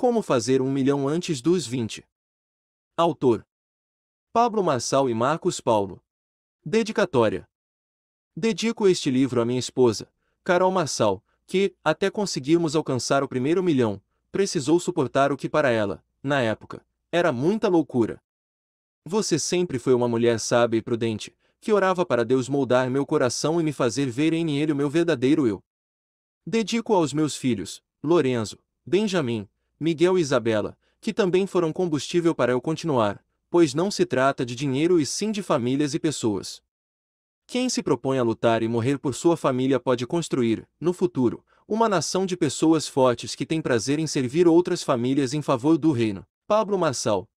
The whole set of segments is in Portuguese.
Como fazer um milhão antes dos 20. Autor: Pablo Marçal e Marcos Paulo. Dedicatória: Dedico este livro à minha esposa, Carol Marçal, que, até conseguirmos alcançar o primeiro milhão, precisou suportar o que para ela, na época, era muita loucura. Você sempre foi uma mulher sábia e prudente, que orava para Deus moldar meu coração e me fazer ver em ele o meu verdadeiro eu. Dedico aos meus filhos, Lorenzo, Benjamin, Miguel e Isabela, que também foram combustível para eu continuar, pois não se trata de dinheiro e sim de famílias e pessoas. Quem se propõe a lutar e morrer por sua família pode construir, no futuro, uma nação de pessoas fortes que tem prazer em servir outras famílias em favor do reino. Pablo Marçal.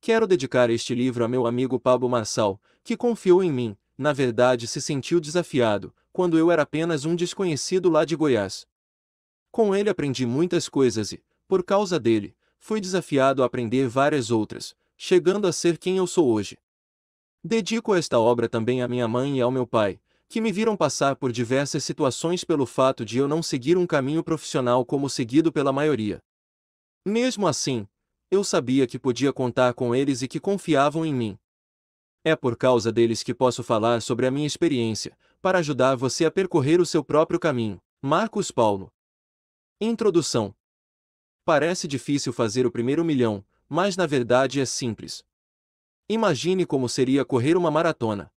Quero dedicar este livro a meu amigo Pablo Marçal, que confiou em mim, na verdade se sentiu desafiado, quando eu era apenas um desconhecido lá de Goiás. Com ele aprendi muitas coisas e, por causa dele, fui desafiado a aprender várias outras, chegando a ser quem eu sou hoje. Dedico esta obra também à minha mãe e ao meu pai, que me viram passar por diversas situações pelo fato de eu não seguir um caminho profissional como seguido pela maioria. Mesmo assim, eu sabia que podia contar com eles e que confiavam em mim. É por causa deles que posso falar sobre a minha experiência, para ajudar você a percorrer o seu próprio caminho. Marcos Paulo. Introdução Parece difícil fazer o primeiro milhão, mas na verdade é simples. Imagine como seria correr uma maratona.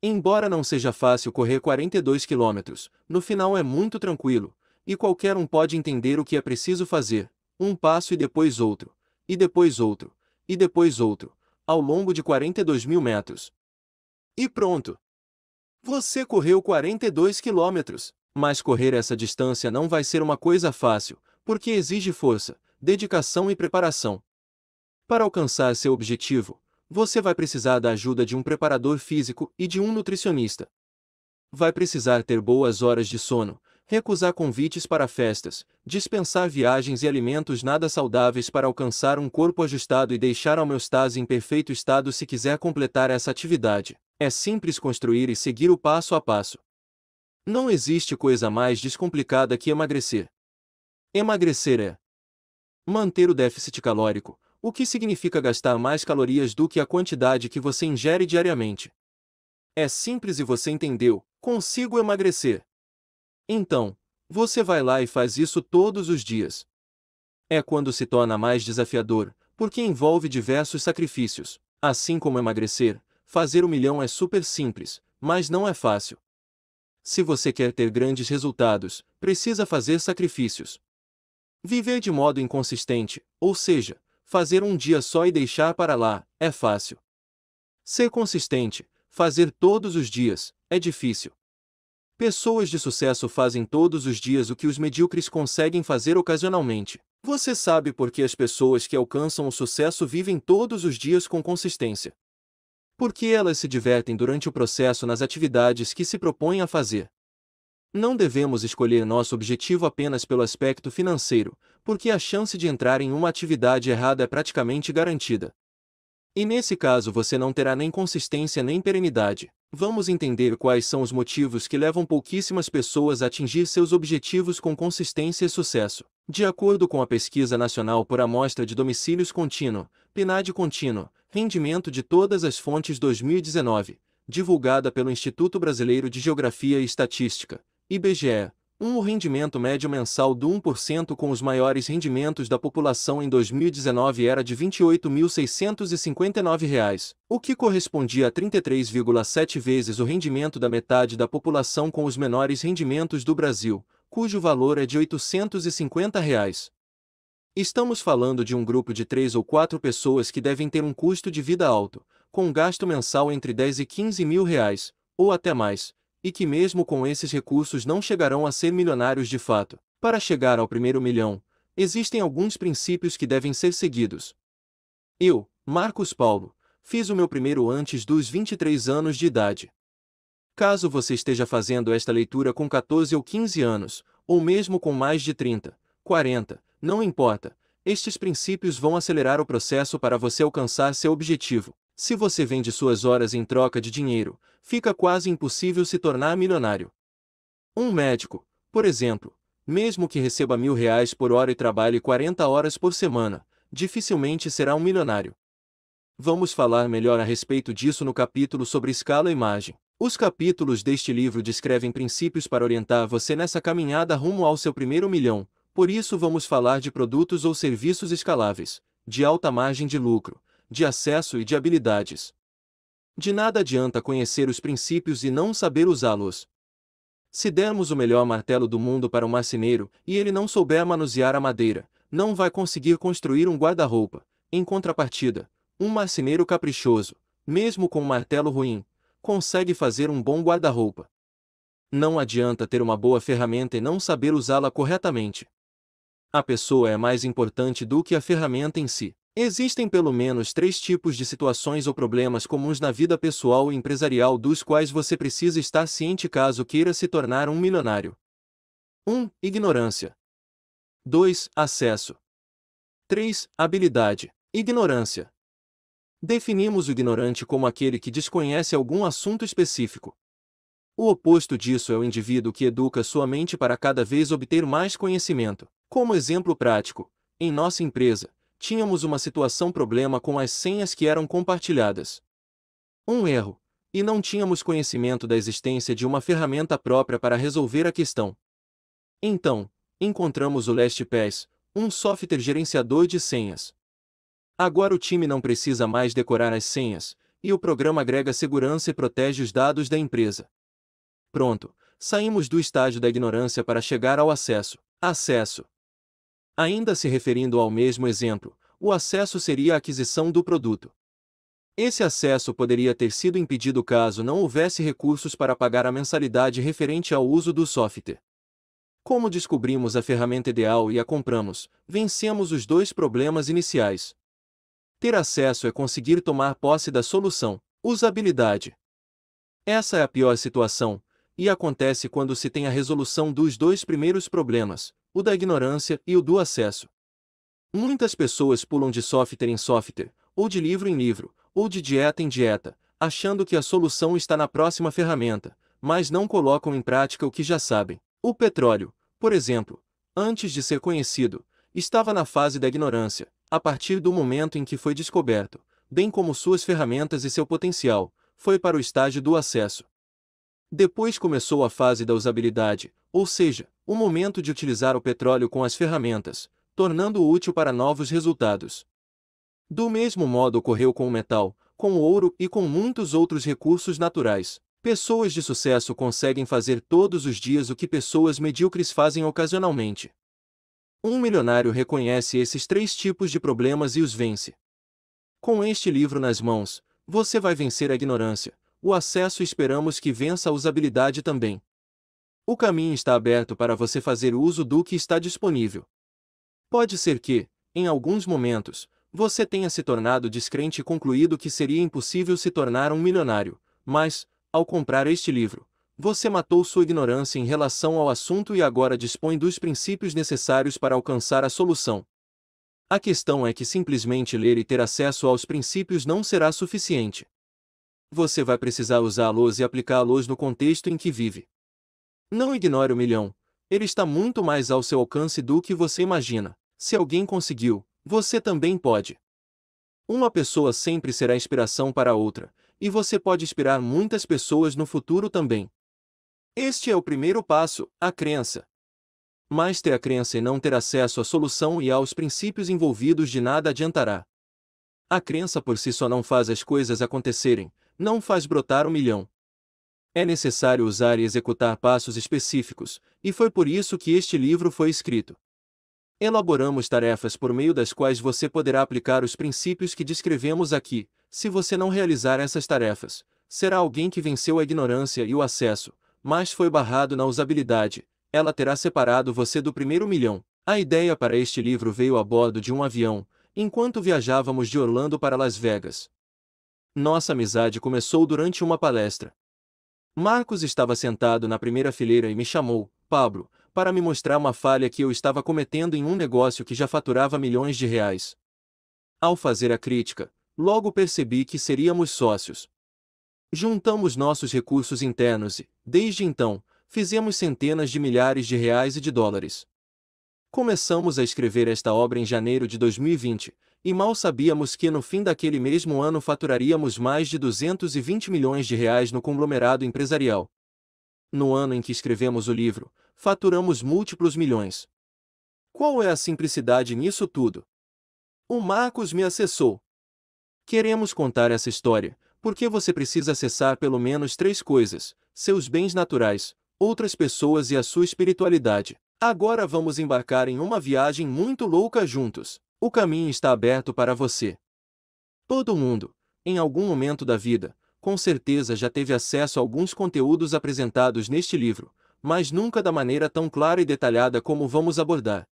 Embora não seja fácil correr 42 quilômetros, no final é muito tranquilo, e qualquer um pode entender o que é preciso fazer, um passo e depois outro, e depois outro, e depois outro, ao longo de 42 mil metros. E pronto! Você correu 42 quilômetros, mas correr essa distância não vai ser uma coisa fácil, porque exige força, dedicação e preparação. Para alcançar seu objetivo, você vai precisar da ajuda de um preparador físico e de um nutricionista. Vai precisar ter boas horas de sono, recusar convites para festas, dispensar viagens e alimentos nada saudáveis para alcançar um corpo ajustado e deixar a homeostase em perfeito estado se quiser completar essa atividade. É simples construir e seguir o passo a passo. Não existe coisa mais descomplicada que emagrecer. Emagrecer é manter o déficit calórico, o que significa gastar mais calorias do que a quantidade que você ingere diariamente. É simples e você entendeu, consigo emagrecer. Então, você vai lá e faz isso todos os dias. É quando se torna mais desafiador, porque envolve diversos sacrifícios. Assim como emagrecer, fazer um milhão é super simples, mas não é fácil. Se você quer ter grandes resultados, precisa fazer sacrifícios. Viver de modo inconsistente, ou seja, fazer um dia só e deixar para lá, é fácil. Ser consistente, fazer todos os dias, é difícil. Pessoas de sucesso fazem todos os dias o que os medíocres conseguem fazer ocasionalmente. Você sabe por que as pessoas que alcançam o sucesso vivem todos os dias com consistência? Porque elas se divertem durante o processo nas atividades que se propõem a fazer. Não devemos escolher nosso objetivo apenas pelo aspecto financeiro, porque a chance de entrar em uma atividade errada é praticamente garantida. E nesse caso você não terá nem consistência nem perenidade. Vamos entender quais são os motivos que levam pouquíssimas pessoas a atingir seus objetivos com consistência e sucesso. De acordo com a Pesquisa Nacional por Amostra de Domicílios Contínuo, PNAD Contínuo, Rendimento de Todas as Fontes 2019, divulgada pelo Instituto Brasileiro de Geografia e Estatística, IBGE 1. O rendimento médio mensal do 1% com os maiores rendimentos da população em 2019 era de R$ 28.659, o que correspondia a 33,7 vezes o rendimento da metade da população com os menores rendimentos do Brasil, cujo valor é de R$ 850. Reais. Estamos falando de um grupo de 3 ou 4 pessoas que devem ter um custo de vida alto, com um gasto mensal entre 10 e 15 mil reais, ou até mais, e que mesmo com esses recursos não chegarão a ser milionários de fato. Para chegar ao primeiro milhão, existem alguns princípios que devem ser seguidos. Eu, Marcos Paulo, fiz o meu primeiro antes dos 23 anos de idade. Caso você esteja fazendo esta leitura com 14 ou 15 anos, ou mesmo com mais de 30, 40, não importa, estes princípios vão acelerar o processo para você alcançar seu objetivo. Se você vende suas horas em troca de dinheiro, fica quase impossível se tornar milionário. Um médico, por exemplo, mesmo que receba mil reais por hora e trabalhe 40 horas por semana, dificilmente será um milionário. Vamos falar melhor a respeito disso no capítulo sobre escala e imagem. Os capítulos deste livro descrevem princípios para orientar você nessa caminhada rumo ao seu primeiro milhão, por isso vamos falar de produtos ou serviços escaláveis, de alta margem de lucro, de acesso e de habilidades. De nada adianta conhecer os princípios e não saber usá-los. Se dermos o melhor martelo do mundo para um marceneiro e ele não souber manusear a madeira, não vai conseguir construir um guarda-roupa. Em contrapartida, um marceneiro caprichoso, mesmo com um martelo ruim, consegue fazer um bom guarda-roupa. Não adianta ter uma boa ferramenta e não saber usá-la corretamente. A pessoa é mais importante do que a ferramenta em si. Existem pelo menos três tipos de situações ou problemas comuns na vida pessoal e empresarial dos quais você precisa estar ciente caso queira se tornar um milionário. 1. Um, ignorância. 2. Acesso. 3. Habilidade. Ignorância. Definimos o ignorante como aquele que desconhece algum assunto específico. O oposto disso é o indivíduo que educa sua mente para cada vez obter mais conhecimento. Como exemplo prático, em nossa empresa, tínhamos uma situação problema com as senhas que eram compartilhadas. Um erro, e não tínhamos conhecimento da existência de uma ferramenta própria para resolver a questão. Então, encontramos o LastPass, um software gerenciador de senhas. Agora o time não precisa mais decorar as senhas, e o programa agrega segurança e protege os dados da empresa. Pronto, saímos do estágio da ignorância para chegar ao acesso. Acesso. Ainda se referindo ao mesmo exemplo, o acesso seria a aquisição do produto. Esse acesso poderia ter sido impedido caso não houvesse recursos para pagar a mensalidade referente ao uso do software. Como descobrimos a ferramenta ideal e a compramos, vencemos os dois problemas iniciais. Ter acesso é conseguir tomar posse da solução, usabilidade. Essa é a pior situação, e acontece quando se tem a resolução dos dois primeiros problemas, o da ignorância e o do acesso. Muitas pessoas pulam de software em software, ou de livro em livro, ou de dieta em dieta, achando que a solução está na próxima ferramenta, mas não colocam em prática o que já sabem. O petróleo, por exemplo, antes de ser conhecido, estava na fase da ignorância, a partir do momento em que foi descoberto, bem como suas ferramentas e seu potencial, foi para o estágio do acesso. Depois começou a fase da usabilidade, ou seja, o momento de utilizar o petróleo com as ferramentas, tornando-o útil para novos resultados. Do mesmo modo ocorreu com o metal, com o ouro e com muitos outros recursos naturais. Pessoas de sucesso conseguem fazer todos os dias o que pessoas medíocres fazem ocasionalmente. Um milionário reconhece esses três tipos de problemas e os vence. Com este livro nas mãos, você vai vencer a ignorância, o acesso esperamos que vença a usabilidade também. O caminho está aberto para você fazer uso do que está disponível. Pode ser que, em alguns momentos, você tenha se tornado descrente e concluído que seria impossível se tornar um milionário, mas, ao comprar este livro, você matou sua ignorância em relação ao assunto e agora dispõe dos princípios necessários para alcançar a solução. A questão é que simplesmente ler e ter acesso aos princípios não será suficiente você vai precisar usá-los e aplicá-los no contexto em que vive. Não ignore o milhão, ele está muito mais ao seu alcance do que você imagina. Se alguém conseguiu, você também pode. Uma pessoa sempre será inspiração para outra, e você pode inspirar muitas pessoas no futuro também. Este é o primeiro passo, a crença. Mas ter a crença e não ter acesso à solução e aos princípios envolvidos de nada adiantará. A crença por si só não faz as coisas acontecerem, não faz brotar um milhão. É necessário usar e executar passos específicos, e foi por isso que este livro foi escrito. Elaboramos tarefas por meio das quais você poderá aplicar os princípios que descrevemos aqui. Se você não realizar essas tarefas, será alguém que venceu a ignorância e o acesso, mas foi barrado na usabilidade. Ela terá separado você do primeiro milhão. A ideia para este livro veio a bordo de um avião, enquanto viajávamos de Orlando para Las Vegas. Nossa amizade começou durante uma palestra. Marcos estava sentado na primeira fileira e me chamou, Pablo, para me mostrar uma falha que eu estava cometendo em um negócio que já faturava milhões de reais. Ao fazer a crítica, logo percebi que seríamos sócios. Juntamos nossos recursos internos e, desde então, fizemos centenas de milhares de reais e de dólares. Começamos a escrever esta obra em janeiro de 2020, e mal sabíamos que no fim daquele mesmo ano faturaríamos mais de 220 milhões de reais no conglomerado empresarial. No ano em que escrevemos o livro, faturamos múltiplos milhões. Qual é a simplicidade nisso tudo? O Marcos me acessou. Queremos contar essa história, porque você precisa acessar pelo menos três coisas: seus bens naturais, outras pessoas e a sua espiritualidade. Agora vamos embarcar em uma viagem muito louca juntos. O caminho está aberto para você. Todo mundo, em algum momento da vida, com certeza já teve acesso a alguns conteúdos apresentados neste livro, mas nunca da maneira tão clara e detalhada como vamos abordar.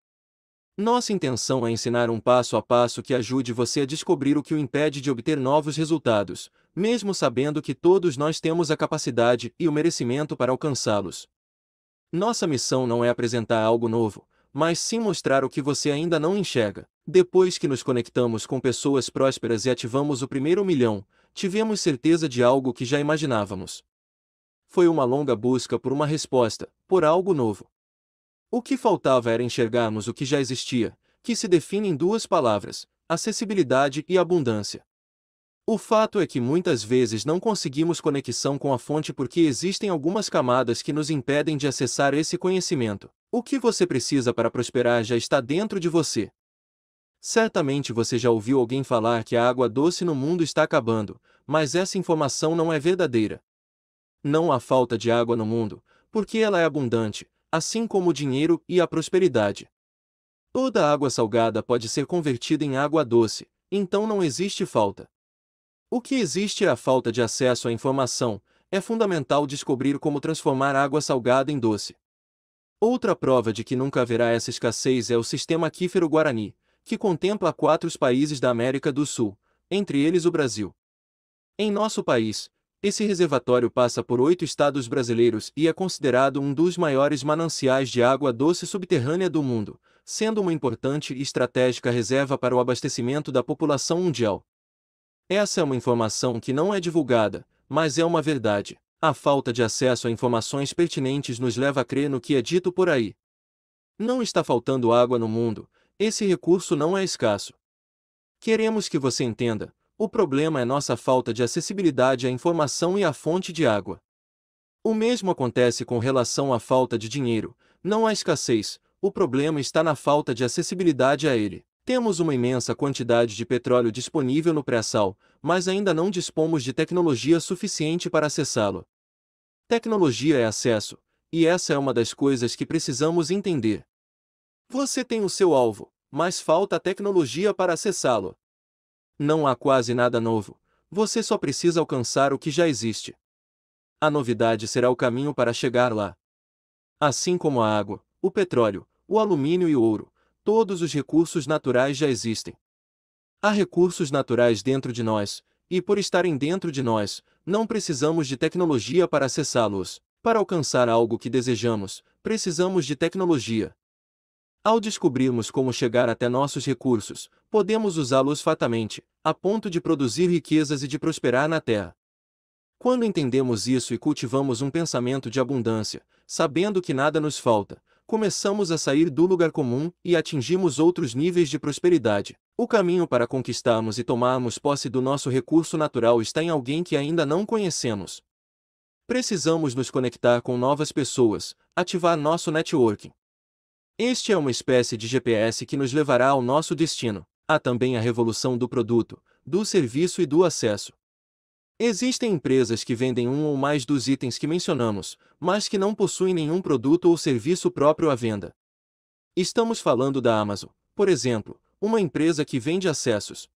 Nossa intenção é ensinar um passo a passo que ajude você a descobrir o que o impede de obter novos resultados, mesmo sabendo que todos nós temos a capacidade e o merecimento para alcançá-los. Nossa missão não é apresentar algo novo, mas sim mostrar o que você ainda não enxerga. Depois que nos conectamos com pessoas prósperas e ativamos o primeiro milhão, tivemos certeza de algo que já imaginávamos. Foi uma longa busca por uma resposta, por algo novo. O que faltava era enxergarmos o que já existia, que se define em duas palavras: acessibilidade e abundância. O fato é que muitas vezes não conseguimos conexão com a fonte porque existem algumas camadas que nos impedem de acessar esse conhecimento. O que você precisa para prosperar já está dentro de você, Certamente você já ouviu alguém falar que a água doce no mundo está acabando, mas essa informação não é verdadeira. Não há falta de água no mundo, porque ela é abundante, assim como o dinheiro e a prosperidade. Toda água salgada pode ser convertida em água doce, então não existe falta. O que existe é a falta de acesso à informação, é fundamental descobrir como transformar água salgada em doce. Outra prova de que nunca haverá essa escassez é o sistema Quífero Guarani, que contempla quatro países da América do Sul, entre eles o Brasil. Em nosso país, esse reservatório passa por oito estados brasileiros e é considerado um dos maiores mananciais de água doce subterrânea do mundo, sendo uma importante e estratégica reserva para o abastecimento da população mundial. Essa é uma informação que não é divulgada, mas é uma verdade. A falta de acesso a informações pertinentes nos leva a crer no que é dito por aí. Não está faltando água no mundo, esse recurso não é escasso. Queremos que você entenda, o problema é nossa falta de acessibilidade à informação e à fonte de água. O mesmo acontece com relação à falta de dinheiro, não há escassez, o problema está na falta de acessibilidade a ele. Temos uma imensa quantidade de petróleo disponível no pré-sal, mas ainda não dispomos de tecnologia suficiente para acessá-lo. Tecnologia é acesso, e essa é uma das coisas que precisamos entender. Você tem o seu alvo, mas falta tecnologia para acessá-lo. Não há quase nada novo, você só precisa alcançar o que já existe. A novidade será o caminho para chegar lá. Assim como a água, o petróleo, o alumínio e o ouro, todos os recursos naturais já existem. Há recursos naturais dentro de nós, e por estarem dentro de nós, não precisamos de tecnologia para acessá-los. Para alcançar algo que desejamos, precisamos de tecnologia. Ao descobrirmos como chegar até nossos recursos, podemos usá-los fatamente, a ponto de produzir riquezas e de prosperar na terra. Quando entendemos isso e cultivamos um pensamento de abundância, sabendo que nada nos falta, começamos a sair do lugar comum e atingimos outros níveis de prosperidade. O caminho para conquistarmos e tomarmos posse do nosso recurso natural está em alguém que ainda não conhecemos. Precisamos nos conectar com novas pessoas, ativar nosso networking, este é uma espécie de GPS que nos levará ao nosso destino. Há também a revolução do produto, do serviço e do acesso. Existem empresas que vendem um ou mais dos itens que mencionamos, mas que não possuem nenhum produto ou serviço próprio à venda. Estamos falando da Amazon, por exemplo, uma empresa que vende acessos.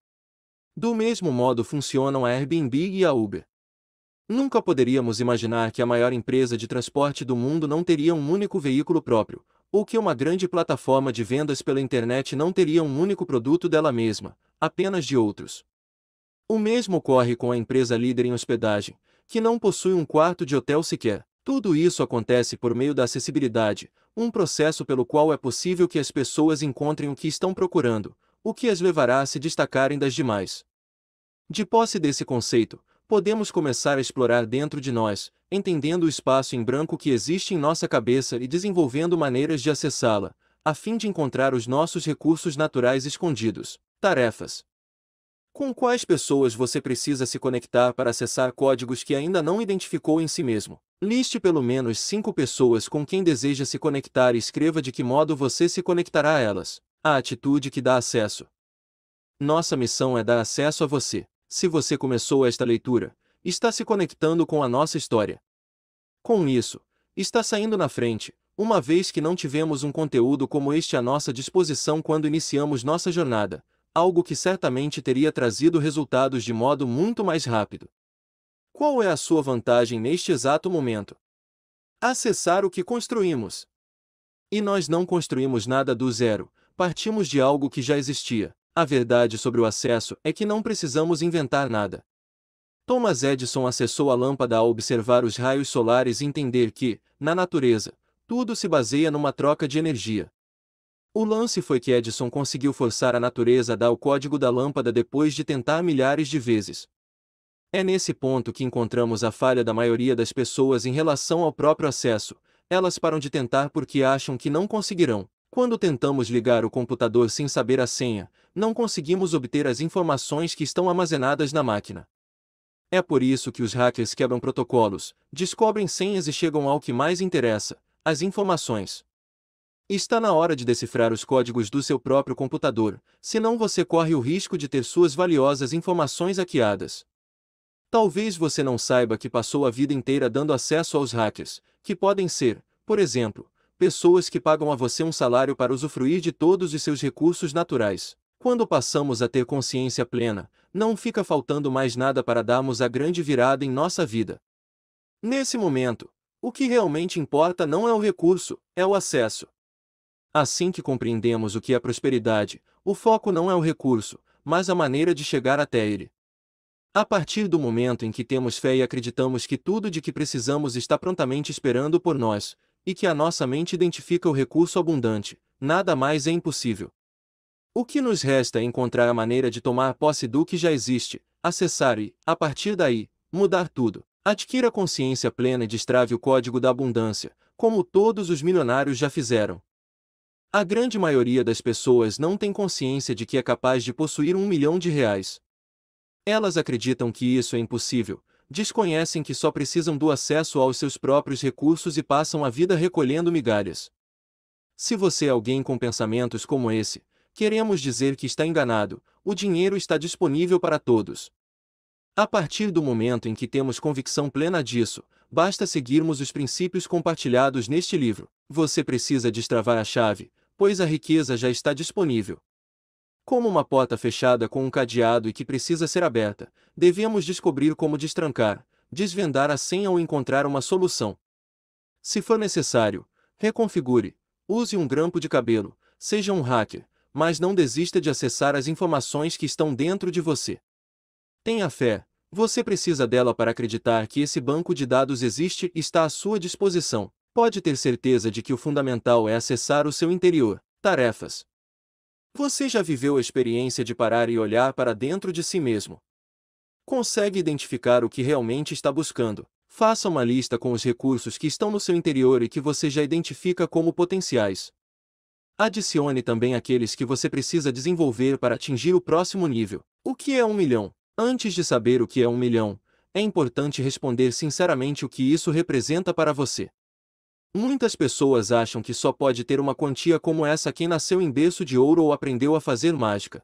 Do mesmo modo funcionam a Airbnb e a Uber. Nunca poderíamos imaginar que a maior empresa de transporte do mundo não teria um único veículo próprio, ou que uma grande plataforma de vendas pela internet não teria um único produto dela mesma, apenas de outros. O mesmo ocorre com a empresa líder em hospedagem, que não possui um quarto de hotel sequer. Tudo isso acontece por meio da acessibilidade, um processo pelo qual é possível que as pessoas encontrem o que estão procurando, o que as levará a se destacarem das demais. De posse desse conceito, podemos começar a explorar dentro de nós, entendendo o espaço em branco que existe em nossa cabeça e desenvolvendo maneiras de acessá-la, a fim de encontrar os nossos recursos naturais escondidos. Tarefas. Com quais pessoas você precisa se conectar para acessar códigos que ainda não identificou em si mesmo? Liste pelo menos cinco pessoas com quem deseja se conectar e escreva de que modo você se conectará a elas. A atitude que dá acesso. Nossa missão é dar acesso a você. Se você começou esta leitura, está se conectando com a nossa história. Com isso, está saindo na frente, uma vez que não tivemos um conteúdo como este à nossa disposição quando iniciamos nossa jornada, algo que certamente teria trazido resultados de modo muito mais rápido. Qual é a sua vantagem neste exato momento? Acessar o que construímos. E nós não construímos nada do zero, partimos de algo que já existia. A verdade sobre o acesso é que não precisamos inventar nada. Thomas Edison acessou a lâmpada ao observar os raios solares e entender que, na natureza, tudo se baseia numa troca de energia. O lance foi que Edison conseguiu forçar a natureza a dar o código da lâmpada depois de tentar milhares de vezes. É nesse ponto que encontramos a falha da maioria das pessoas em relação ao próprio acesso, elas param de tentar porque acham que não conseguirão. Quando tentamos ligar o computador sem saber a senha, não conseguimos obter as informações que estão armazenadas na máquina. É por isso que os hackers quebram protocolos, descobrem senhas e chegam ao que mais interessa, as informações. Está na hora de decifrar os códigos do seu próprio computador, senão você corre o risco de ter suas valiosas informações hackeadas. Talvez você não saiba que passou a vida inteira dando acesso aos hackers, que podem ser, por exemplo, pessoas que pagam a você um salário para usufruir de todos os seus recursos naturais. Quando passamos a ter consciência plena, não fica faltando mais nada para darmos a grande virada em nossa vida. Nesse momento, o que realmente importa não é o recurso, é o acesso. Assim que compreendemos o que é prosperidade, o foco não é o recurso, mas a maneira de chegar até ele. A partir do momento em que temos fé e acreditamos que tudo de que precisamos está prontamente esperando por nós, e que a nossa mente identifica o recurso abundante, nada mais é impossível. O que nos resta é encontrar a maneira de tomar posse do que já existe, acessar e, a partir daí, mudar tudo. Adquira consciência plena e destrave o código da abundância, como todos os milionários já fizeram. A grande maioria das pessoas não tem consciência de que é capaz de possuir um milhão de reais. Elas acreditam que isso é impossível, desconhecem que só precisam do acesso aos seus próprios recursos e passam a vida recolhendo migalhas. Se você é alguém com pensamentos como esse, queremos dizer que está enganado, o dinheiro está disponível para todos. A partir do momento em que temos convicção plena disso, basta seguirmos os princípios compartilhados neste livro. Você precisa destravar a chave, pois a riqueza já está disponível. Como uma porta fechada com um cadeado e que precisa ser aberta, devemos descobrir como destrancar, desvendar a senha ou encontrar uma solução. Se for necessário, reconfigure, use um grampo de cabelo, seja um hacker, mas não desista de acessar as informações que estão dentro de você. Tenha fé, você precisa dela para acreditar que esse banco de dados existe e está à sua disposição. Pode ter certeza de que o fundamental é acessar o seu interior. Tarefas. Você já viveu a experiência de parar e olhar para dentro de si mesmo. Consegue identificar o que realmente está buscando. Faça uma lista com os recursos que estão no seu interior e que você já identifica como potenciais. Adicione também aqueles que você precisa desenvolver para atingir o próximo nível. O que é um milhão? Antes de saber o que é um milhão, é importante responder sinceramente o que isso representa para você. Muitas pessoas acham que só pode ter uma quantia como essa quem nasceu em berço de ouro ou aprendeu a fazer mágica.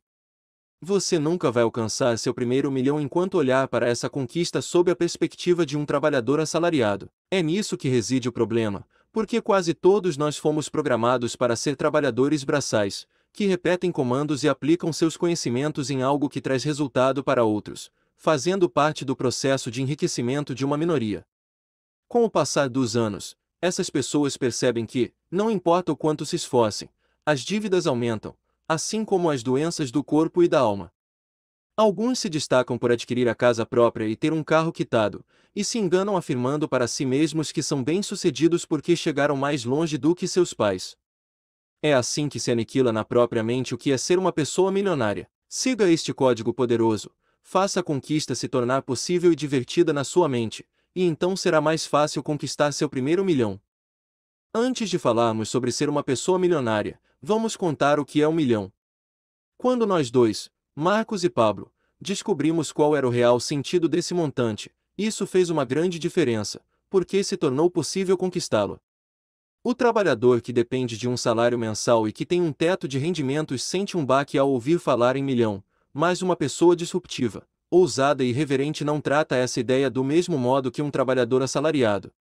Você nunca vai alcançar seu primeiro milhão enquanto olhar para essa conquista sob a perspectiva de um trabalhador assalariado. É nisso que reside o problema porque quase todos nós fomos programados para ser trabalhadores braçais, que repetem comandos e aplicam seus conhecimentos em algo que traz resultado para outros, fazendo parte do processo de enriquecimento de uma minoria. Com o passar dos anos, essas pessoas percebem que, não importa o quanto se esforcem, as dívidas aumentam, assim como as doenças do corpo e da alma. Alguns se destacam por adquirir a casa própria e ter um carro quitado, e se enganam afirmando para si mesmos que são bem-sucedidos porque chegaram mais longe do que seus pais. É assim que se aniquila na própria mente o que é ser uma pessoa milionária. Siga este código poderoso, faça a conquista se tornar possível e divertida na sua mente, e então será mais fácil conquistar seu primeiro milhão. Antes de falarmos sobre ser uma pessoa milionária, vamos contar o que é um milhão. Quando nós dois, Marcos e Pablo, descobrimos qual era o real sentido desse montante, isso fez uma grande diferença, porque se tornou possível conquistá-lo. O trabalhador que depende de um salário mensal e que tem um teto de rendimentos sente um baque ao ouvir falar em milhão, mas uma pessoa disruptiva, ousada e reverente não trata essa ideia do mesmo modo que um trabalhador assalariado.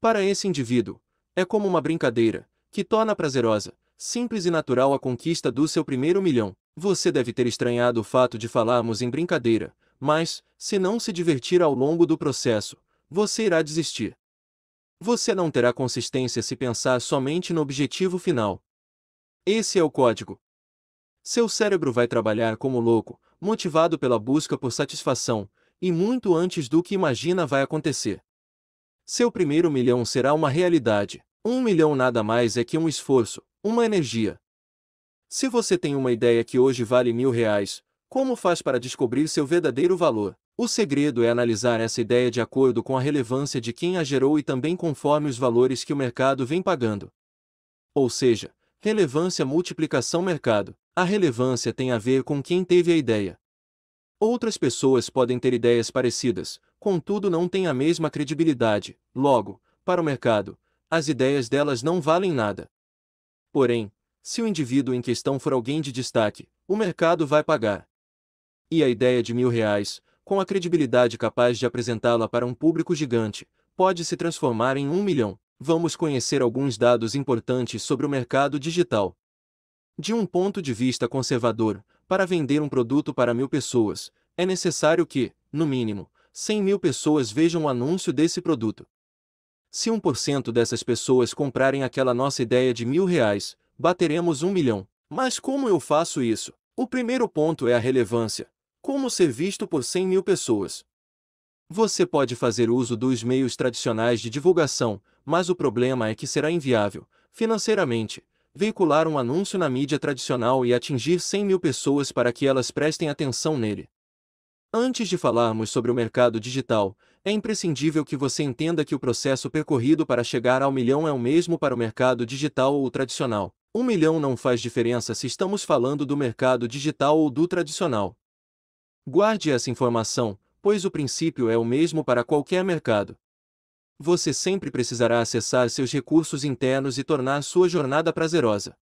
Para esse indivíduo, é como uma brincadeira, que torna prazerosa, simples e natural a conquista do seu primeiro milhão, você deve ter estranhado o fato de falarmos em brincadeira, mas, se não se divertir ao longo do processo, você irá desistir. Você não terá consistência se pensar somente no objetivo final. Esse é o código. Seu cérebro vai trabalhar como louco, motivado pela busca por satisfação, e muito antes do que imagina vai acontecer. Seu primeiro milhão será uma realidade. Um milhão nada mais é que um esforço, uma energia, se você tem uma ideia que hoje vale mil reais, como faz para descobrir seu verdadeiro valor? O segredo é analisar essa ideia de acordo com a relevância de quem a gerou e também conforme os valores que o mercado vem pagando. Ou seja, relevância multiplicação mercado. A relevância tem a ver com quem teve a ideia. Outras pessoas podem ter ideias parecidas, contudo não têm a mesma credibilidade. Logo, para o mercado, as ideias delas não valem nada. Porém, se o indivíduo em questão for alguém de destaque, o mercado vai pagar. E a ideia de mil reais, com a credibilidade capaz de apresentá-la para um público gigante, pode se transformar em um milhão. Vamos conhecer alguns dados importantes sobre o mercado digital. De um ponto de vista conservador, para vender um produto para mil pessoas, é necessário que, no mínimo, 100 mil pessoas vejam o anúncio desse produto. Se 1% dessas pessoas comprarem aquela nossa ideia de mil reais, bateremos um milhão. Mas como eu faço isso? O primeiro ponto é a relevância. Como ser visto por 100 mil pessoas? Você pode fazer uso dos meios tradicionais de divulgação, mas o problema é que será inviável, financeiramente, veicular um anúncio na mídia tradicional e atingir 100 mil pessoas para que elas prestem atenção nele. Antes de falarmos sobre o mercado digital, é imprescindível que você entenda que o processo percorrido para chegar ao milhão é o mesmo para o mercado digital ou tradicional. Um milhão não faz diferença se estamos falando do mercado digital ou do tradicional. Guarde essa informação, pois o princípio é o mesmo para qualquer mercado. Você sempre precisará acessar seus recursos internos e tornar sua jornada prazerosa.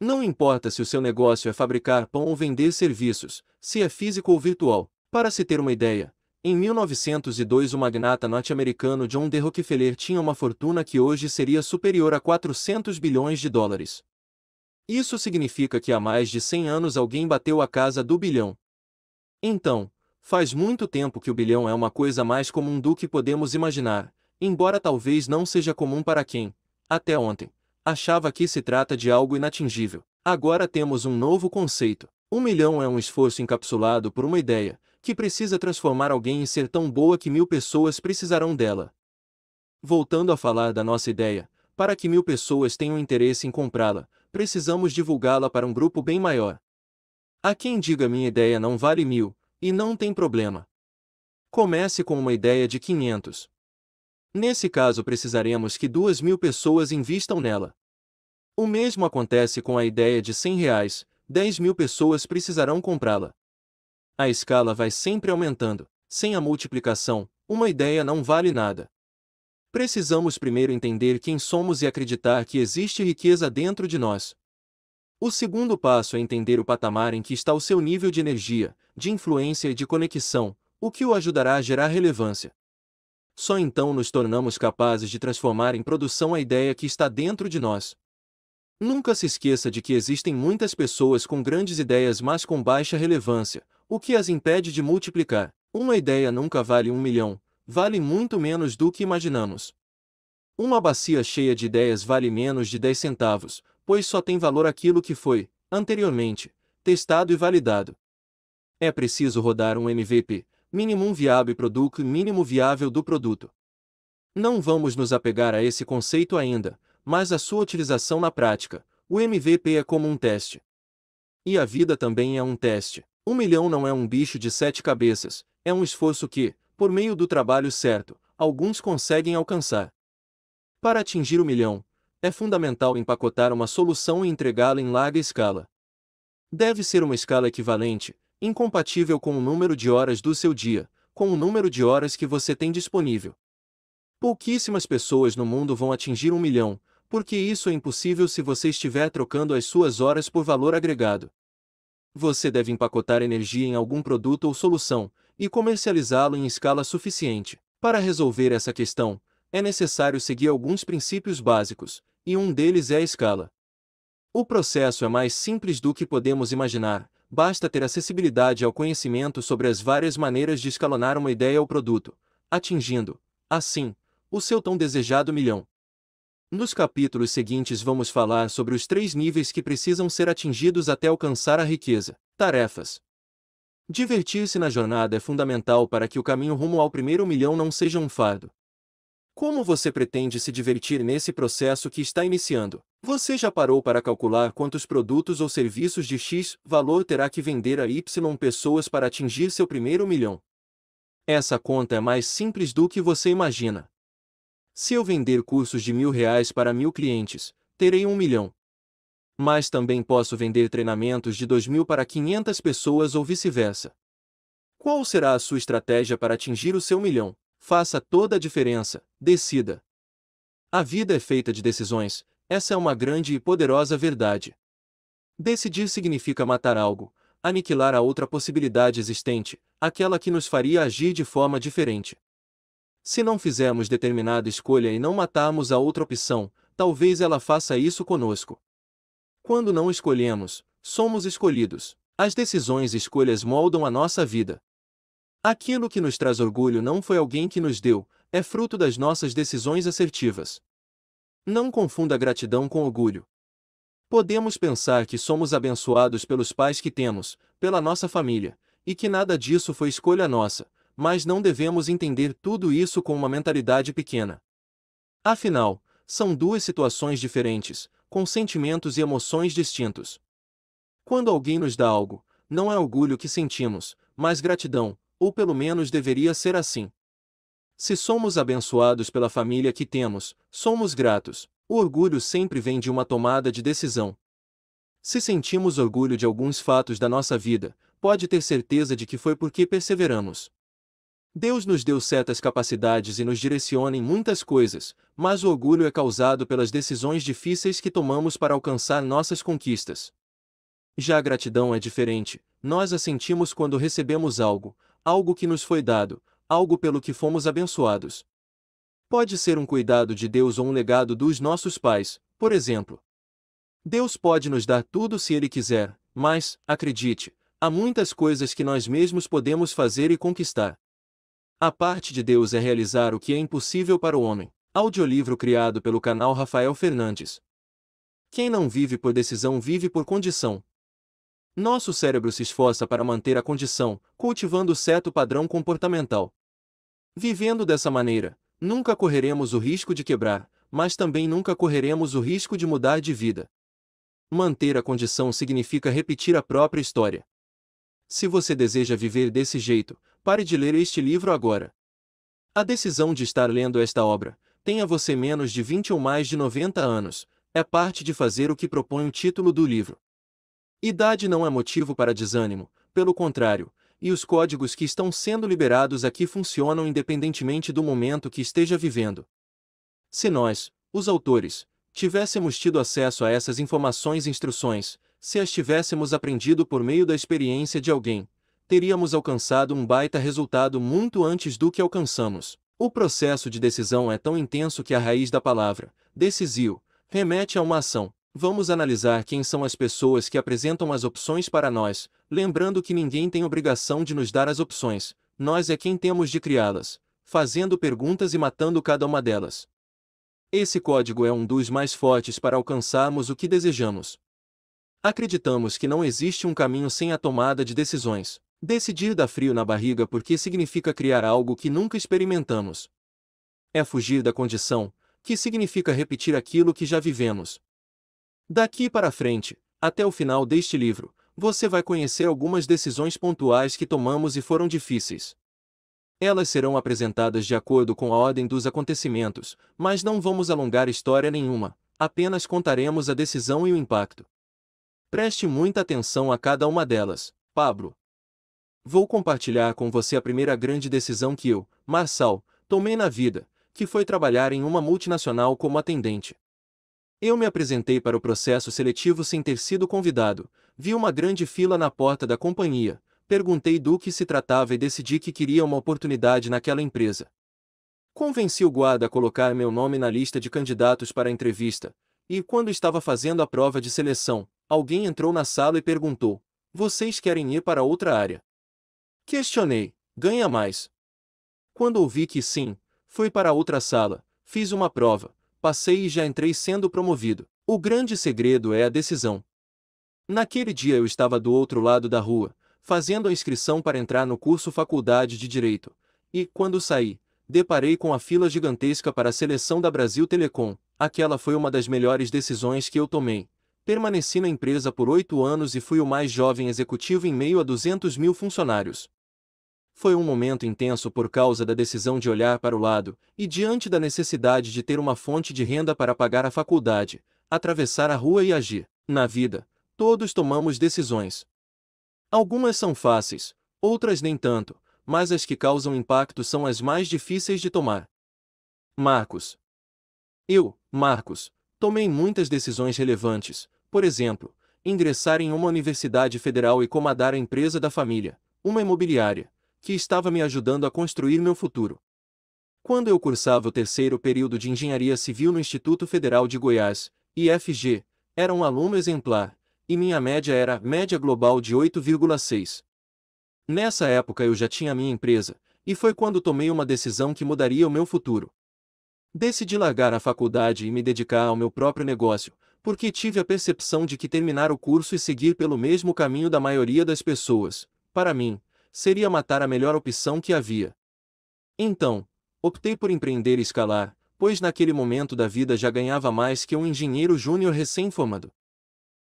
Não importa se o seu negócio é fabricar pão ou vender serviços, se é físico ou virtual. Para se ter uma ideia, em 1902, o magnata norte-americano John D. Rockefeller tinha uma fortuna que hoje seria superior a 400 bilhões de dólares. Isso significa que há mais de 100 anos alguém bateu a casa do bilhão. Então, faz muito tempo que o bilhão é uma coisa mais comum do que podemos imaginar, embora talvez não seja comum para quem, até ontem, achava que se trata de algo inatingível. Agora temos um novo conceito. Um milhão é um esforço encapsulado por uma ideia, que precisa transformar alguém em ser tão boa que mil pessoas precisarão dela. Voltando a falar da nossa ideia, para que mil pessoas tenham interesse em comprá-la, precisamos divulgá-la para um grupo bem maior. Há quem diga minha ideia não vale mil, e não tem problema. Comece com uma ideia de 500. Nesse caso precisaremos que duas mil pessoas invistam nela. O mesmo acontece com a ideia de 100 reais, 10 mil pessoas precisarão comprá-la a escala vai sempre aumentando. Sem a multiplicação, uma ideia não vale nada. Precisamos primeiro entender quem somos e acreditar que existe riqueza dentro de nós. O segundo passo é entender o patamar em que está o seu nível de energia, de influência e de conexão, o que o ajudará a gerar relevância. Só então nos tornamos capazes de transformar em produção a ideia que está dentro de nós. Nunca se esqueça de que existem muitas pessoas com grandes ideias, mas com baixa relevância, o que as impede de multiplicar? Uma ideia nunca vale um milhão, vale muito menos do que imaginamos. Uma bacia cheia de ideias vale menos de 10 centavos, pois só tem valor aquilo que foi, anteriormente, testado e validado. É preciso rodar um MVP, Minimum Viable Product mínimo viável do produto. Não vamos nos apegar a esse conceito ainda, mas a sua utilização na prática, o MVP é como um teste. E a vida também é um teste. Um milhão não é um bicho de sete cabeças, é um esforço que, por meio do trabalho certo, alguns conseguem alcançar. Para atingir o milhão, é fundamental empacotar uma solução e entregá-la em larga escala. Deve ser uma escala equivalente, incompatível com o número de horas do seu dia, com o número de horas que você tem disponível. Pouquíssimas pessoas no mundo vão atingir um milhão, porque isso é impossível se você estiver trocando as suas horas por valor agregado. Você deve empacotar energia em algum produto ou solução e comercializá-lo em escala suficiente. Para resolver essa questão, é necessário seguir alguns princípios básicos, e um deles é a escala. O processo é mais simples do que podemos imaginar, basta ter acessibilidade ao conhecimento sobre as várias maneiras de escalonar uma ideia ou produto, atingindo, assim, o seu tão desejado milhão. Nos capítulos seguintes vamos falar sobre os três níveis que precisam ser atingidos até alcançar a riqueza. Tarefas. Divertir-se na jornada é fundamental para que o caminho rumo ao primeiro milhão não seja um fardo. Como você pretende se divertir nesse processo que está iniciando? Você já parou para calcular quantos produtos ou serviços de X valor terá que vender a Y pessoas para atingir seu primeiro milhão? Essa conta é mais simples do que você imagina. Se eu vender cursos de mil reais para mil clientes, terei um milhão. Mas também posso vender treinamentos de dois mil para quinhentas pessoas ou vice-versa. Qual será a sua estratégia para atingir o seu milhão? Faça toda a diferença, decida. A vida é feita de decisões, essa é uma grande e poderosa verdade. Decidir significa matar algo, aniquilar a outra possibilidade existente, aquela que nos faria agir de forma diferente. Se não fizermos determinada escolha e não matarmos a outra opção, talvez ela faça isso conosco. Quando não escolhemos, somos escolhidos. As decisões e escolhas moldam a nossa vida. Aquilo que nos traz orgulho não foi alguém que nos deu, é fruto das nossas decisões assertivas. Não confunda gratidão com orgulho. Podemos pensar que somos abençoados pelos pais que temos, pela nossa família, e que nada disso foi escolha nossa, mas não devemos entender tudo isso com uma mentalidade pequena. Afinal, são duas situações diferentes, com sentimentos e emoções distintos. Quando alguém nos dá algo, não é orgulho que sentimos, mas gratidão, ou pelo menos deveria ser assim. Se somos abençoados pela família que temos, somos gratos. O orgulho sempre vem de uma tomada de decisão. Se sentimos orgulho de alguns fatos da nossa vida, pode ter certeza de que foi porque perseveramos. Deus nos deu certas capacidades e nos direciona em muitas coisas, mas o orgulho é causado pelas decisões difíceis que tomamos para alcançar nossas conquistas. Já a gratidão é diferente, nós a sentimos quando recebemos algo, algo que nos foi dado, algo pelo que fomos abençoados. Pode ser um cuidado de Deus ou um legado dos nossos pais, por exemplo. Deus pode nos dar tudo se Ele quiser, mas, acredite, há muitas coisas que nós mesmos podemos fazer e conquistar. A parte de Deus é realizar o que é impossível para o homem. Audiolivro criado pelo canal Rafael Fernandes. Quem não vive por decisão vive por condição. Nosso cérebro se esforça para manter a condição, cultivando certo padrão comportamental. Vivendo dessa maneira, nunca correremos o risco de quebrar, mas também nunca correremos o risco de mudar de vida. Manter a condição significa repetir a própria história. Se você deseja viver desse jeito, Pare de ler este livro agora. A decisão de estar lendo esta obra, tenha você menos de 20 ou mais de 90 anos, é parte de fazer o que propõe o título do livro. Idade não é motivo para desânimo, pelo contrário, e os códigos que estão sendo liberados aqui funcionam independentemente do momento que esteja vivendo. Se nós, os autores, tivéssemos tido acesso a essas informações e instruções, se as tivéssemos aprendido por meio da experiência de alguém, teríamos alcançado um baita resultado muito antes do que alcançamos. O processo de decisão é tão intenso que a raiz da palavra, decisio, remete a uma ação. Vamos analisar quem são as pessoas que apresentam as opções para nós, lembrando que ninguém tem obrigação de nos dar as opções, nós é quem temos de criá-las, fazendo perguntas e matando cada uma delas. Esse código é um dos mais fortes para alcançarmos o que desejamos. Acreditamos que não existe um caminho sem a tomada de decisões. Decidir dá frio na barriga porque significa criar algo que nunca experimentamos. É fugir da condição, que significa repetir aquilo que já vivemos. Daqui para frente, até o final deste livro, você vai conhecer algumas decisões pontuais que tomamos e foram difíceis. Elas serão apresentadas de acordo com a ordem dos acontecimentos, mas não vamos alongar história nenhuma, apenas contaremos a decisão e o impacto. Preste muita atenção a cada uma delas. Pablo, Vou compartilhar com você a primeira grande decisão que eu, Marçal, tomei na vida, que foi trabalhar em uma multinacional como atendente. Eu me apresentei para o processo seletivo sem ter sido convidado, vi uma grande fila na porta da companhia, perguntei do que se tratava e decidi que queria uma oportunidade naquela empresa. Convenci o guarda a colocar meu nome na lista de candidatos para a entrevista, e quando estava fazendo a prova de seleção, alguém entrou na sala e perguntou: Vocês querem ir para outra área? Questionei, ganha mais. Quando ouvi que sim, fui para outra sala, fiz uma prova, passei e já entrei sendo promovido. O grande segredo é a decisão. Naquele dia eu estava do outro lado da rua, fazendo a inscrição para entrar no curso Faculdade de Direito, e, quando saí, deparei com a fila gigantesca para a seleção da Brasil Telecom. Aquela foi uma das melhores decisões que eu tomei. Permaneci na empresa por oito anos e fui o mais jovem executivo em meio a 200 mil funcionários. Foi um momento intenso por causa da decisão de olhar para o lado, e diante da necessidade de ter uma fonte de renda para pagar a faculdade, atravessar a rua e agir. Na vida, todos tomamos decisões. Algumas são fáceis, outras nem tanto, mas as que causam impacto são as mais difíceis de tomar. Marcos. Eu, Marcos, Tomei muitas decisões relevantes, por exemplo, ingressar em uma universidade federal e comandar a empresa da família, uma imobiliária, que estava me ajudando a construir meu futuro. Quando eu cursava o terceiro período de Engenharia Civil no Instituto Federal de Goiás, IFG, era um aluno exemplar, e minha média era média global de 8,6. Nessa época eu já tinha minha empresa, e foi quando tomei uma decisão que mudaria o meu futuro. Decidi largar a faculdade e me dedicar ao meu próprio negócio, porque tive a percepção de que terminar o curso e seguir pelo mesmo caminho da maioria das pessoas, para mim, seria matar a melhor opção que havia. Então, optei por empreender e escalar, pois naquele momento da vida já ganhava mais que um engenheiro júnior recém-formado.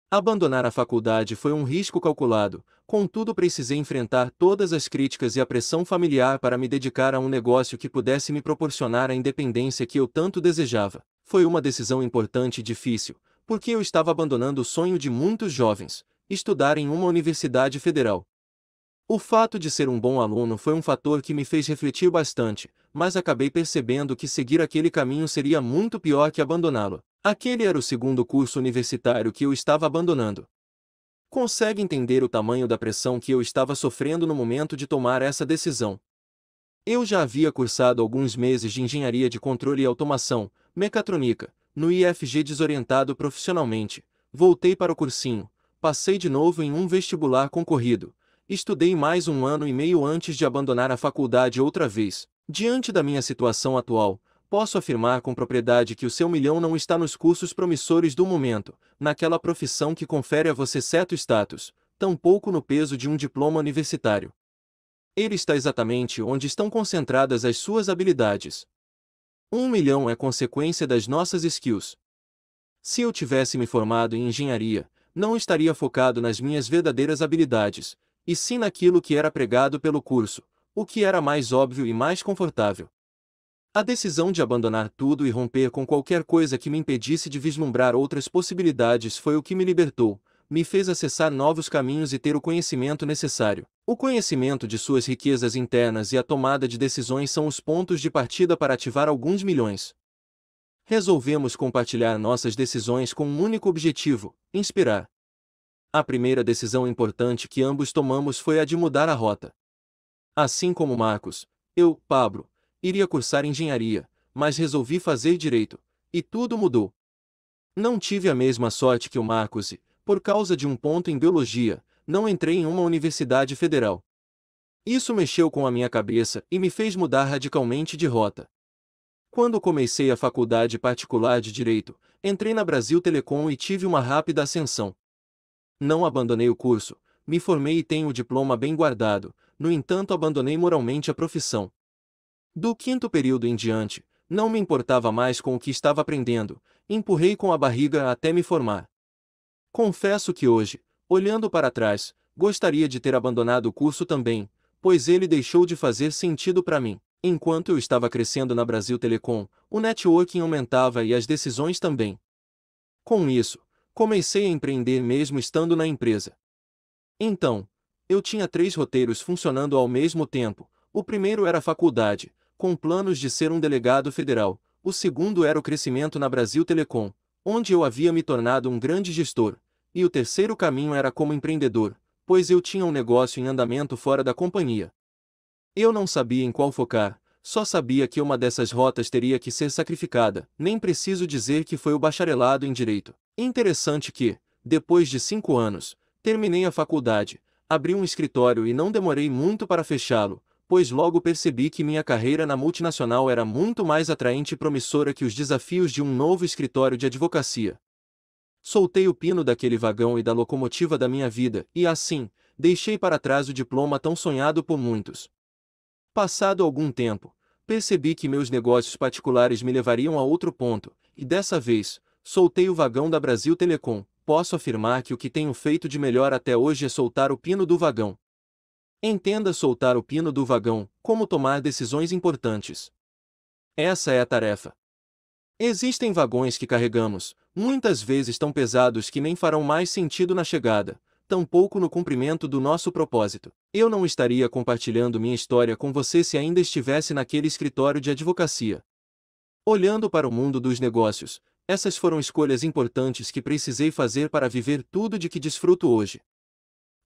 Abandonar a faculdade foi um risco calculado, Contudo, precisei enfrentar todas as críticas e a pressão familiar para me dedicar a um negócio que pudesse me proporcionar a independência que eu tanto desejava. Foi uma decisão importante e difícil, porque eu estava abandonando o sonho de muitos jovens estudar em uma universidade federal. O fato de ser um bom aluno foi um fator que me fez refletir bastante, mas acabei percebendo que seguir aquele caminho seria muito pior que abandoná-lo. Aquele era o segundo curso universitário que eu estava abandonando. Consegue entender o tamanho da pressão que eu estava sofrendo no momento de tomar essa decisão. Eu já havia cursado alguns meses de engenharia de controle e automação, mecatrônica, no IFG desorientado profissionalmente. Voltei para o cursinho, passei de novo em um vestibular concorrido. Estudei mais um ano e meio antes de abandonar a faculdade outra vez. Diante da minha situação atual, posso afirmar com propriedade que o seu milhão não está nos cursos promissores do momento, naquela profissão que confere a você certo status, tampouco no peso de um diploma universitário. Ele está exatamente onde estão concentradas as suas habilidades. Um milhão é consequência das nossas skills. Se eu tivesse me formado em engenharia, não estaria focado nas minhas verdadeiras habilidades, e sim naquilo que era pregado pelo curso, o que era mais óbvio e mais confortável. A decisão de abandonar tudo e romper com qualquer coisa que me impedisse de vislumbrar outras possibilidades foi o que me libertou, me fez acessar novos caminhos e ter o conhecimento necessário. O conhecimento de suas riquezas internas e a tomada de decisões são os pontos de partida para ativar alguns milhões. Resolvemos compartilhar nossas decisões com um único objetivo: inspirar. A primeira decisão importante que ambos tomamos foi a de mudar a rota. Assim como Marcos, eu, Pablo, iria cursar engenharia, mas resolvi fazer direito, e tudo mudou. Não tive a mesma sorte que o Marcos e, por causa de um ponto em biologia, não entrei em uma universidade federal. Isso mexeu com a minha cabeça e me fez mudar radicalmente de rota. Quando comecei a faculdade particular de Direito, entrei na Brasil Telecom e tive uma rápida ascensão. Não abandonei o curso, me formei e tenho o diploma bem guardado, no entanto abandonei moralmente a profissão. Do quinto período em diante, não me importava mais com o que estava aprendendo, empurrei com a barriga até me formar. Confesso que hoje, olhando para trás, gostaria de ter abandonado o curso também, pois ele deixou de fazer sentido para mim. Enquanto eu estava crescendo na Brasil Telecom, o networking aumentava e as decisões também. Com isso, comecei a empreender mesmo estando na empresa. Então, eu tinha três roteiros funcionando ao mesmo tempo. O primeiro era a faculdade, com planos de ser um delegado federal. O segundo era o crescimento na Brasil Telecom, onde eu havia me tornado um grande gestor. E o terceiro caminho era como empreendedor, pois eu tinha um negócio em andamento fora da companhia. Eu não sabia em qual focar, só sabia que uma dessas rotas teria que ser sacrificada, nem preciso dizer que foi o bacharelado em Direito. Interessante que, depois de cinco anos, terminei a faculdade, abri um escritório e não demorei muito para fechá-lo, pois logo percebi que minha carreira na multinacional era muito mais atraente e promissora que os desafios de um novo escritório de advocacia. Soltei o pino daquele vagão e da locomotiva da minha vida, e assim, deixei para trás o diploma tão sonhado por muitos. Passado algum tempo, percebi que meus negócios particulares me levariam a outro ponto, e dessa vez, soltei o vagão da Brasil Telecom. Posso afirmar que o que tenho feito de melhor até hoje é soltar o pino do vagão. Entenda soltar o pino do vagão, como tomar decisões importantes. Essa é a tarefa. Existem vagões que carregamos, muitas vezes tão pesados que nem farão mais sentido na chegada, tampouco no cumprimento do nosso propósito. Eu não estaria compartilhando minha história com você se ainda estivesse naquele escritório de advocacia. Olhando para o mundo dos negócios, essas foram escolhas importantes que precisei fazer para viver tudo de que desfruto hoje.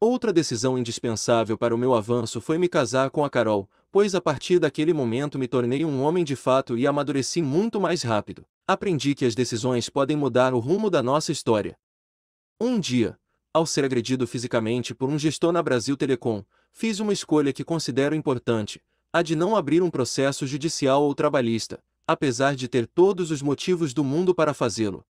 Outra decisão indispensável para o meu avanço foi me casar com a Carol, pois a partir daquele momento me tornei um homem de fato e amadureci muito mais rápido. Aprendi que as decisões podem mudar o rumo da nossa história. Um dia, ao ser agredido fisicamente por um gestor na Brasil Telecom, fiz uma escolha que considero importante, a de não abrir um processo judicial ou trabalhista, apesar de ter todos os motivos do mundo para fazê-lo.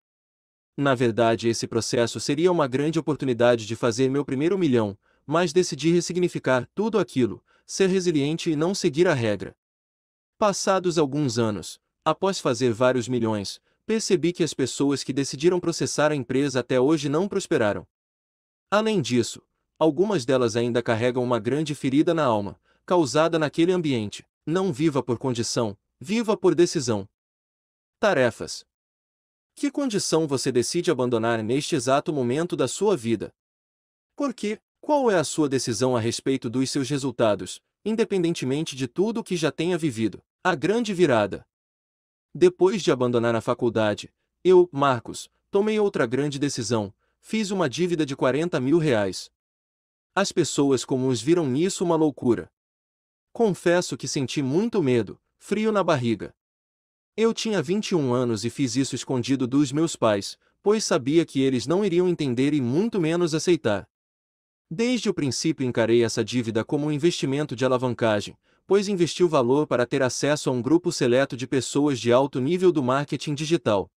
Na verdade, esse processo seria uma grande oportunidade de fazer meu primeiro milhão, mas decidi ressignificar tudo aquilo, ser resiliente e não seguir a regra. Passados alguns anos, após fazer vários milhões, percebi que as pessoas que decidiram processar a empresa até hoje não prosperaram. Além disso, algumas delas ainda carregam uma grande ferida na alma, causada naquele ambiente. Não viva por condição, viva por decisão. Tarefas: que condição você decide abandonar neste exato momento da sua vida? Por quê? Qual é a sua decisão a respeito dos seus resultados, independentemente de tudo o que já tenha vivido? A grande virada. Depois de abandonar a faculdade, eu, Marcos, tomei outra grande decisão, fiz uma dívida de 40 mil reais. As pessoas comuns viram nisso uma loucura. Confesso que senti muito medo, frio na barriga. Eu tinha 21 anos e fiz isso escondido dos meus pais, pois sabia que eles não iriam entender e muito menos aceitar. Desde o princípio encarei essa dívida como um investimento de alavancagem, pois investi o valor para ter acesso a um grupo seleto de pessoas de alto nível do marketing digital.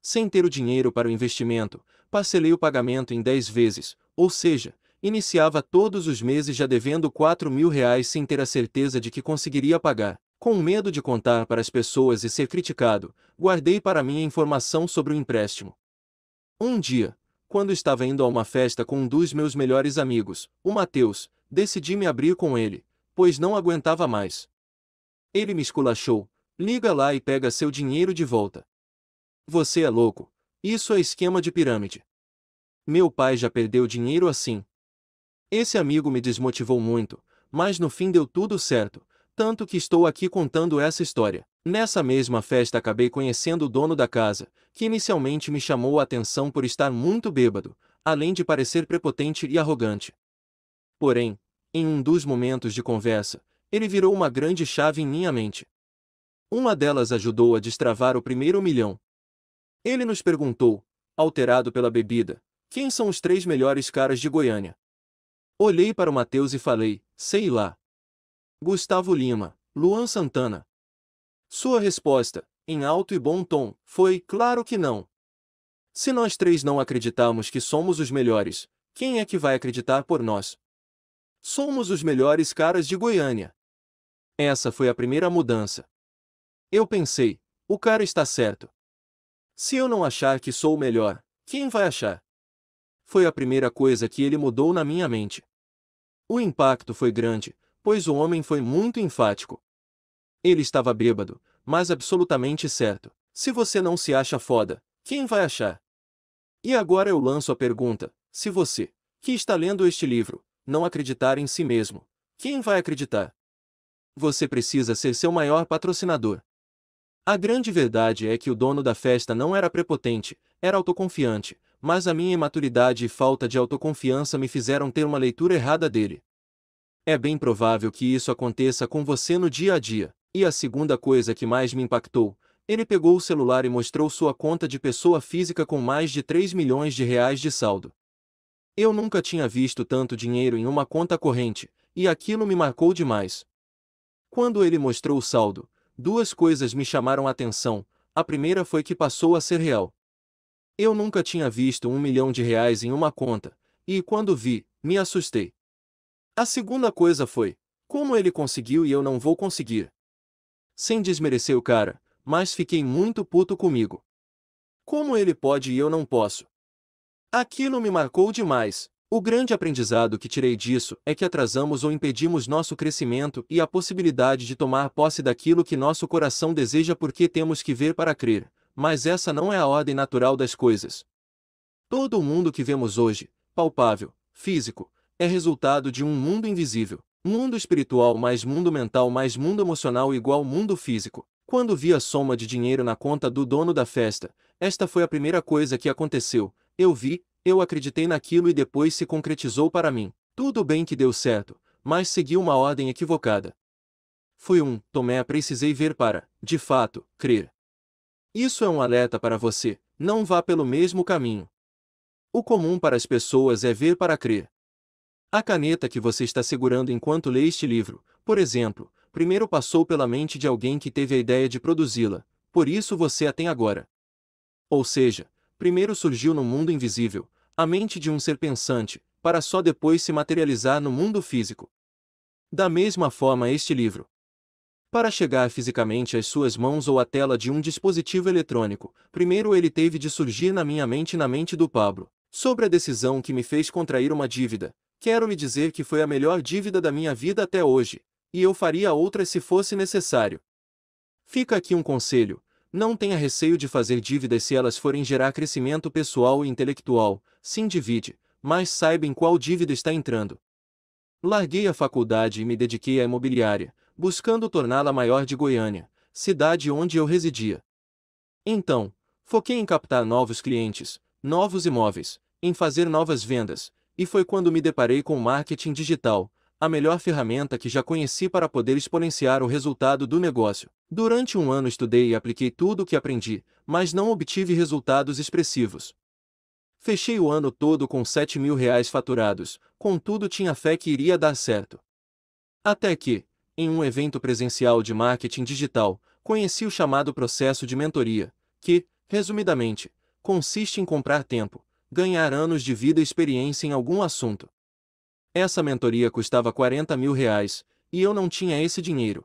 Sem ter o dinheiro para o investimento, parcelei o pagamento em 10 vezes, ou seja, iniciava todos os meses já devendo 4 mil reais sem ter a certeza de que conseguiria pagar. Com medo de contar para as pessoas e ser criticado, guardei para mim a informação sobre o empréstimo. Um dia, quando estava indo a uma festa com um dos meus melhores amigos, o Mateus, decidi me abrir com ele, pois não aguentava mais. Ele me esculachou, liga lá e pega seu dinheiro de volta. Você é louco, isso é esquema de pirâmide. Meu pai já perdeu dinheiro assim. Esse amigo me desmotivou muito, mas no fim deu tudo certo, tanto que estou aqui contando essa história. Nessa mesma festa acabei conhecendo o dono da casa, que inicialmente me chamou a atenção por estar muito bêbado, além de parecer prepotente e arrogante. Porém, em um dos momentos de conversa, ele virou uma grande chave em minha mente. Uma delas ajudou a destravar o primeiro milhão. Ele nos perguntou, alterado pela bebida, quem são os três melhores caras de Goiânia. Olhei para o Matheus e falei, sei lá, Gustavo Lima, Luan Santana. Sua resposta, em alto e bom tom, foi: claro que não. Se nós três não acreditamos que somos os melhores, quem é que vai acreditar por nós? Somos os melhores caras de Goiânia. Essa foi a primeira mudança. Eu pensei, o cara está certo. Se eu não achar que sou o melhor, quem vai achar? Foi a primeira coisa que ele mudou na minha mente. O impacto foi grande, pois o homem foi muito enfático. Ele estava bêbado, mas absolutamente certo. Se você não se acha foda, quem vai achar? E agora eu lanço a pergunta: se você, que está lendo este livro, não acreditar em si mesmo, quem vai acreditar? Você precisa ser seu maior patrocinador. A grande verdade é que o dono da festa não era prepotente, era autoconfiante, mas a minha imaturidade e falta de autoconfiança me fizeram ter uma leitura errada dele. É bem provável que isso aconteça com você no dia a dia. E a segunda coisa que mais me impactou, ele pegou o celular e mostrou sua conta de pessoa física com mais de 3 milhões de reais de saldo. Eu nunca tinha visto tanto dinheiro em uma conta corrente, e aquilo me marcou demais. Quando ele mostrou o saldo, duas coisas me chamaram a atenção. A primeira foi que passou a ser real. Eu nunca tinha visto um milhão de reais em uma conta, e quando vi, me assustei. A segunda coisa foi: como ele conseguiu e eu não vou conseguir? Sem desmerecer o cara, mas fiquei muito puto comigo. Como ele pode e eu não posso? Aquilo me marcou demais. O grande aprendizado que tirei disso é que atrasamos ou impedimos nosso crescimento e a possibilidade de tomar posse daquilo que nosso coração deseja porque temos que ver para crer, mas essa não é a ordem natural das coisas. Todo o mundo que vemos hoje, palpável, físico, é resultado de um mundo invisível. Mundo espiritual mais mundo mental mais mundo emocional igual mundo físico. Quando vi a soma de dinheiro na conta do dono da festa, esta foi a primeira coisa que aconteceu. Eu vi, eu acreditei naquilo e depois se concretizou para mim. Tudo bem que deu certo, mas segui uma ordem equivocada. Fui um, Tomé, precisei ver para, de fato, crer. Isso é um alerta para você, não vá pelo mesmo caminho. O comum para as pessoas é ver para crer. A caneta que você está segurando enquanto lê este livro, por exemplo, primeiro passou pela mente de alguém que teve a ideia de produzi-la, por isso você a tem agora. Ou seja, primeiro surgiu no mundo invisível, a mente de um ser pensante, para só depois se materializar no mundo físico. Da mesma forma este livro. Para chegar fisicamente às suas mãos ou à tela de um dispositivo eletrônico, primeiro ele teve de surgir na minha mente e na mente do Pablo, sobre a decisão que me fez contrair uma dívida, Quero me dizer que foi a melhor dívida da minha vida até hoje, e eu faria outras se fosse necessário. Fica aqui um conselho: não tenha receio de fazer dívidas se elas forem gerar crescimento pessoal e intelectual, sim divide, mas saiba em qual dívida está entrando. Larguei a faculdade e me dediquei à imobiliária, buscando torná-la maior de Goiânia, cidade onde eu residia. Então, foquei em captar novos clientes, novos imóveis, em fazer novas vendas, e foi quando me deparei com o marketing digital, a melhor ferramenta que já conheci para poder exponenciar o resultado do negócio. Durante um ano estudei e apliquei tudo o que aprendi, mas não obtive resultados expressivos. Fechei o ano todo com 7 mil reais faturados, contudo tinha fé que iria dar certo. Até que, em um evento presencial de marketing digital, conheci o chamado processo de mentoria, que, resumidamente, consiste em comprar tempo, ganhar anos de vida e experiência em algum assunto. Essa mentoria custava 40 mil reais, e eu não tinha esse dinheiro.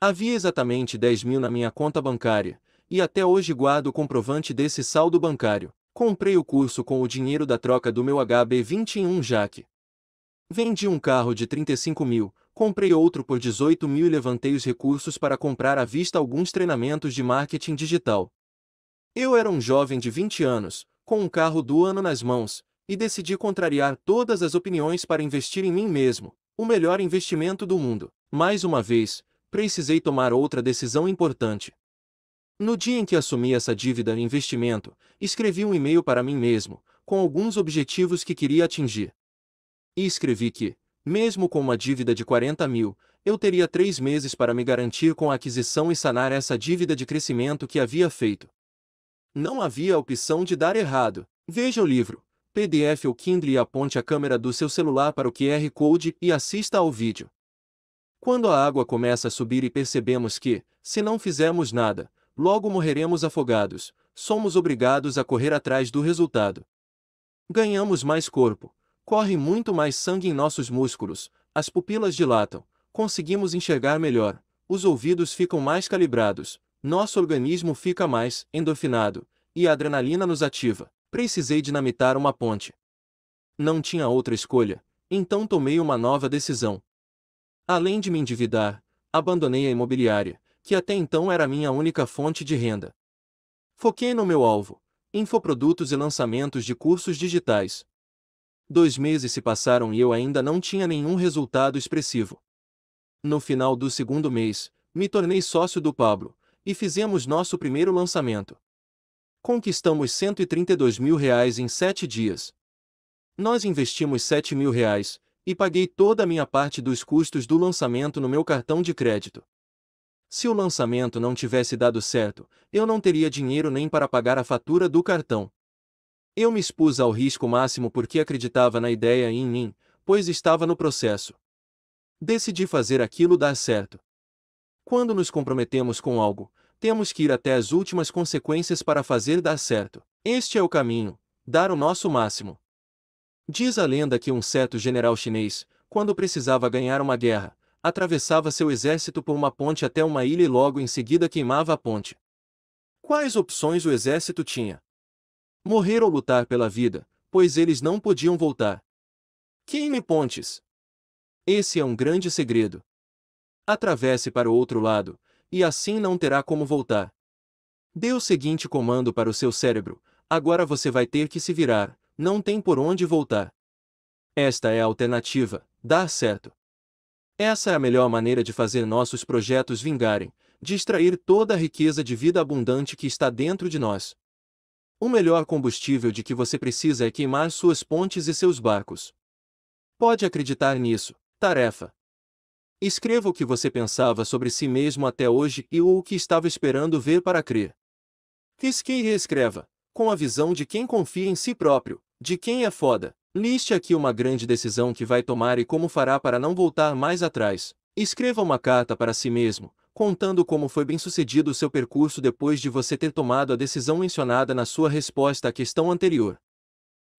Havia exatamente 10 mil na minha conta bancária, e até hoje guardo o comprovante desse saldo bancário. Comprei o curso com o dinheiro da troca do meu HB21 Jack. Vendi um carro de 35 mil, comprei outro por 18 mil e levantei os recursos para comprar à vista alguns treinamentos de marketing digital. Eu era um jovem de 20 anos, com um carro do ano nas mãos, e decidi contrariar todas as opiniões para investir em mim mesmo, o melhor investimento do mundo. Mais uma vez, precisei tomar outra decisão importante. No dia em que assumi essa dívida e investimento, escrevi um e-mail para mim mesmo, com alguns objetivos que queria atingir. E escrevi que, mesmo com uma dívida de 40 mil, eu teria três meses para me garantir com a aquisição e sanar essa dívida de crescimento que havia feito. Não havia a opção de dar errado. Veja o livro, PDF ou Kindle e aponte a câmera do seu celular para o QR Code e assista ao vídeo. Quando a água começa a subir e percebemos que, se não fizermos nada, logo morreremos afogados, somos obrigados a correr atrás do resultado. Ganhamos mais corpo, corre muito mais sangue em nossos músculos, as pupilas dilatam, conseguimos enxergar melhor, os ouvidos ficam mais calibrados, nosso organismo fica mais endorfinado e a adrenalina nos ativa. Precisei dinamitar uma ponte. Não tinha outra escolha, então tomei uma nova decisão. Além de me endividar, abandonei a imobiliária, que até então era minha única fonte de renda. Foquei no meu alvo, infoprodutos e lançamentos de cursos digitais. Dois meses se passaram e eu ainda não tinha nenhum resultado expressivo. No final do segundo mês, me tornei sócio do Pablo, e fizemos nosso primeiro lançamento. Conquistamos 132 mil reais em sete dias. Nós investimos 7 mil reais, e paguei toda a minha parte dos custos do lançamento no meu cartão de crédito. Se o lançamento não tivesse dado certo, eu não teria dinheiro nem para pagar a fatura do cartão. Eu me expus ao risco máximo porque acreditava na ideia e em mim, pois estava no processo. Decidi fazer aquilo dar certo. Quando nos comprometemos com algo, temos que ir até as últimas consequências para fazer dar certo. Este é o caminho, dar o nosso máximo. Diz a lenda que um certo general chinês, quando precisava ganhar uma guerra, atravessava seu exército por uma ponte até uma ilha e logo em seguida queimava a ponte. Quais opções o exército tinha? Morrer ou lutar pela vida, pois eles não podiam voltar. Queime pontes! Esse é um grande segredo atravesse para o outro lado, e assim não terá como voltar. Dê o seguinte comando para o seu cérebro: agora você vai ter que se virar, não tem por onde voltar. Esta é a alternativa, dar certo. Essa é a melhor maneira de fazer nossos projetos vingarem, de extrair toda a riqueza de vida abundante que está dentro de nós. O melhor combustível de que você precisa é queimar suas pontes e seus barcos. Pode acreditar nisso. Tarefa: Escreva o que você pensava sobre si mesmo até hoje e ou o que estava esperando ver para crer. Risque e reescreva, com a visão de quem confia em si próprio, de quem é foda. Liste aqui uma grande decisão que vai tomar e como fará para não voltar mais atrás. Escreva uma carta para si mesmo, contando como foi bem sucedido o seu percurso depois de você ter tomado a decisão mencionada na sua resposta à questão anterior.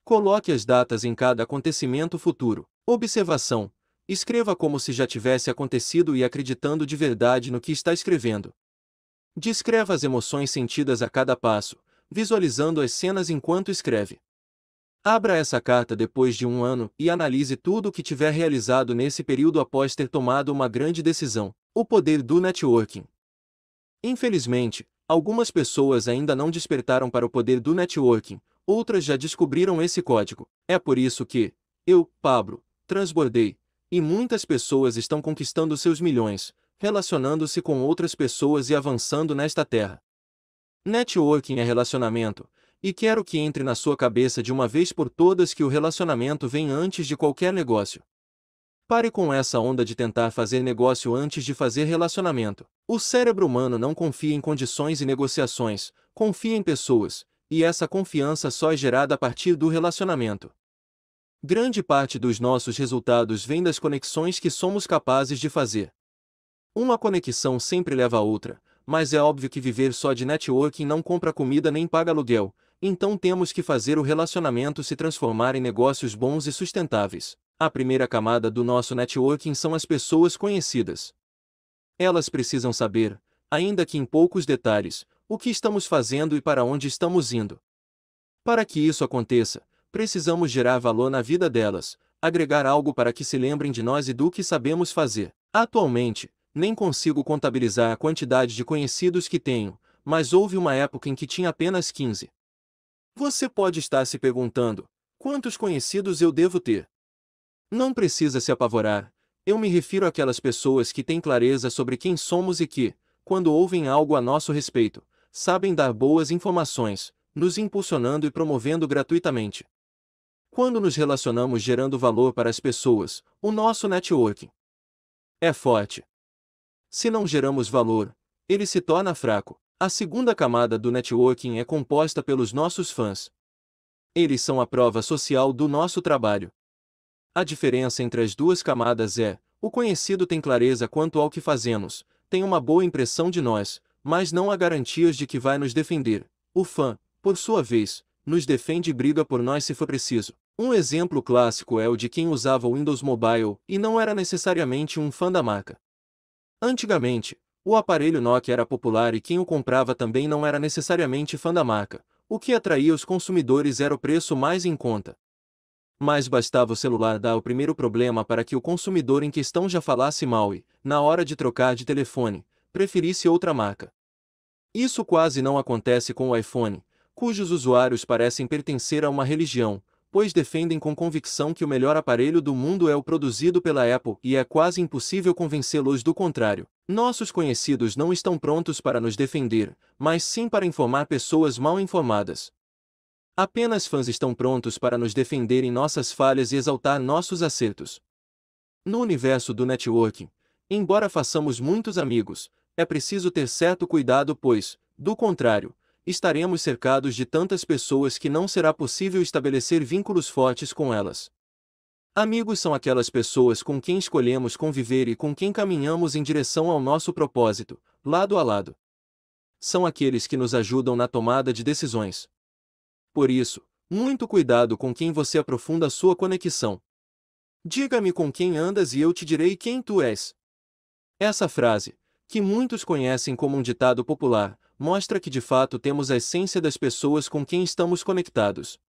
Coloque as datas em cada acontecimento futuro. Observação: Escreva como se já tivesse acontecido e acreditando de verdade no que está escrevendo. Descreva as emoções sentidas a cada passo, visualizando as cenas enquanto escreve. Abra essa carta depois de um ano e analise tudo o que tiver realizado nesse período após ter tomado uma grande decisão: o poder do networking. Infelizmente, algumas pessoas ainda não despertaram para o poder do networking, outras já descobriram esse código. É por isso que eu, Pablo, transbordei, e muitas pessoas estão conquistando seus milhões, relacionando-se com outras pessoas e avançando nesta terra. Networking é relacionamento, e quero que entre na sua cabeça de uma vez por todas que o relacionamento vem antes de qualquer negócio. Pare com essa onda de tentar fazer negócio antes de fazer relacionamento. O cérebro humano não confia em condições e negociações, confia em pessoas, e essa confiança só é gerada a partir do relacionamento. Grande parte dos nossos resultados vem das conexões que somos capazes de fazer. Uma conexão sempre leva a outra, mas é óbvio que viver só de networking não compra comida nem paga aluguel, então temos que fazer o relacionamento se transformar em negócios bons e sustentáveis. A primeira camada do nosso networking são as pessoas conhecidas. Elas precisam saber, ainda que em poucos detalhes, o que estamos fazendo e para onde estamos indo. Para que isso aconteça, Precisamos gerar valor na vida delas, agregar algo para que se lembrem de nós e do que sabemos fazer. Atualmente, nem consigo contabilizar a quantidade de conhecidos que tenho, mas houve uma época em que tinha apenas 15. Você pode estar se perguntando: quantos conhecidos eu devo ter? Não precisa se apavorar, eu me refiro àquelas pessoas que têm clareza sobre quem somos e que, quando ouvem algo a nosso respeito, sabem dar boas informações, nos impulsionando e promovendo gratuitamente quando nos relacionamos gerando valor para as pessoas, o nosso networking é forte. Se não geramos valor, ele se torna fraco. A segunda camada do networking é composta pelos nossos fãs. Eles são a prova social do nosso trabalho. A diferença entre as duas camadas é: o conhecido tem clareza quanto ao que fazemos, tem uma boa impressão de nós, mas não há garantias de que vai nos defender. O fã, por sua vez, nos defende e briga por nós se for preciso. Um exemplo clássico é o de quem usava o Windows Mobile e não era necessariamente um fã da marca. Antigamente, o aparelho Nokia era popular e quem o comprava também não era necessariamente fã da marca. O que atraía os consumidores era o preço mais em conta. Mas bastava o celular dar o primeiro problema para que o consumidor em questão já falasse mal e, na hora de trocar de telefone, preferisse outra marca. Isso quase não acontece com o iPhone, cujos usuários parecem pertencer a uma religião, pois defendem com convicção que o melhor aparelho do mundo é o produzido pela Apple e é quase impossível convencê-los do contrário. Nossos conhecidos não estão prontos para nos defender, mas sim para informar pessoas mal informadas. Apenas fãs estão prontos para nos defender em nossas falhas e exaltar nossos acertos. No universo do networking, embora façamos muitos amigos, é preciso ter certo cuidado, pois, do contrário, estaremos cercados de tantas pessoas que não será possível estabelecer vínculos fortes com elas. Amigos são aquelas pessoas com quem escolhemos conviver e com quem caminhamos em direção ao nosso propósito, lado a lado. São aqueles que nos ajudam na tomada de decisões. Por isso, muito cuidado com quem você aprofunda sua conexão. Diga-me com quem andas e eu te direi quem tu és. Essa frase, que muitos conhecem como um ditado popular, mostra que de fato temos a essência das pessoas com quem estamos conectados.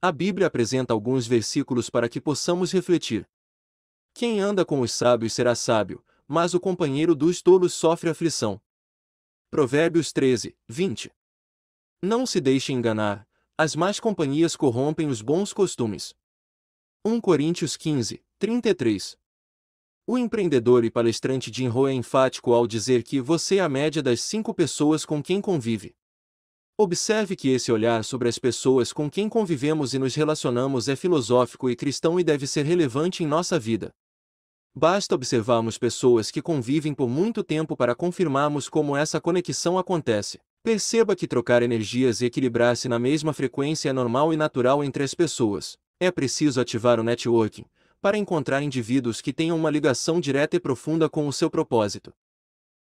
A Bíblia apresenta alguns versículos para que possamos refletir. Quem anda com os sábios será sábio, mas o companheiro dos tolos sofre aflição. Provérbios 13, 20. Não se deixe enganar, as más companhias corrompem os bons costumes. 1 Coríntios 15, 33. O empreendedor e palestrante Jim Ho é enfático ao dizer que você é a média das cinco pessoas com quem convive. Observe que esse olhar sobre as pessoas com quem convivemos e nos relacionamos é filosófico e cristão e deve ser relevante em nossa vida. Basta observarmos pessoas que convivem por muito tempo para confirmarmos como essa conexão acontece. Perceba que trocar energias e equilibrar-se na mesma frequência é normal e natural entre as pessoas. É preciso ativar o networking, para encontrar indivíduos que tenham uma ligação direta e profunda com o seu propósito.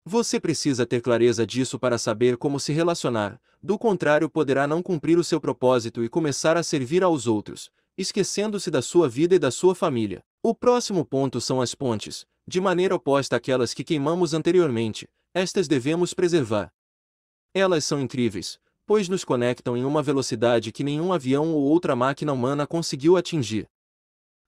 Você precisa ter clareza disso para saber como se relacionar, do contrário, poderá não cumprir o seu propósito e começar a servir aos outros, esquecendo-se da sua vida e da sua família. O próximo ponto são as pontes, de maneira oposta àquelas que queimamos anteriormente, estas devemos preservar. Elas são incríveis, pois nos conectam em uma velocidade que nenhum avião ou outra máquina humana conseguiu atingir.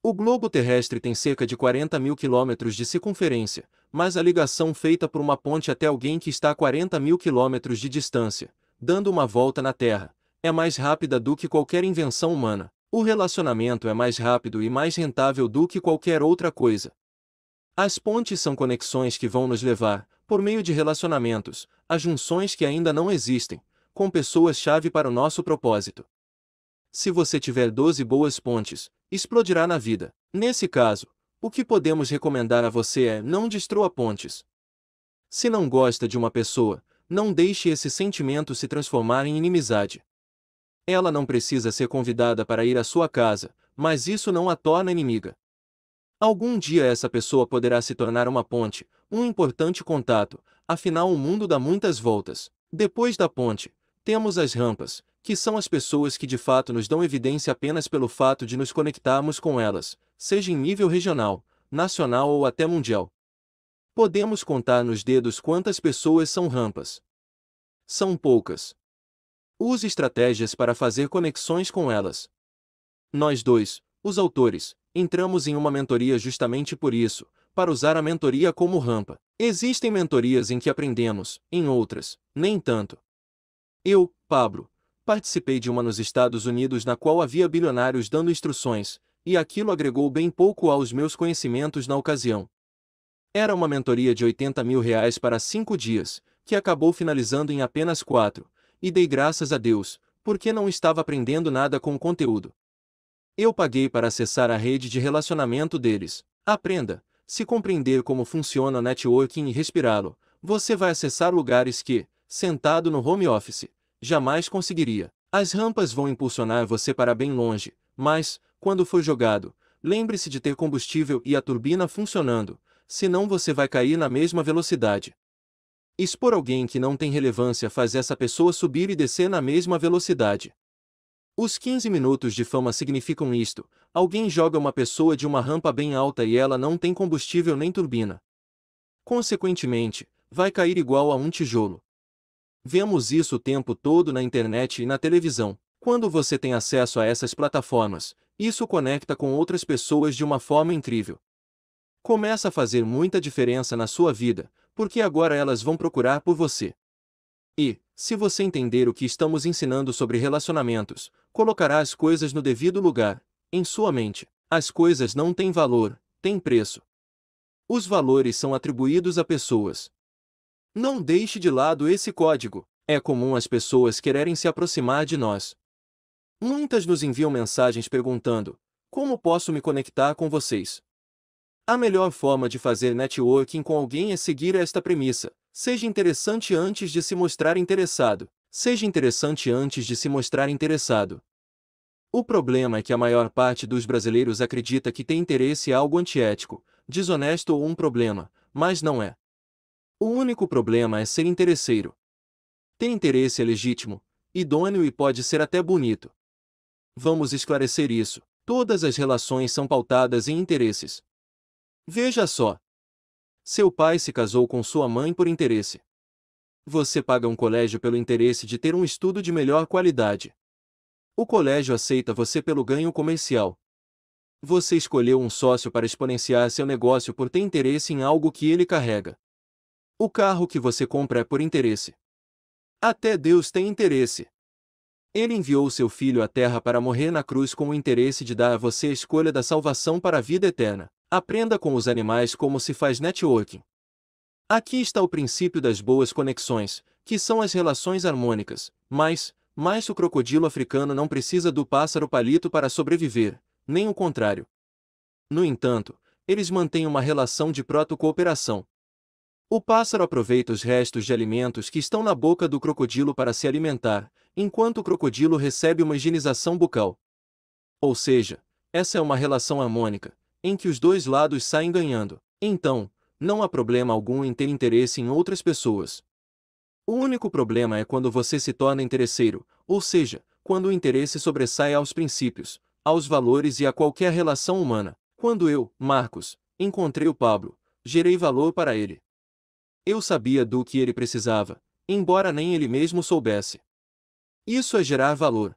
O globo terrestre tem cerca de 40 mil quilômetros de circunferência, mas a ligação feita por uma ponte até alguém que está a 40 mil quilômetros de distância, dando uma volta na Terra, é mais rápida do que qualquer invenção humana. O relacionamento é mais rápido e mais rentável do que qualquer outra coisa. As pontes são conexões que vão nos levar, por meio de relacionamentos, a junções que ainda não existem, com pessoas-chave para o nosso propósito. Se você tiver 12 boas pontes, explodirá na vida. Nesse caso, o que podemos recomendar a você é não destrua pontes. Se não gosta de uma pessoa, não deixe esse sentimento se transformar em inimizade. Ela não precisa ser convidada para ir à sua casa, mas isso não a torna inimiga. Algum dia essa pessoa poderá se tornar uma ponte, um importante contato, afinal o mundo dá muitas voltas. Depois da ponte, temos as rampas, que são as pessoas que de fato nos dão evidência apenas pelo fato de nos conectarmos com elas, seja em nível regional, nacional ou até mundial. Podemos contar nos dedos quantas pessoas são rampas. São poucas. Use estratégias para fazer conexões com elas. Nós dois, os autores, entramos em uma mentoria justamente por isso, para usar a mentoria como rampa. Existem mentorias em que aprendemos, em outras, nem tanto. Eu, Pablo, Participei de uma nos Estados Unidos na qual havia bilionários dando instruções, e aquilo agregou bem pouco aos meus conhecimentos na ocasião. Era uma mentoria de 80 mil reais para cinco dias, que acabou finalizando em apenas quatro, e dei graças a Deus, porque não estava aprendendo nada com o conteúdo. Eu paguei para acessar a rede de relacionamento deles. Aprenda, se compreender como funciona o networking e respirá-lo, você vai acessar lugares que, sentado no home office, jamais conseguiria. As rampas vão impulsionar você para bem longe, mas, quando for jogado, lembre-se de ter combustível e a turbina funcionando, senão você vai cair na mesma velocidade. Expor alguém que não tem relevância faz essa pessoa subir e descer na mesma velocidade. Os 15 minutos de fama significam isto: alguém joga uma pessoa de uma rampa bem alta e ela não tem combustível nem turbina. Consequentemente, vai cair igual a um tijolo. Vemos isso o tempo todo na internet e na televisão. Quando você tem acesso a essas plataformas, isso conecta com outras pessoas de uma forma incrível. Começa a fazer muita diferença na sua vida, porque agora elas vão procurar por você. E, se você entender o que estamos ensinando sobre relacionamentos, colocará as coisas no devido lugar, em sua mente. As coisas não têm valor, têm preço. Os valores são atribuídos a pessoas, não deixe de lado esse código. É comum as pessoas quererem se aproximar de nós. Muitas nos enviam mensagens perguntando: como posso me conectar com vocês? A melhor forma de fazer networking com alguém é seguir esta premissa: seja interessante antes de se mostrar interessado. Seja interessante antes de se mostrar interessado. O problema é que a maior parte dos brasileiros acredita que tem interesse em é algo antiético, desonesto ou um problema, mas não é. O único problema é ser interesseiro. Ter interesse é legítimo, idôneo e pode ser até bonito. Vamos esclarecer isso. Todas as relações são pautadas em interesses. Veja só. Seu pai se casou com sua mãe por interesse. Você paga um colégio pelo interesse de ter um estudo de melhor qualidade. O colégio aceita você pelo ganho comercial. Você escolheu um sócio para exponenciar seu negócio por ter interesse em algo que ele carrega. O carro que você compra é por interesse. Até Deus tem interesse. Ele enviou seu filho à terra para morrer na cruz com o interesse de dar a você a escolha da salvação para a vida eterna. Aprenda com os animais como se faz networking. Aqui está o princípio das boas conexões, que são as relações harmônicas, mas, mas o crocodilo africano não precisa do pássaro palito para sobreviver, nem o contrário. No entanto, eles mantêm uma relação de proto-cooperação, o pássaro aproveita os restos de alimentos que estão na boca do crocodilo para se alimentar, enquanto o crocodilo recebe uma higienização bucal. Ou seja, essa é uma relação harmônica, em que os dois lados saem ganhando. Então, não há problema algum em ter interesse em outras pessoas. O único problema é quando você se torna interesseiro, ou seja, quando o interesse sobressai aos princípios, aos valores e a qualquer relação humana. Quando eu, Marcos, encontrei o Pablo, gerei valor para ele. Eu sabia do que ele precisava, embora nem ele mesmo soubesse. Isso é gerar valor.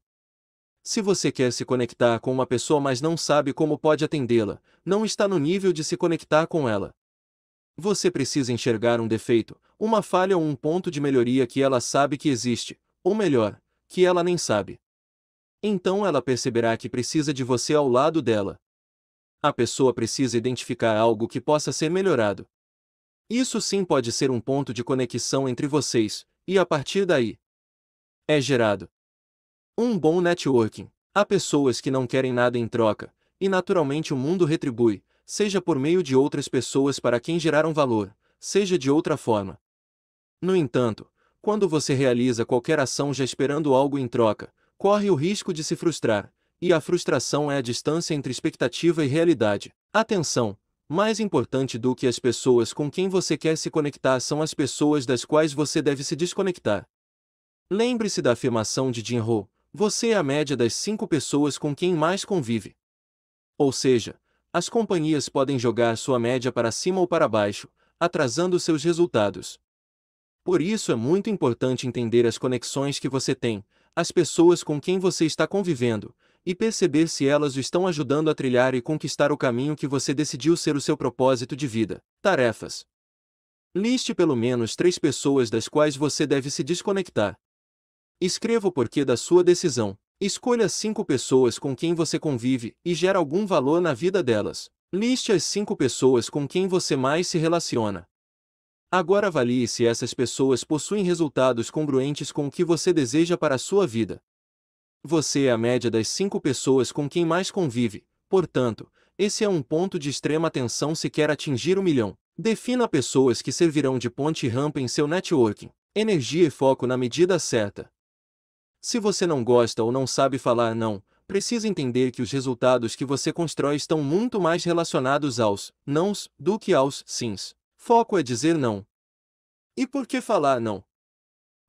Se você quer se conectar com uma pessoa mas não sabe como pode atendê-la, não está no nível de se conectar com ela. Você precisa enxergar um defeito, uma falha ou um ponto de melhoria que ela sabe que existe, ou melhor, que ela nem sabe. Então ela perceberá que precisa de você ao lado dela. A pessoa precisa identificar algo que possa ser melhorado, isso sim pode ser um ponto de conexão entre vocês, e a partir daí é gerado um bom networking. Há pessoas que não querem nada em troca, e naturalmente o mundo retribui, seja por meio de outras pessoas para quem geraram valor, seja de outra forma. No entanto, quando você realiza qualquer ação já esperando algo em troca, corre o risco de se frustrar, e a frustração é a distância entre expectativa e realidade. Atenção! Mais importante do que as pessoas com quem você quer se conectar são as pessoas das quais você deve se desconectar. Lembre-se da afirmação de Jin Ho: você é a média das cinco pessoas com quem mais convive. Ou seja, as companhias podem jogar sua média para cima ou para baixo, atrasando seus resultados. Por isso é muito importante entender as conexões que você tem, as pessoas com quem você está convivendo, e perceber se elas o estão ajudando a trilhar e conquistar o caminho que você decidiu ser o seu propósito de vida. Tarefas. Liste pelo menos três pessoas das quais você deve se desconectar. Escreva o porquê da sua decisão. Escolha cinco pessoas com quem você convive e gera algum valor na vida delas. Liste as cinco pessoas com quem você mais se relaciona. Agora avalie se essas pessoas possuem resultados congruentes com o que você deseja para a sua vida. Você é a média das cinco pessoas com quem mais convive, portanto, esse é um ponto de extrema atenção se quer atingir o um milhão. Defina pessoas que servirão de ponte e rampa em seu networking. Energia e foco na medida certa. Se você não gosta ou não sabe falar não, precisa entender que os resultados que você constrói estão muito mais relacionados aos nãos do que aos sims. Foco é dizer não. E por que falar não?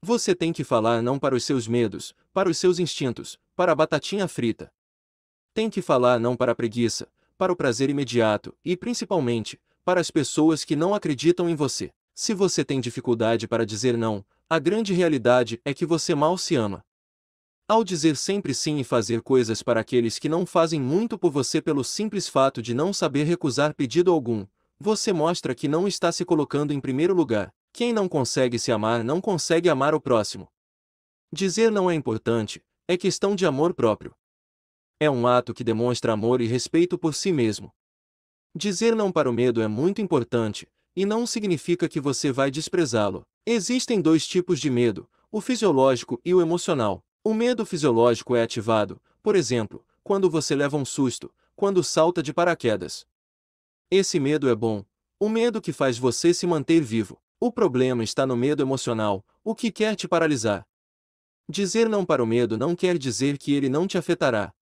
Você tem que falar não para os seus medos, para os seus instintos, para a batatinha frita. Tem que falar não para a preguiça, para o prazer imediato e, principalmente, para as pessoas que não acreditam em você. Se você tem dificuldade para dizer não, a grande realidade é que você mal se ama. Ao dizer sempre sim e fazer coisas para aqueles que não fazem muito por você pelo simples fato de não saber recusar pedido algum, você mostra que não está se colocando em primeiro lugar. Quem não consegue se amar não consegue amar o próximo. Dizer não é importante, é questão de amor próprio. É um ato que demonstra amor e respeito por si mesmo. Dizer não para o medo é muito importante, e não significa que você vai desprezá-lo. Existem dois tipos de medo, o fisiológico e o emocional. O medo fisiológico é ativado, por exemplo, quando você leva um susto, quando salta de paraquedas. Esse medo é bom, o medo que faz você se manter vivo. O problema está no medo emocional, o que quer te paralisar. Dizer não para o medo não quer dizer que ele não te afetará.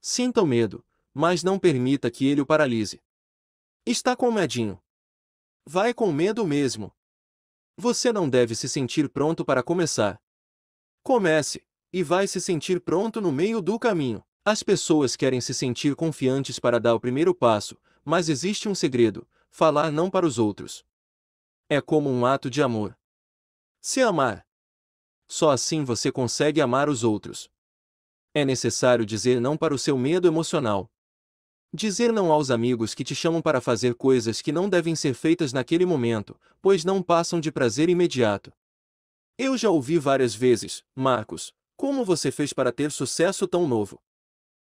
Sinta o medo, mas não permita que ele o paralise. Está com medinho. Vai com medo mesmo. Você não deve se sentir pronto para começar. Comece, e vai se sentir pronto no meio do caminho. As pessoas querem se sentir confiantes para dar o primeiro passo, mas existe um segredo: falar não para os outros é como um ato de amor. Se amar. Só assim você consegue amar os outros. É necessário dizer não para o seu medo emocional. Dizer não aos amigos que te chamam para fazer coisas que não devem ser feitas naquele momento, pois não passam de prazer imediato. Eu já ouvi várias vezes, Marcos, como você fez para ter sucesso tão novo?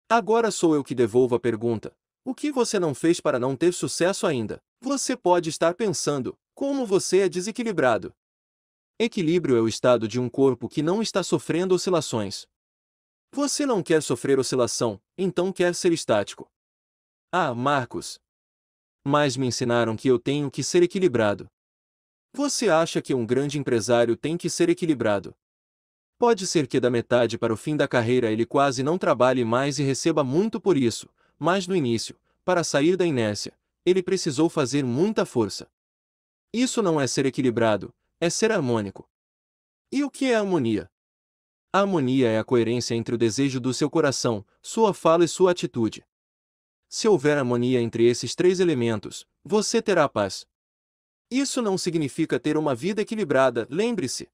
Agora sou eu que devolvo a pergunta. O que você não fez para não ter sucesso ainda? Você pode estar pensando, como você é desequilibrado. Equilíbrio é o estado de um corpo que não está sofrendo oscilações. Você não quer sofrer oscilação, então quer ser estático. Ah, Marcos. Mas me ensinaram que eu tenho que ser equilibrado. Você acha que um grande empresário tem que ser equilibrado? Pode ser que da metade para o fim da carreira ele quase não trabalhe mais e receba muito por isso, mas no início, para sair da inércia, ele precisou fazer muita força. Isso não é ser equilibrado, é ser harmônico. E o que é harmonia? A harmonia é a coerência entre o desejo do seu coração, sua fala e sua atitude. Se houver harmonia entre esses três elementos, você terá paz. Isso não significa ter uma vida equilibrada, lembre-se.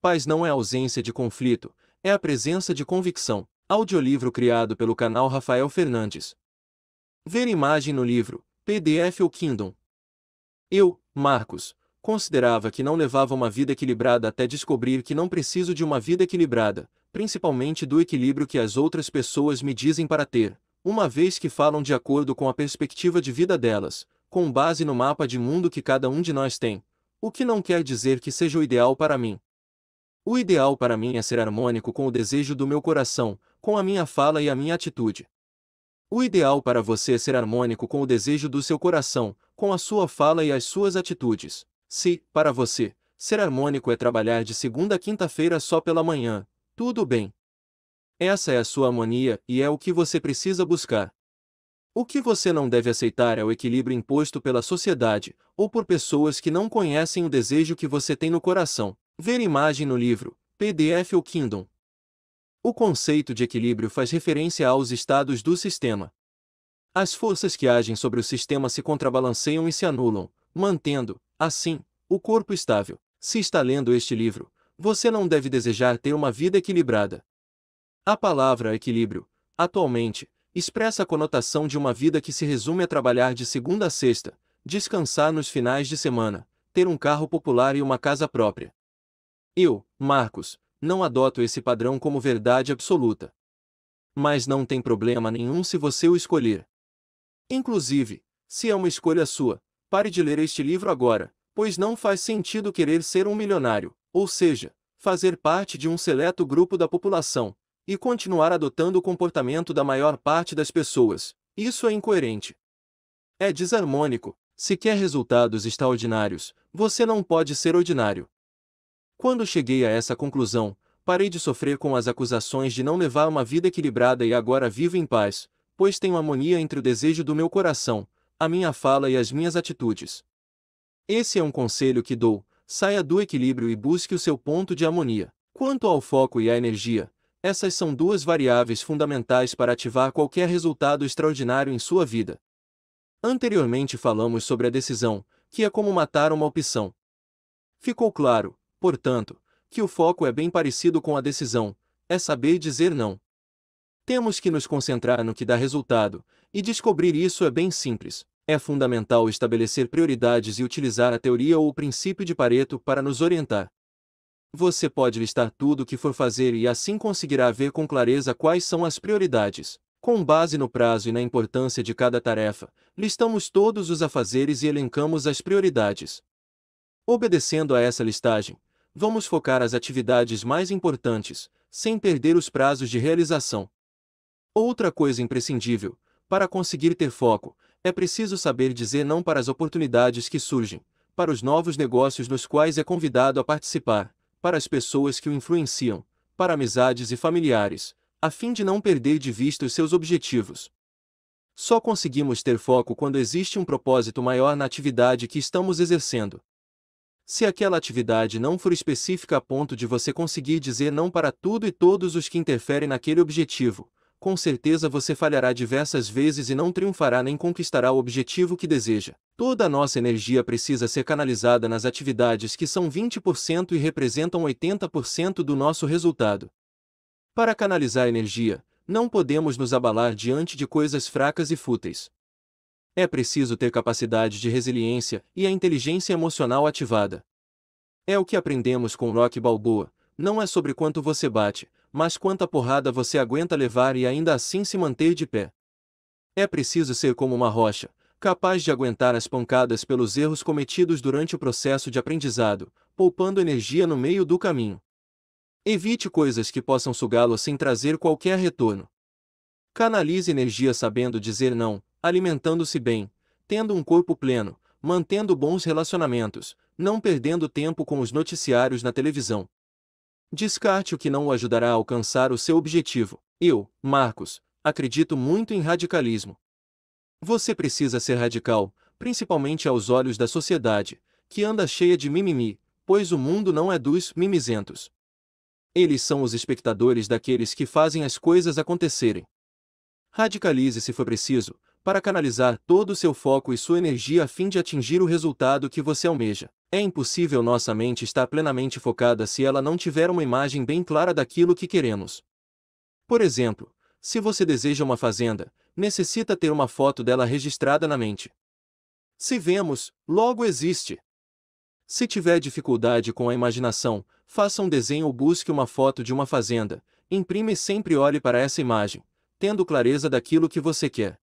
Paz não é ausência de conflito, é a presença de convicção. Audiolivro criado pelo canal Rafael Fernandes. Ver imagem no livro, PDF ou Kindle. Eu, Marcos, considerava que não levava uma vida equilibrada até descobrir que não preciso de uma vida equilibrada, principalmente do equilíbrio que as outras pessoas me dizem para ter, uma vez que falam de acordo com a perspectiva de vida delas, com base no mapa de mundo que cada um de nós tem, o que não quer dizer que seja o ideal para mim. O ideal para mim é ser harmônico com o desejo do meu coração, com a minha fala e a minha atitude. O ideal para você é ser harmônico com o desejo do seu coração, com a sua fala e as suas atitudes. Se, para você, ser harmônico é trabalhar de segunda a quinta-feira só pela manhã, tudo bem. Essa é a sua harmonia e é o que você precisa buscar. O que você não deve aceitar é o equilíbrio imposto pela sociedade ou por pessoas que não conhecem o desejo que você tem no coração. Ver imagem no livro, PDF ou Kindle. O conceito de equilíbrio faz referência aos estados do sistema. As forças que agem sobre o sistema se contrabalanceiam e se anulam, mantendo, assim, o corpo estável. Se está lendo este livro, você não deve desejar ter uma vida equilibrada. A palavra equilíbrio, atualmente, expressa a conotação de uma vida que se resume a trabalhar de segunda a sexta, descansar nos finais de semana, ter um carro popular e uma casa própria. Eu, Marcos, não adoto esse padrão como verdade absoluta. Mas não tem problema nenhum se você o escolher. Inclusive, se é uma escolha sua, pare de ler este livro agora, pois não faz sentido querer ser um milionário, ou seja, fazer parte de um seleto grupo da população, e continuar adotando o comportamento da maior parte das pessoas. Isso é incoerente. É desarmônico. Se quer resultados extraordinários, você não pode ser ordinário. Quando cheguei a essa conclusão, parei de sofrer com as acusações de não levar uma vida equilibrada e agora vivo em paz, pois tenho harmonia entre o desejo do meu coração, a minha fala e as minhas atitudes. Esse é um conselho que dou: saia do equilíbrio e busque o seu ponto de harmonia. Quanto ao foco e à energia, essas são duas variáveis fundamentais para ativar qualquer resultado extraordinário em sua vida. Anteriormente falamos sobre a decisão, que é como matar uma opção. Ficou claro, portanto, que o foco é bem parecido com a decisão, é saber dizer não. Temos que nos concentrar no que dá resultado, e descobrir isso é bem simples. É fundamental estabelecer prioridades e utilizar a teoria ou o princípio de Pareto para nos orientar. Você pode listar tudo o que for fazer e assim conseguirá ver com clareza quais são as prioridades. Com base no prazo e na importância de cada tarefa, listamos todos os afazeres e elencamos as prioridades. Obedecendo a essa listagem, vamos focar as atividades mais importantes, sem perder os prazos de realização. Outra coisa imprescindível, para conseguir ter foco, é preciso saber dizer não para as oportunidades que surgem, para os novos negócios nos quais é convidado a participar, para as pessoas que o influenciam, para amizades e familiares, a fim de não perder de vista os seus objetivos. Só conseguimos ter foco quando existe um propósito maior na atividade que estamos exercendo. Se aquela atividade não for específica a ponto de você conseguir dizer não para tudo e todos os que interferem naquele objetivo, com certeza você falhará diversas vezes e não triunfará nem conquistará o objetivo que deseja. Toda a nossa energia precisa ser canalizada nas atividades que são 20% e representam 80% do nosso resultado. Para canalizar energia, não podemos nos abalar diante de coisas fracas e fúteis. É preciso ter capacidade de resiliência e a inteligência emocional ativada. É o que aprendemos com Rock Balboa, não é sobre quanto você bate, mas quanta porrada você aguenta levar e ainda assim se manter de pé. É preciso ser como uma rocha, capaz de aguentar as pancadas pelos erros cometidos durante o processo de aprendizado, poupando energia no meio do caminho. Evite coisas que possam sugá-lo sem trazer qualquer retorno. Canalize energia sabendo dizer não, alimentando-se bem, tendo um corpo pleno, mantendo bons relacionamentos, não perdendo tempo com os noticiários na televisão. Descarte o que não o ajudará a alcançar o seu objetivo. Eu, Marcos, acredito muito em radicalismo. Você precisa ser radical, principalmente aos olhos da sociedade, que anda cheia de mimimi, pois o mundo não é dos mimizentos. Eles são os espectadores daqueles que fazem as coisas acontecerem. Radicalize se for preciso, para canalizar todo o seu foco e sua energia a fim de atingir o resultado que você almeja. É impossível nossa mente estar plenamente focada se ela não tiver uma imagem bem clara daquilo que queremos. Por exemplo, se você deseja uma fazenda, necessita ter uma foto dela registrada na mente. Se vemos, logo existe. Se tiver dificuldade com a imaginação, faça um desenho ou busque uma foto de uma fazenda, imprime e sempre olhe para essa imagem, tendo clareza daquilo que você quer.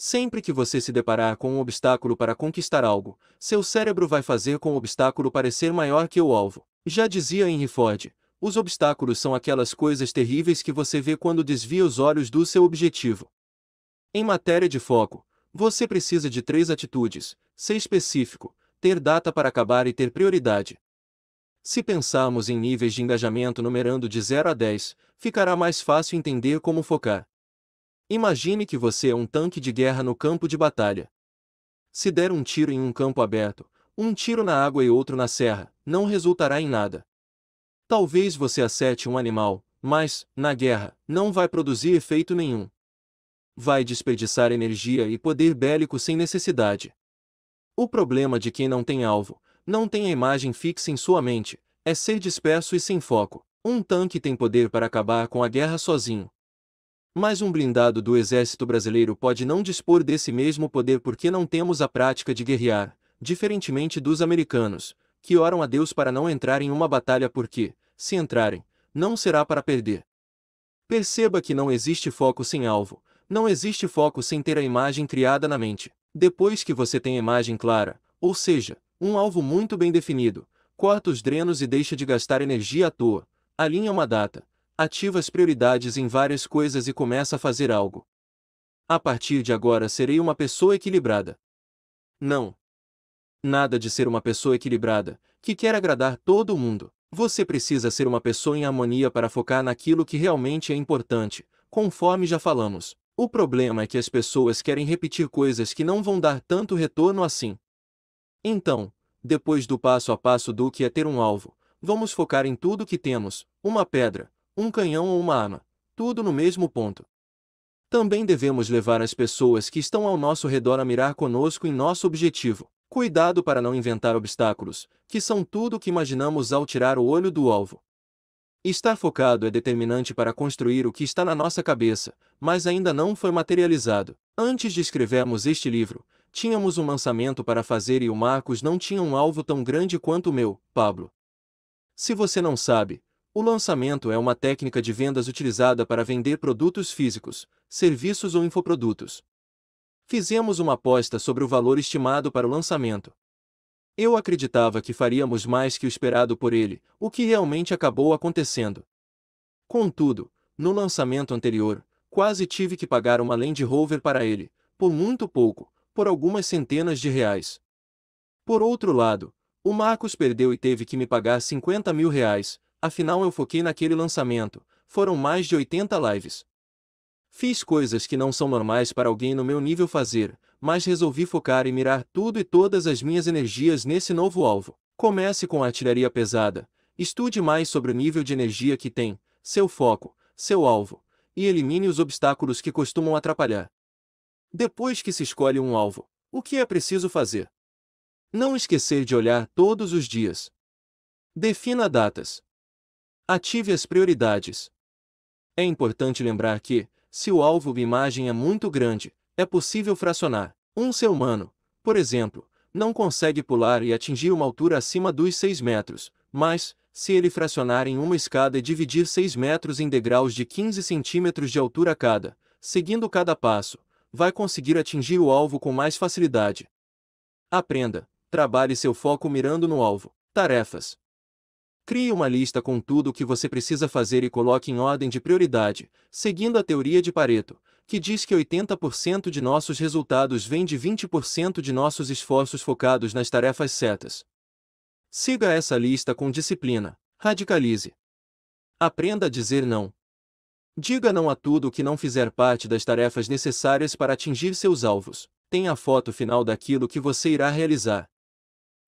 Sempre que você se deparar com um obstáculo para conquistar algo, seu cérebro vai fazer com o obstáculo parecer maior que o alvo. Já dizia Henry Ford, os obstáculos são aquelas coisas terríveis que você vê quando desvia os olhos do seu objetivo. Em matéria de foco, você precisa de três atitudes: ser específico, ter data para acabar e ter prioridade. Se pensarmos em níveis de engajamento numerando de 0 a 10, ficará mais fácil entender como focar. Imagine que você é um tanque de guerra no campo de batalha. Se der um tiro em um campo aberto, um tiro na água e outro na serra, não resultará em nada. Talvez você acerte um animal, mas, na guerra, não vai produzir efeito nenhum. Vai desperdiçar energia e poder bélico sem necessidade. O problema de quem não tem alvo, não tem a imagem fixa em sua mente, é ser disperso e sem foco. Um tanque tem poder para acabar com a guerra sozinho, mas um blindado do exército brasileiro pode não dispor desse mesmo poder porque não temos a prática de guerrear, diferentemente dos americanos, que oram a Deus para não entrar em uma batalha porque, se entrarem, não será para perder. Perceba que não existe foco sem alvo, não existe foco sem ter a imagem criada na mente. Depois que você tem a imagem clara, ou seja, um alvo muito bem definido, corta os drenos e deixa de gastar energia à toa, alinha é uma data, ativa as prioridades em várias coisas e começa a fazer algo. A partir de agora serei uma pessoa equilibrada. Não. Nada de ser uma pessoa equilibrada, que quer agradar todo mundo. Você precisa ser uma pessoa em harmonia para focar naquilo que realmente é importante, conforme já falamos. O problema é que as pessoas querem repetir coisas que não vão dar tanto retorno assim. Então, depois do passo a passo do que é ter um alvo, vamos focar em tudo que temos: uma pedra, um canhão ou uma arma, tudo no mesmo ponto. Também devemos levar as pessoas que estão ao nosso redor a mirar conosco em nosso objetivo. Cuidado para não inventar obstáculos, que são tudo o que imaginamos ao tirar o olho do alvo. Estar focado é determinante para construir o que está na nossa cabeça, mas ainda não foi materializado. Antes de escrevermos este livro, tínhamos um lançamento para fazer e o Marcos não tinha um alvo tão grande quanto o meu, Pablo. Se você não sabe, o lançamento é uma técnica de vendas utilizada para vender produtos físicos, serviços ou infoprodutos. Fizemos uma aposta sobre o valor estimado para o lançamento. Eu acreditava que faríamos mais que o esperado por ele, o que realmente acabou acontecendo. Contudo, no lançamento anterior, quase tive que pagar uma Land Rover para ele, por muito pouco, por algumas centenas de reais. Por outro lado, o Marcos perdeu e teve que me pagar 50 mil reais, Afinal eu foquei naquele lançamento, foram mais de 80 lives. Fiz coisas que não são normais para alguém no meu nível fazer, mas resolvi focar e mirar tudo e todas as minhas energias nesse novo alvo. Comece com a artilharia pesada, estude mais sobre o nível de energia que tem, seu foco, seu alvo, e elimine os obstáculos que costumam atrapalhar. Depois que se escolhe um alvo, o que é preciso fazer? Não esquecer de olhar todos os dias. Defina datas, Ative as prioridades. É importante lembrar que, se o alvo de imagem é muito grande, é possível fracionar. Um ser humano, por exemplo, não consegue pular e atingir uma altura acima dos 6 metros, mas, se ele fracionar em uma escada e dividir 6 metros em degraus de 15 centímetros de altura cada, seguindo cada passo, vai conseguir atingir o alvo com mais facilidade. Aprenda, trabalhe seu foco mirando no alvo. Tarefas. Crie uma lista com tudo o que você precisa fazer e coloque em ordem de prioridade, seguindo a teoria de Pareto, que diz que 80% de nossos resultados vem de 20% de nossos esforços focados nas tarefas certas. Siga essa lista com disciplina. Radicalize. Aprenda a dizer não. Diga não a tudo o que não fizer parte das tarefas necessárias para atingir seus alvos. Tenha a foto final daquilo que você irá realizar.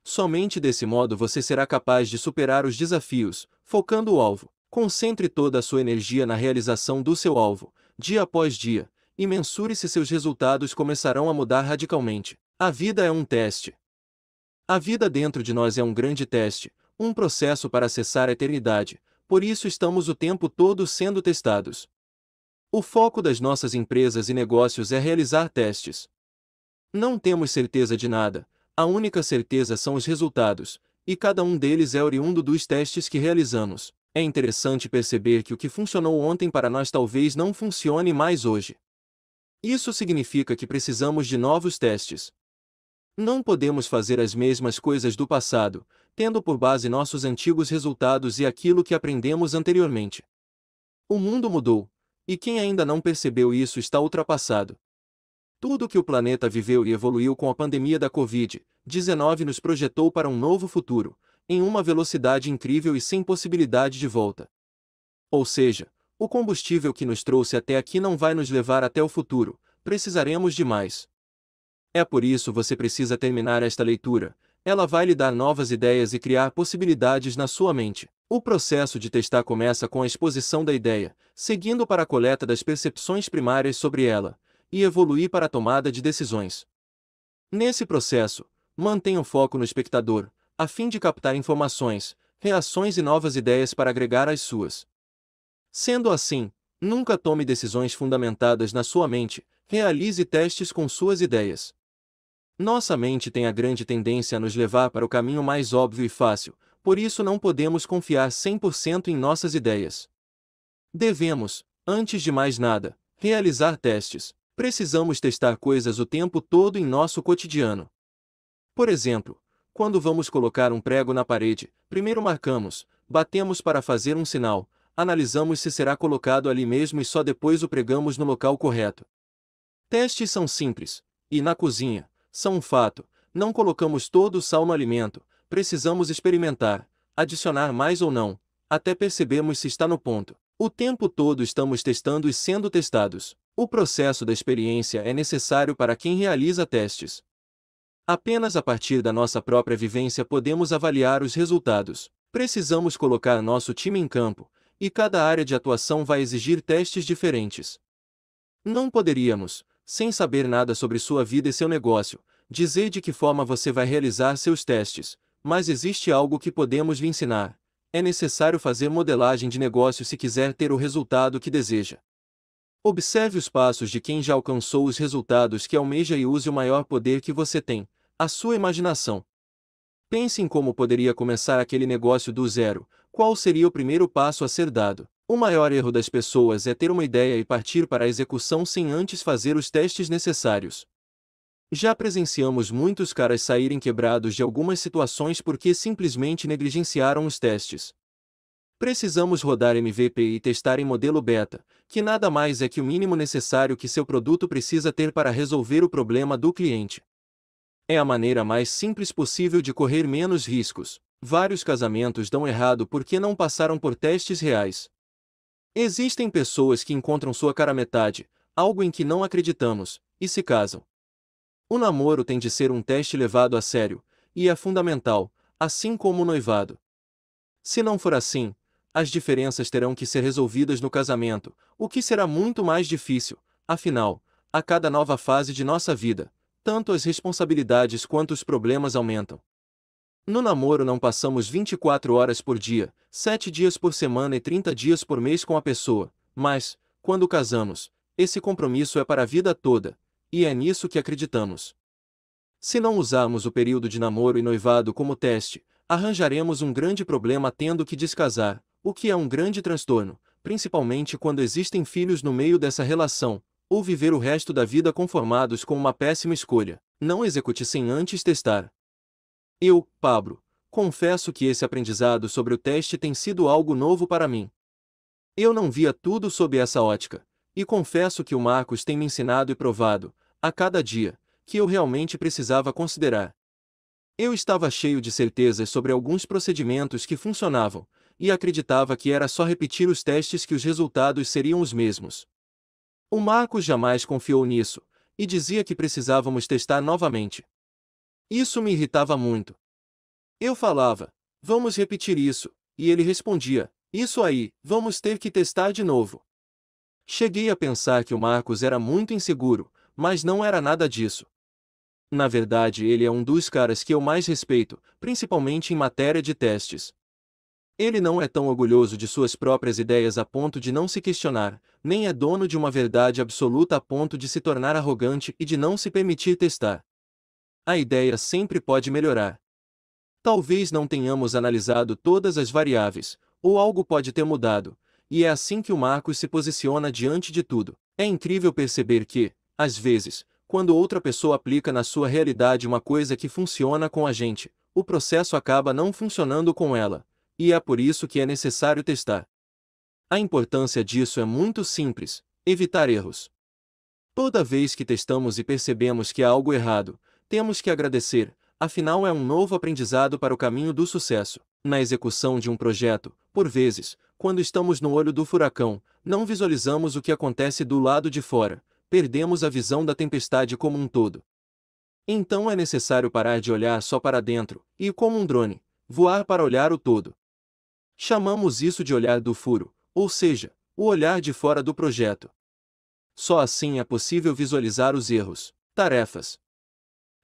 Somente desse modo você será capaz de superar os desafios, focando o alvo. Concentre toda a sua energia na realização do seu alvo, dia após dia, e mensure se seus resultados começarão a mudar radicalmente. A vida é um teste. A vida dentro de nós é um grande teste, um processo para acessar a eternidade, por isso estamos o tempo todo sendo testados. O foco das nossas empresas e negócios é realizar testes. Não temos certeza de nada, a única certeza são os resultados, e cada um deles é oriundo dos testes que realizamos. É interessante perceber que o que funcionou ontem para nós talvez não funcione mais hoje. Isso significa que precisamos de novos testes. Não podemos fazer as mesmas coisas do passado, tendo por base nossos antigos resultados e aquilo que aprendemos anteriormente. O mundo mudou, e quem ainda não percebeu isso está ultrapassado. Tudo que o planeta viveu e evoluiu com a pandemia da Covid, 19 nos projetou para um novo futuro, em uma velocidade incrível e sem possibilidade de volta. Ou seja, o combustível que nos trouxe até aqui não vai nos levar até o futuro, precisaremos de mais. É por isso você precisa terminar esta leitura, ela vai lhe dar novas ideias e criar possibilidades na sua mente. O processo de testar começa com a exposição da ideia, seguindo para a coleta das percepções primárias sobre ela, e evoluir para a tomada de decisões. Nesse processo, Mantenha o foco no espectador, a fim de captar informações, reações e novas ideias para agregar às suas. Sendo assim, nunca tome decisões fundamentadas na sua mente, realize testes com suas ideias. Nossa mente tem a grande tendência a nos levar para o caminho mais óbvio e fácil, por isso não podemos confiar 100% em nossas ideias. Devemos, antes de mais nada, realizar testes. Precisamos testar coisas o tempo todo em nosso cotidiano. Por exemplo, quando vamos colocar um prego na parede, primeiro marcamos, batemos para fazer um sinal, analisamos se será colocado ali mesmo e só depois o pregamos no local correto. Testes são simples, e na cozinha, são um fato, não colocamos todo o sal no alimento, precisamos experimentar, adicionar mais ou não, até percebemos se está no ponto. O tempo todo estamos testando e sendo testados. O processo da experiência é necessário para quem realiza testes. Apenas a partir da nossa própria vivência podemos avaliar os resultados. Precisamos colocar nosso time em campo, e cada área de atuação vai exigir testes diferentes. Não poderíamos, sem saber nada sobre sua vida e seu negócio, dizer de que forma você vai realizar seus testes, mas existe algo que podemos lhe ensinar. É necessário fazer modelagem de negócio se quiser ter o resultado que deseja. Observe os passos de quem já alcançou os resultados que almeja e use o maior poder que você tem, a sua imaginação. Pense em como poderia começar aquele negócio do zero, qual seria o primeiro passo a ser dado. O maior erro das pessoas é ter uma ideia e partir para a execução sem antes fazer os testes necessários. Já presenciamos muitos caras saírem quebrados de algumas situações porque simplesmente negligenciaram os testes. Precisamos rodar MVP e testar em modelo beta, que nada mais é que o mínimo necessário que seu produto precisa ter para resolver o problema do cliente. É a maneira mais simples possível de correr menos riscos. Vários casamentos dão errado porque não passaram por testes reais. Existem pessoas que encontram sua cara metade, algo em que não acreditamos, e se casam. O namoro tem de ser um teste levado a sério, e é fundamental, assim como o noivado. Se não for assim, as diferenças terão que ser resolvidas no casamento, o que será muito mais difícil, afinal, a cada nova fase de nossa vida, tanto as responsabilidades quanto os problemas aumentam. No namoro não passamos 24 horas por dia, 7 dias por semana e 30 dias por mês com a pessoa, mas, quando casamos, esse compromisso é para a vida toda, e é nisso que acreditamos. Se não usarmos o período de namoro e noivado como teste, arranjaremos um grande problema tendo que descasar, o que é um grande transtorno, principalmente quando existem filhos no meio dessa relação, ou viver o resto da vida conformados com uma péssima escolha. Não execute sem antes testar. Eu, Pablo, confesso que esse aprendizado sobre o teste tem sido algo novo para mim. Eu não via tudo sob essa ótica, e confesso que o Marcos tem me ensinado e provado, a cada dia, que eu realmente precisava considerar. Eu estava cheio de certezas sobre alguns procedimentos que funcionavam, e acreditava que era só repetir os testes que os resultados seriam os mesmos. O Marcos jamais confiou nisso, e dizia que precisávamos testar novamente. Isso me irritava muito. Eu falava, vamos repetir isso, e ele respondia, isso aí, vamos ter que testar de novo. Cheguei a pensar que o Marcos era muito inseguro, mas não era nada disso. Na verdade, ele é um dos caras que eu mais respeito, principalmente em matéria de testes. Ele não é tão orgulhoso de suas próprias ideias a ponto de não se questionar, nem é dono de uma verdade absoluta a ponto de se tornar arrogante e de não se permitir testar. A ideia sempre pode melhorar. Talvez não tenhamos analisado todas as variáveis, ou algo pode ter mudado, e é assim que o Marcos se posiciona diante de tudo. É incrível perceber que, às vezes, quando outra pessoa aplica na sua realidade uma coisa que funciona com a gente, o processo acaba não funcionando com ela, e é por isso que é necessário testar. A importância disso é muito simples: evitar erros. Toda vez que testamos e percebemos que há algo errado, temos que agradecer, afinal é um novo aprendizado para o caminho do sucesso. Na execução de um projeto, por vezes, quando estamos no olho do furacão, não visualizamos o que acontece do lado de fora, perdemos a visão da tempestade como um todo. Então é necessário parar de olhar só para dentro e, como um drone, voar para olhar o todo. Chamamos isso de olhar do furo, ou seja, o olhar de fora do projeto. Só assim é possível visualizar os erros. Tarefas.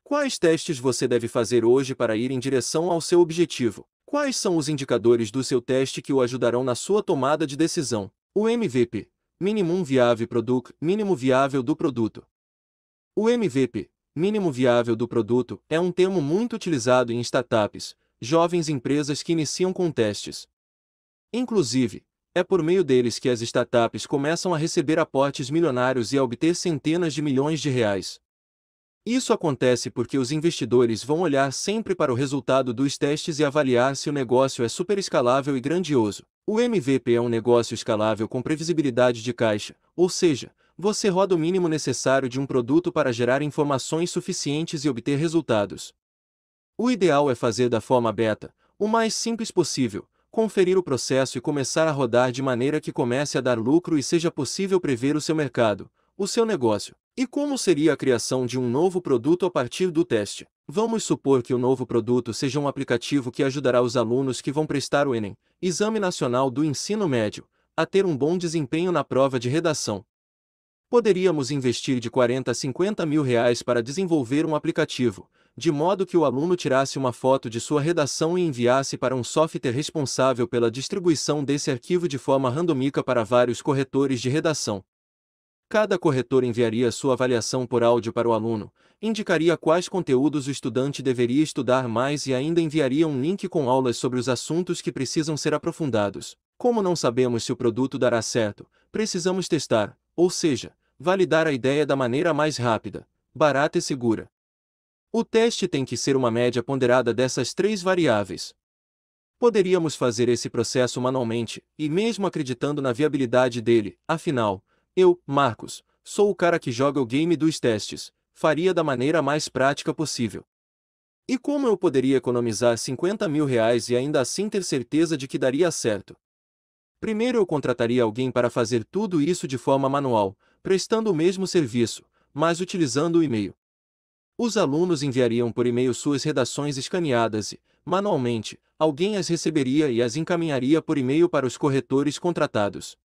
Quais testes você deve fazer hoje para ir em direção ao seu objetivo? Quais são os indicadores do seu teste que o ajudarão na sua tomada de decisão? O MVP, Minimum Viável Product, mínimo viável do produto. O MVP, mínimo viável do produto, é um termo muito utilizado em startups, jovens empresas que iniciam com testes. Inclusive, é por meio deles que as startups começam a receber aportes milionários e a obter centenas de milhões de reais. Isso acontece porque os investidores vão olhar sempre para o resultado dos testes e avaliar se o negócio é super escalável e grandioso. O MVP é um negócio escalável com previsibilidade de caixa, ou seja, você roda o mínimo necessário de um produto para gerar informações suficientes e obter resultados. O ideal é fazer da forma beta, o mais simples possível, conferir o processo e começar a rodar de maneira que comece a dar lucro e seja possível prever o seu mercado, o seu negócio. E como seria a criação de um novo produto a partir do teste? Vamos supor que o novo produto seja um aplicativo que ajudará os alunos que vão prestar o Enem, Exame Nacional do Ensino Médio, a ter um bom desempenho na prova de redação. Poderíamos investir de 40 a 50 mil reais para desenvolver um aplicativo, de modo que o aluno tirasse uma foto de sua redação e enviasse para um software responsável pela distribuição desse arquivo de forma randomica para vários corretores de redação. Cada corretor enviaria sua avaliação por áudio para o aluno, indicaria quais conteúdos o estudante deveria estudar mais e ainda enviaria um link com aulas sobre os assuntos que precisam ser aprofundados. Como não sabemos se o produto dará certo, precisamos testar, ou seja, validar a ideia da maneira mais rápida, barata e segura. O teste tem que ser uma média ponderada dessas três variáveis. Poderíamos fazer esse processo manualmente, e mesmo acreditando na viabilidade dele, afinal, eu, Marcos, sou o cara que joga o game dos testes, faria da maneira mais prática possível. E como eu poderia economizar 50 mil reais e ainda assim ter certeza de que daria certo? Primeiro eu contrataria alguém para fazer tudo isso de forma manual, prestando o mesmo serviço, mas utilizando o e-mail. Os alunos enviariam por e-mail suas redações escaneadas e, manualmente, alguém as receberia e as encaminharia por e-mail para os corretores contratados.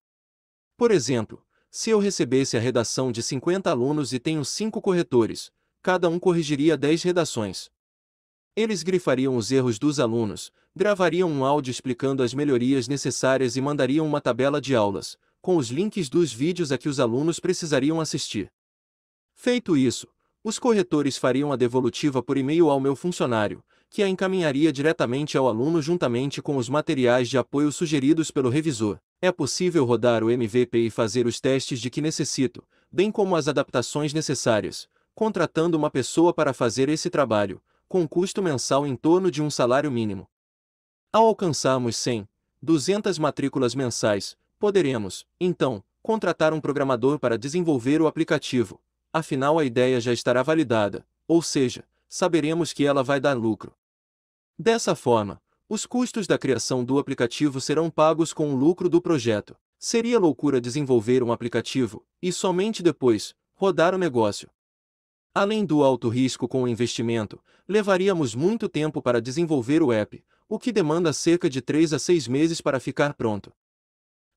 Por exemplo, se eu recebesse a redação de 50 alunos e tenho 5 corretores, cada um corrigiria 10 redações. Eles grifariam os erros dos alunos, gravariam um áudio explicando as melhorias necessárias e mandariam uma tabela de aulas, com os links dos vídeos a que os alunos precisariam assistir. Feito isso, os corretores fariam a devolutiva por e-mail ao meu funcionário, que a encaminharia diretamente ao aluno juntamente com os materiais de apoio sugeridos pelo revisor. É possível rodar o MVP e fazer os testes de que necessito, bem como as adaptações necessárias, contratando uma pessoa para fazer esse trabalho, com custo mensal em torno de um salário mínimo. Ao alcançarmos 100, 200 matrículas mensais, poderemos, então, contratar um programador para desenvolver o aplicativo, afinal a ideia já estará validada, ou seja, saberemos que ela vai dar lucro. Dessa forma, os custos da criação do aplicativo serão pagos com o lucro do projeto. Seria loucura desenvolver um aplicativo e somente depois rodar o negócio. Além do alto risco com o investimento, levaríamos muito tempo para desenvolver o app, o que demanda cerca de 3 a 6 meses para ficar pronto.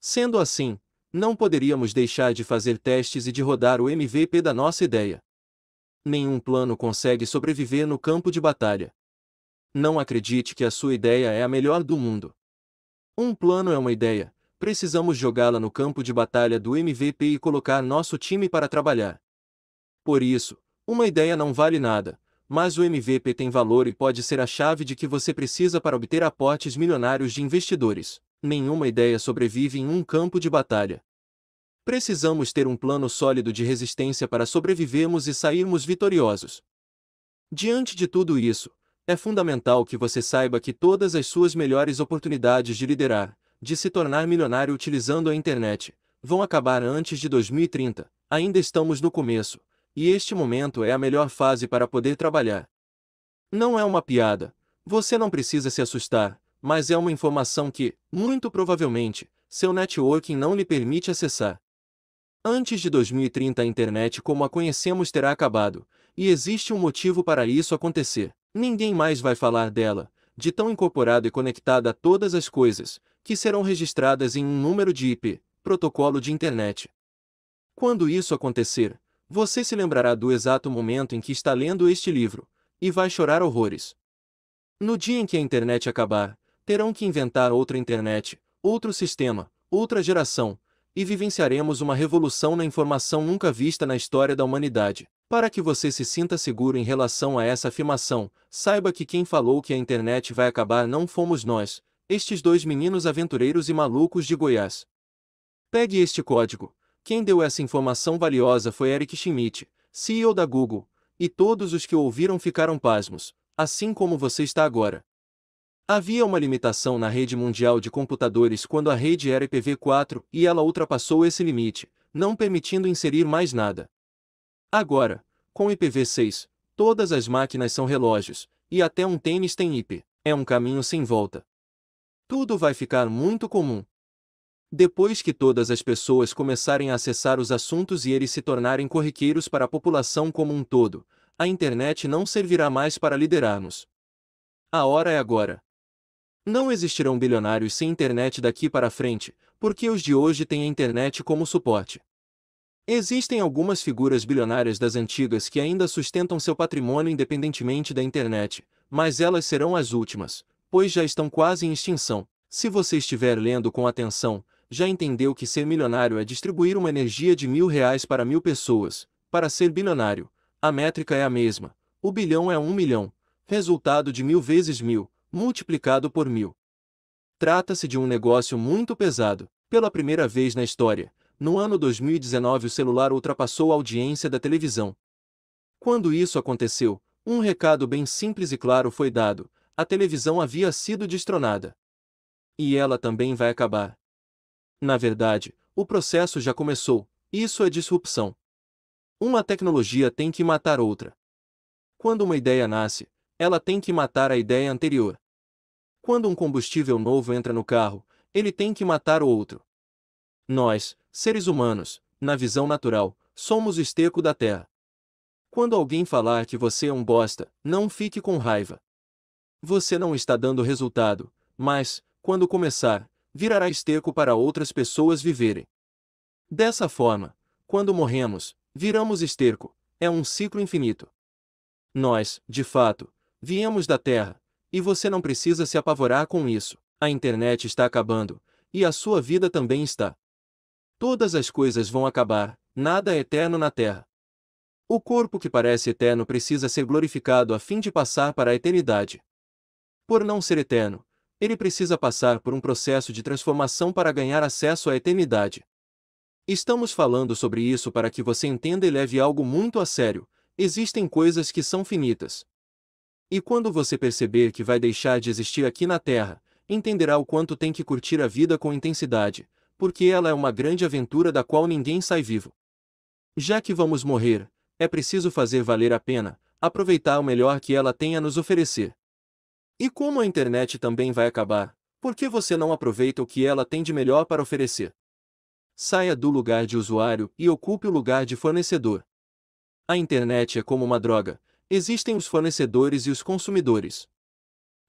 Sendo assim, não poderíamos deixar de fazer testes e de rodar o MVP da nossa ideia. Nenhum plano consegue sobreviver no campo de batalha. Não acredite que a sua ideia é a melhor do mundo. Um plano é uma ideia, precisamos jogá-la no campo de batalha do MVP e colocar nosso time para trabalhar. Por isso, uma ideia não vale nada, mas o MVP tem valor e pode ser a chave de que você precisa para obter aportes milionários de investidores nenhuma ideia sobrevive em um campo de batalha. Precisamos ter um plano sólido de resistência para sobrevivermos e sairmos vitoriosos. Diante de tudo isso, é fundamental que você saiba que todas as suas melhores oportunidades de liderar, de se tornar milionário utilizando a internet, vão acabar antes de 2030. Ainda estamos no começo, e este momento é a melhor fase para poder trabalhar. Não é uma piada. Você não precisa se assustar, mas é uma informação que, muito provavelmente, seu networking não lhe permite acessar. Antes de 2030 a internet como a conhecemos terá acabado, e existe um motivo para isso acontecer. Ninguém mais vai falar dela, de tão incorporada e conectada a todas as coisas, que serão registradas em um número de IP, protocolo de internet. Quando isso acontecer, você se lembrará do exato momento em que está lendo este livro, e vai chorar horrores. No dia em que a internet acabar, terão que inventar outra internet, outro sistema, outra geração, e vivenciaremos uma revolução na informação nunca vista na história da humanidade. Para que você se sinta seguro em relação a essa afirmação, saiba que quem falou que a internet vai acabar não fomos nós, estes dois meninos aventureiros e malucos de Goiás. Pegue este código. Quem deu essa informação valiosa foi Eric Schmidt, CEO da Google, e todos os que o ouviram ficaram pasmos, assim como você está agora. Havia uma limitação na rede mundial de computadores quando a rede era IPv4 e ela ultrapassou esse limite, não permitindo inserir mais nada. Agora, com IPv6, todas as máquinas são relógios, e até um tênis tem IP. É um caminho sem volta. Tudo vai ficar muito comum. Depois que todas as pessoas começarem a acessar os assuntos e eles se tornarem corriqueiros para a população como um todo, a internet não servirá mais para liderarmos. A hora é agora. Não existirão bilionários sem internet daqui para frente, porque os de hoje têm a internet como suporte. Existem algumas figuras bilionárias das antigas que ainda sustentam seu patrimônio independentemente da internet, mas elas serão as últimas, pois já estão quase em extinção. Se você estiver lendo com atenção, já entendeu que ser milionário é distribuir uma energia de mil reais para mil pessoas. Para ser bilionário, a métrica é a mesma. O bilhão é um milhão, resultado de mil vezes mil, multiplicado por mil. Trata-se de um negócio muito pesado. Pela primeira vez na história, no ano 2019 o celular ultrapassou a audiência da televisão. Quando isso aconteceu, um recado bem simples e claro foi dado: a televisão havia sido destronada. E ela também vai acabar. Na verdade, o processo já começou, isso é disrupção. Uma tecnologia tem que matar outra. Quando uma ideia nasce, ela tem que matar a ideia anterior. Quando um combustível novo entra no carro, ele tem que matar o outro. Nós, seres humanos, na visão natural, somos o esterco da terra. Quando alguém falar que você é um bosta, não fique com raiva. Você não está dando resultado, mas, quando começar, virará esterco para outras pessoas viverem. Dessa forma, quando morremos, viramos esterco, é um ciclo infinito. Nós, de fato, viemos da Terra, e você não precisa se apavorar com isso. A internet está acabando, e a sua vida também está. Todas as coisas vão acabar, nada é eterno na Terra. O corpo que parece eterno precisa ser glorificado a fim de passar para a eternidade. Por não ser eterno, ele precisa passar por um processo de transformação para ganhar acesso à eternidade. Estamos falando sobre isso para que você entenda e leve algo muito a sério. Existem coisas que são finitas, e quando você perceber que vai deixar de existir aqui na Terra, entenderá o quanto tem que curtir a vida com intensidade, porque ela é uma grande aventura da qual ninguém sai vivo. Já que vamos morrer, é preciso fazer valer a pena, aproveitar o melhor que ela tem a nos oferecer. E como a internet também vai acabar, por que você não aproveita o que ela tem de melhor para oferecer? Saia do lugar de usuário e ocupe o lugar de fornecedor. A internet é como uma droga, existem os fornecedores e os consumidores.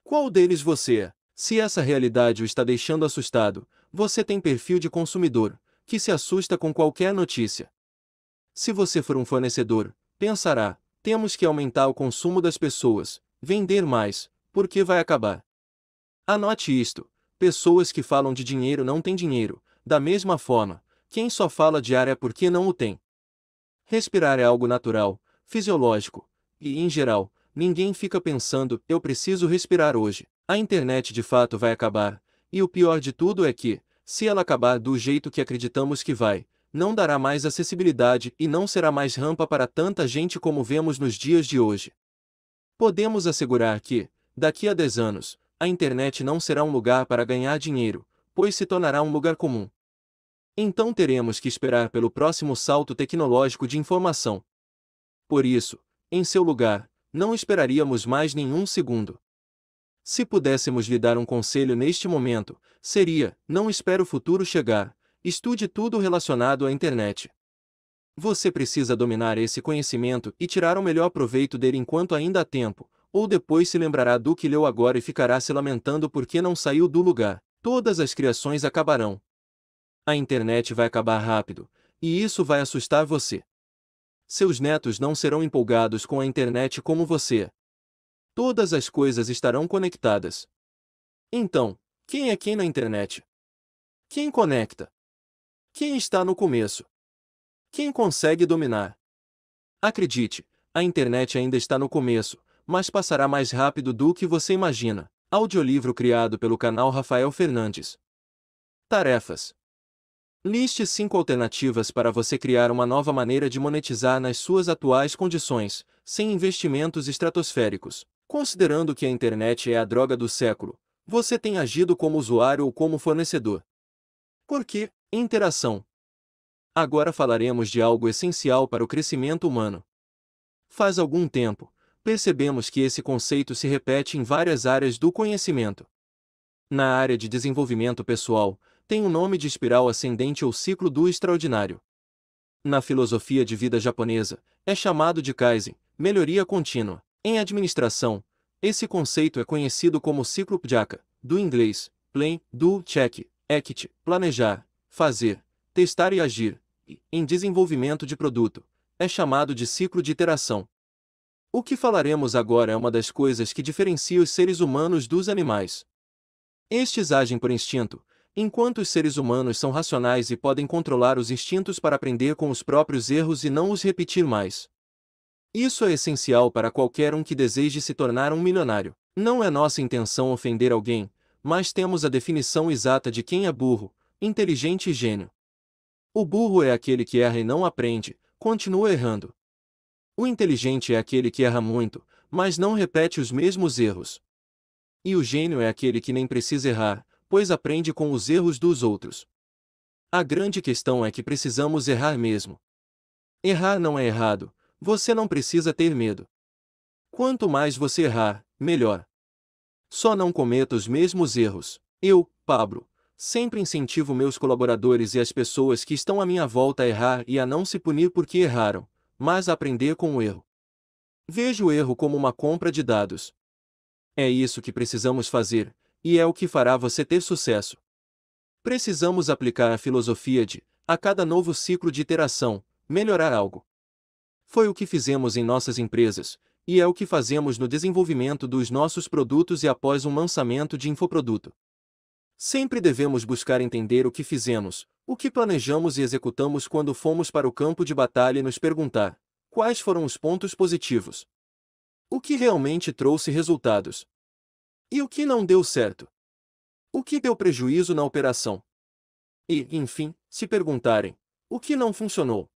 Qual deles você é? Se essa realidade o está deixando assustado, você tem perfil de consumidor, que se assusta com qualquer notícia. Se você for um fornecedor, pensará: temos que aumentar o consumo das pessoas, vender mais, porque vai acabar. Anote isto: pessoas que falam de dinheiro não têm dinheiro, da mesma forma, quem só fala de ar é porque não o tem. Respirar é algo natural, fisiológico, e em geral, ninguém fica pensando, eu preciso respirar hoje. A internet de fato vai acabar, e o pior de tudo é que, se ela acabar do jeito que acreditamos que vai, não dará mais acessibilidade e não será mais rampa para tanta gente como vemos nos dias de hoje. Podemos assegurar que, daqui a 10 anos, a internet não será um lugar para ganhar dinheiro, pois se tornará um lugar comum. Então teremos que esperar pelo próximo salto tecnológico de informação. Por isso, em seu lugar, não esperaríamos mais nenhum segundo. Se pudéssemos lhe dar um conselho neste momento, seria: não espere o futuro chegar, estude tudo relacionado à internet. Você precisa dominar esse conhecimento e tirar o melhor proveito dele enquanto ainda há tempo, ou depois se lembrará do que leu agora e ficará se lamentando porque não saiu do lugar. Todas as criações acabarão. A internet vai acabar rápido, e isso vai assustar você. Seus netos não serão empolgados com a internet como você. Todas as coisas estarão conectadas. Então, quem é quem na internet? Quem conecta? Quem está no começo? Quem consegue dominar? Acredite, a internet ainda está no começo, mas passará mais rápido do que você imagina. Audiolivro criado pelo canal Rafael Fernandes. Tarefas Liste 5 alternativas para você criar uma nova maneira de monetizar nas suas atuais condições, sem investimentos estratosféricos. Considerando que a internet é a droga do século, você tem agido como usuário ou como fornecedor. Por que? Interação. Agora falaremos de algo essencial para o crescimento humano. Faz algum tempo, percebemos que esse conceito se repete em várias áreas do conhecimento. Na área de desenvolvimento pessoal, tem o um nome de espiral ascendente ou ciclo do extraordinário. Na filosofia de vida japonesa, é chamado de kaizen, melhoria contínua. Em administração, esse conceito é conhecido como ciclo Pjaka, do inglês, plan, do, check, act, planejar, fazer, testar e agir, e, em desenvolvimento de produto, é chamado de ciclo de iteração. O que falaremos agora é uma das coisas que diferencia os seres humanos dos animais. Estes agem por instinto, Enquanto os seres humanos são racionais e podem controlar os instintos para aprender com os próprios erros e não os repetir mais. Isso é essencial para qualquer um que deseje se tornar um milionário. Não é nossa intenção ofender alguém, mas temos a definição exata de quem é burro, inteligente e gênio. O burro é aquele que erra e não aprende, continua errando. O inteligente é aquele que erra muito, mas não repete os mesmos erros. E o gênio é aquele que nem precisa errar, pois aprende com os erros dos outros. A grande questão é que precisamos errar mesmo. Errar não é errado, você não precisa ter medo. Quanto mais você errar, melhor. Só não cometa os mesmos erros. Eu, Pablo, sempre incentivo meus colaboradores e as pessoas que estão à minha volta a errar e a não se punir porque erraram, mas a aprender com o erro. Vejo o erro como uma compra de dados. É isso que precisamos fazer, e é o que fará você ter sucesso. Precisamos aplicar a filosofia de, a cada novo ciclo de iteração, melhorar algo. Foi o que fizemos em nossas empresas, e é o que fazemos no desenvolvimento dos nossos produtos e após um lançamento de infoproduto. Sempre devemos buscar entender o que fizemos, o que planejamos e executamos quando fomos para o campo de batalha e nos perguntar: quais foram os pontos positivos? O que realmente trouxe resultados? E o que não deu certo? O que deu prejuízo na operação? E, enfim, se perguntarem: o que não funcionou?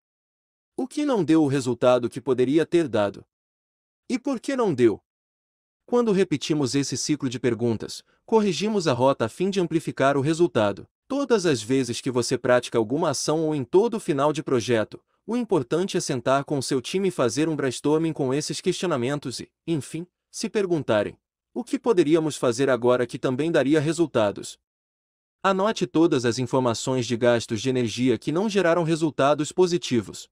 O que não deu o resultado que poderia ter dado? E por que não deu? Quando repetimos esse ciclo de perguntas, corrigimos a rota a fim de amplificar o resultado. Todas as vezes que você pratica alguma ação ou em todo final de projeto, o importante é sentar com seu time e fazer um brainstorming com esses questionamentos e, enfim, se perguntarem: o que poderíamos fazer agora que também daria resultados? Anote todas as informações de gastos de energia que não geraram resultados positivos.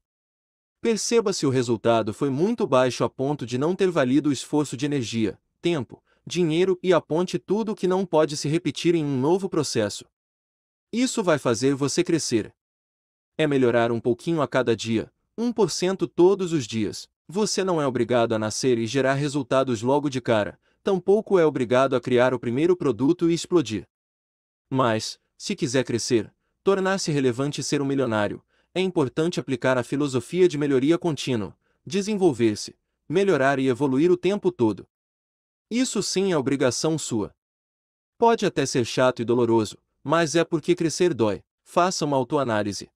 Perceba se o resultado foi muito baixo a ponto de não ter valido o esforço de energia, tempo, dinheiro e aponte tudo o que não pode se repetir em um novo processo. Isso vai fazer você crescer. É melhorar um pouquinho a cada dia, 1% todos os dias. Você não é obrigado a nascer e gerar resultados logo de cara, tampouco é obrigado a criar o primeiro produto e explodir. Mas, se quiser crescer, tornar-se relevante e ser um milionário, é importante aplicar a filosofia de melhoria contínua, desenvolver-se, melhorar e evoluir o tempo todo. Isso sim é obrigação sua. Pode até ser chato e doloroso, mas é porque crescer dói. Faça uma autoanálise.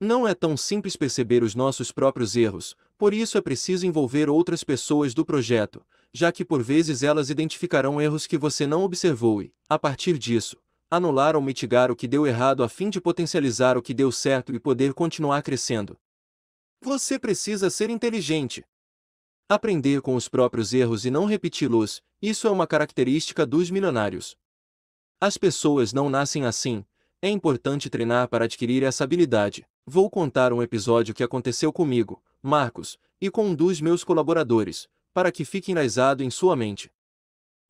Não é tão simples perceber os nossos próprios erros, por isso é preciso envolver outras pessoas do projeto, já que por vezes elas identificarão erros que você não observou e, a partir disso, anular ou mitigar o que deu errado a fim de potencializar o que deu certo e poder continuar crescendo. Você precisa ser inteligente. Aprender com os próprios erros e não repeti-los, isso é uma característica dos milionários. As pessoas não nascem assim, é importante treinar para adquirir essa habilidade. Vou contar um episódio que aconteceu comigo, Marcos, e com um dos meus colaboradores, para que fique enraizado em sua mente.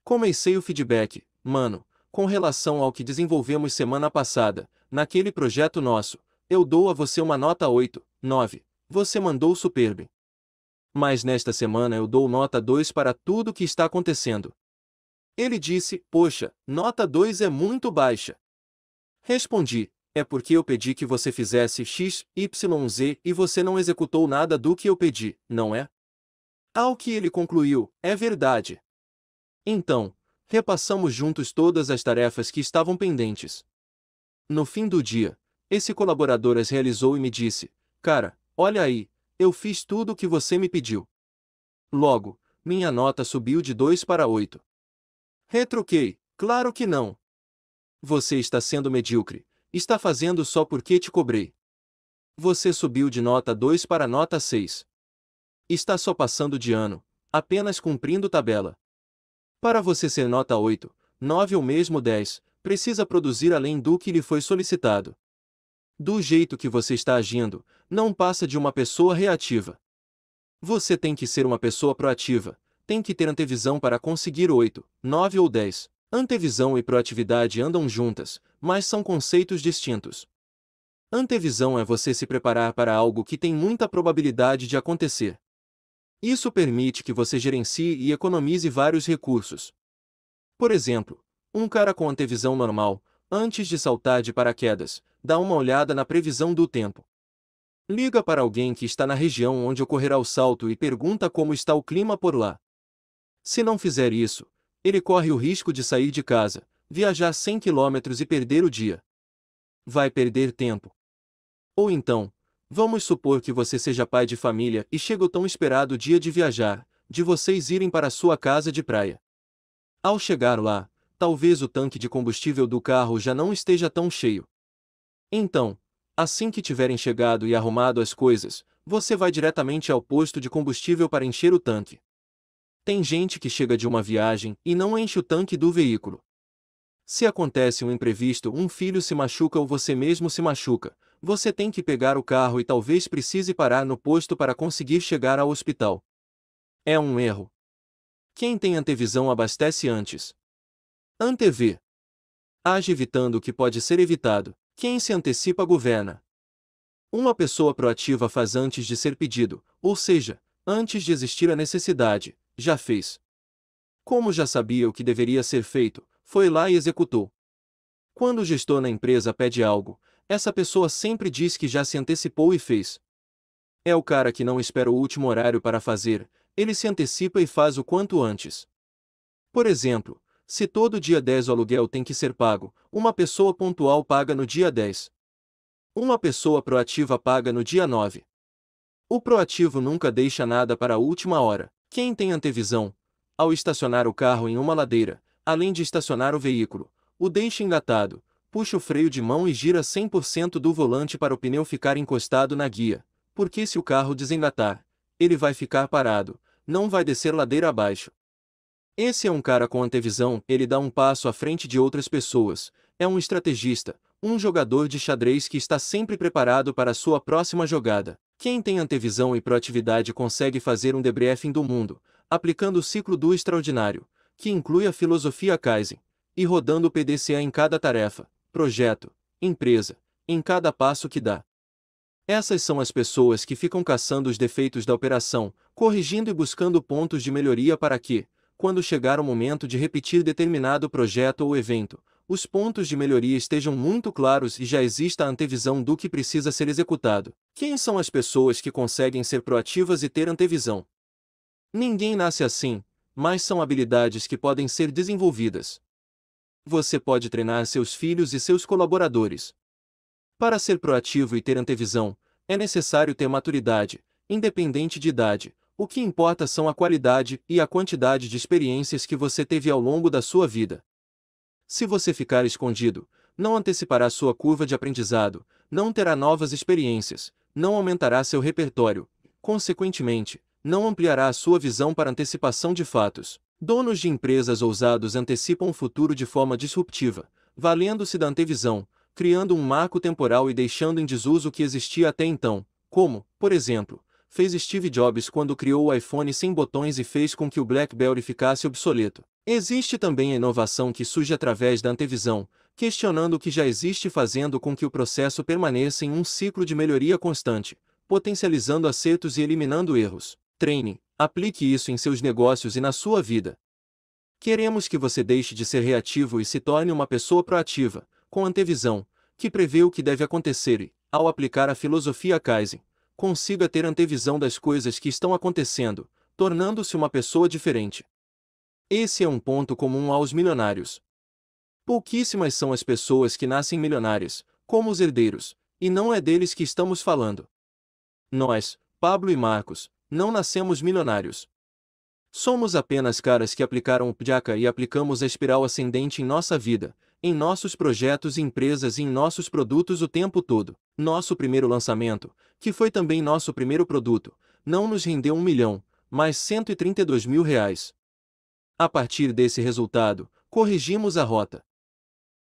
Comecei o feedback, mano, com relação ao que desenvolvemos semana passada, naquele projeto nosso, eu dou a você uma nota 8, 9, você mandou superbe. Mas nesta semana eu dou nota 2 para tudo que está acontecendo. Ele disse, poxa, nota 2 é muito baixa. Respondi, é porque eu pedi que você fizesse X, Y, Z e você não executou nada do que eu pedi, não é? Ao que ele concluiu, é verdade. Então, repassamos juntos todas as tarefas que estavam pendentes. No fim do dia, esse colaborador as realizou e me disse: Cara, olha aí, eu fiz tudo o que você me pediu. Logo, minha nota subiu de 2 para 8. Retruquei: Claro que não. Você está sendo medíocre, está fazendo só porque te cobrei. Você subiu de nota 2 para nota 6. Está só passando de ano, apenas cumprindo tabela. Para você ser nota 8, 9 ou mesmo 10, precisa produzir além do que lhe foi solicitado. Do jeito que você está agindo, não passa de uma pessoa reativa. Você tem que ser uma pessoa proativa, tem que ter antevisão para conseguir 8, 9 ou 10. Antevisão e proatividade andam juntas, mas são conceitos distintos. Antevisão é você se preparar para algo que tem muita probabilidade de acontecer. Isso permite que você gerencie e economize vários recursos. Por exemplo, um cara com antevisão normal, antes de saltar de paraquedas, dá uma olhada na previsão do tempo. Liga para alguém que está na região onde ocorrerá o salto e pergunta como está o clima por lá. Se não fizer isso, ele corre o risco de sair de casa, viajar 100 km e perder o dia. Vai perder tempo. Ou então, Vamos supor que você seja pai de família e chega o tão esperado dia de viajar, de vocês irem para sua casa de praia. Ao chegar lá, talvez o tanque de combustível do carro já não esteja tão cheio. Então, assim que tiverem chegado e arrumado as coisas, você vai diretamente ao posto de combustível para encher o tanque. Tem gente que chega de uma viagem e não enche o tanque do veículo. Se acontece um imprevisto, um filho se machuca ou você mesmo se machuca, você tem que pegar o carro e talvez precise parar no posto para conseguir chegar ao hospital. É um erro. Quem tem antevisão abastece antes. Antevê, Age evitando o que pode ser evitado. Quem se antecipa governa. Uma pessoa proativa faz antes de ser pedido, ou seja, antes de existir a necessidade, já fez. Como já sabia o que deveria ser feito, foi lá e executou. Quando o gestor na empresa pede algo, essa pessoa sempre diz que já se antecipou e fez. É o cara que não espera o último horário para fazer, ele se antecipa e faz o quanto antes. Por exemplo, se todo dia 10 o aluguel tem que ser pago, uma pessoa pontual paga no dia 10. Uma pessoa proativa paga no dia 9. O proativo nunca deixa nada para a última hora. Quem tem antevisão, ao estacionar o carro em uma ladeira, além de estacionar o veículo, o deixa engatado, puxa o freio de mão e gira 100% do volante para o pneu ficar encostado na guia, porque se o carro desengatar, ele vai ficar parado, não vai descer ladeira abaixo. Esse é um cara com antevisão, ele dá um passo à frente de outras pessoas, é um estrategista, um jogador de xadrez que está sempre preparado para a sua próxima jogada. Quem tem antevisão e proatividade consegue fazer um debriefing do mundo, aplicando o ciclo do extraordinário, que inclui a filosofia Kaizen, e rodando o PDCA em cada tarefa, projeto, empresa, em cada passo que dá. Essas são as pessoas que ficam caçando os defeitos da operação, corrigindo e buscando pontos de melhoria para que, quando chegar o momento de repetir determinado projeto ou evento, os pontos de melhoria estejam muito claros e já exista a antevisão do que precisa ser executado. Quem são as pessoas que conseguem ser proativas e ter antevisão? Ninguém nasce assim, mas são habilidades que podem ser desenvolvidas. Você pode treinar seus filhos e seus colaboradores. Para ser proativo e ter antevisão, é necessário ter maturidade, independente de idade. O que importa são a qualidade e a quantidade de experiências que você teve ao longo da sua vida. Se você ficar escondido, não antecipará sua curva de aprendizado, não terá novas experiências, não aumentará seu repertório, consequentemente, não ampliará a sua visão para antecipação de fatos. Donos de empresas ousados antecipam o futuro de forma disruptiva, valendo-se da antevisão, criando um marco temporal e deixando em desuso o que existia até então, como, por exemplo, fez Steve Jobs quando criou o iPhone sem botões e fez com que o BlackBerry ficasse obsoleto. Existe também a inovação que surge através da antevisão, questionando o que já existe fazendo com que o processo permaneça em um ciclo de melhoria constante, potencializando acertos e eliminando erros. Treine, Aplique isso em seus negócios e na sua vida. Queremos que você deixe de ser reativo e se torne uma pessoa proativa, com antevisão, que prevê o que deve acontecer e, ao aplicar a filosofia Kaizen, consiga ter antevisão das coisas que estão acontecendo, tornando-se uma pessoa diferente. Esse é um ponto comum aos milionários. Pouquíssimas são as pessoas que nascem milionárias, como os herdeiros, e não é deles que estamos falando. Nós, Pablo e Marcos, não nascemos milionários. Somos apenas caras que aplicaram o Pjaka e aplicamos a espiral ascendente em nossa vida, em nossos projetos e empresas e em nossos produtos o tempo todo. Nosso primeiro lançamento, que foi também nosso primeiro produto, não nos rendeu um milhão, mas 132 mil reais. A partir desse resultado, corrigimos a rota.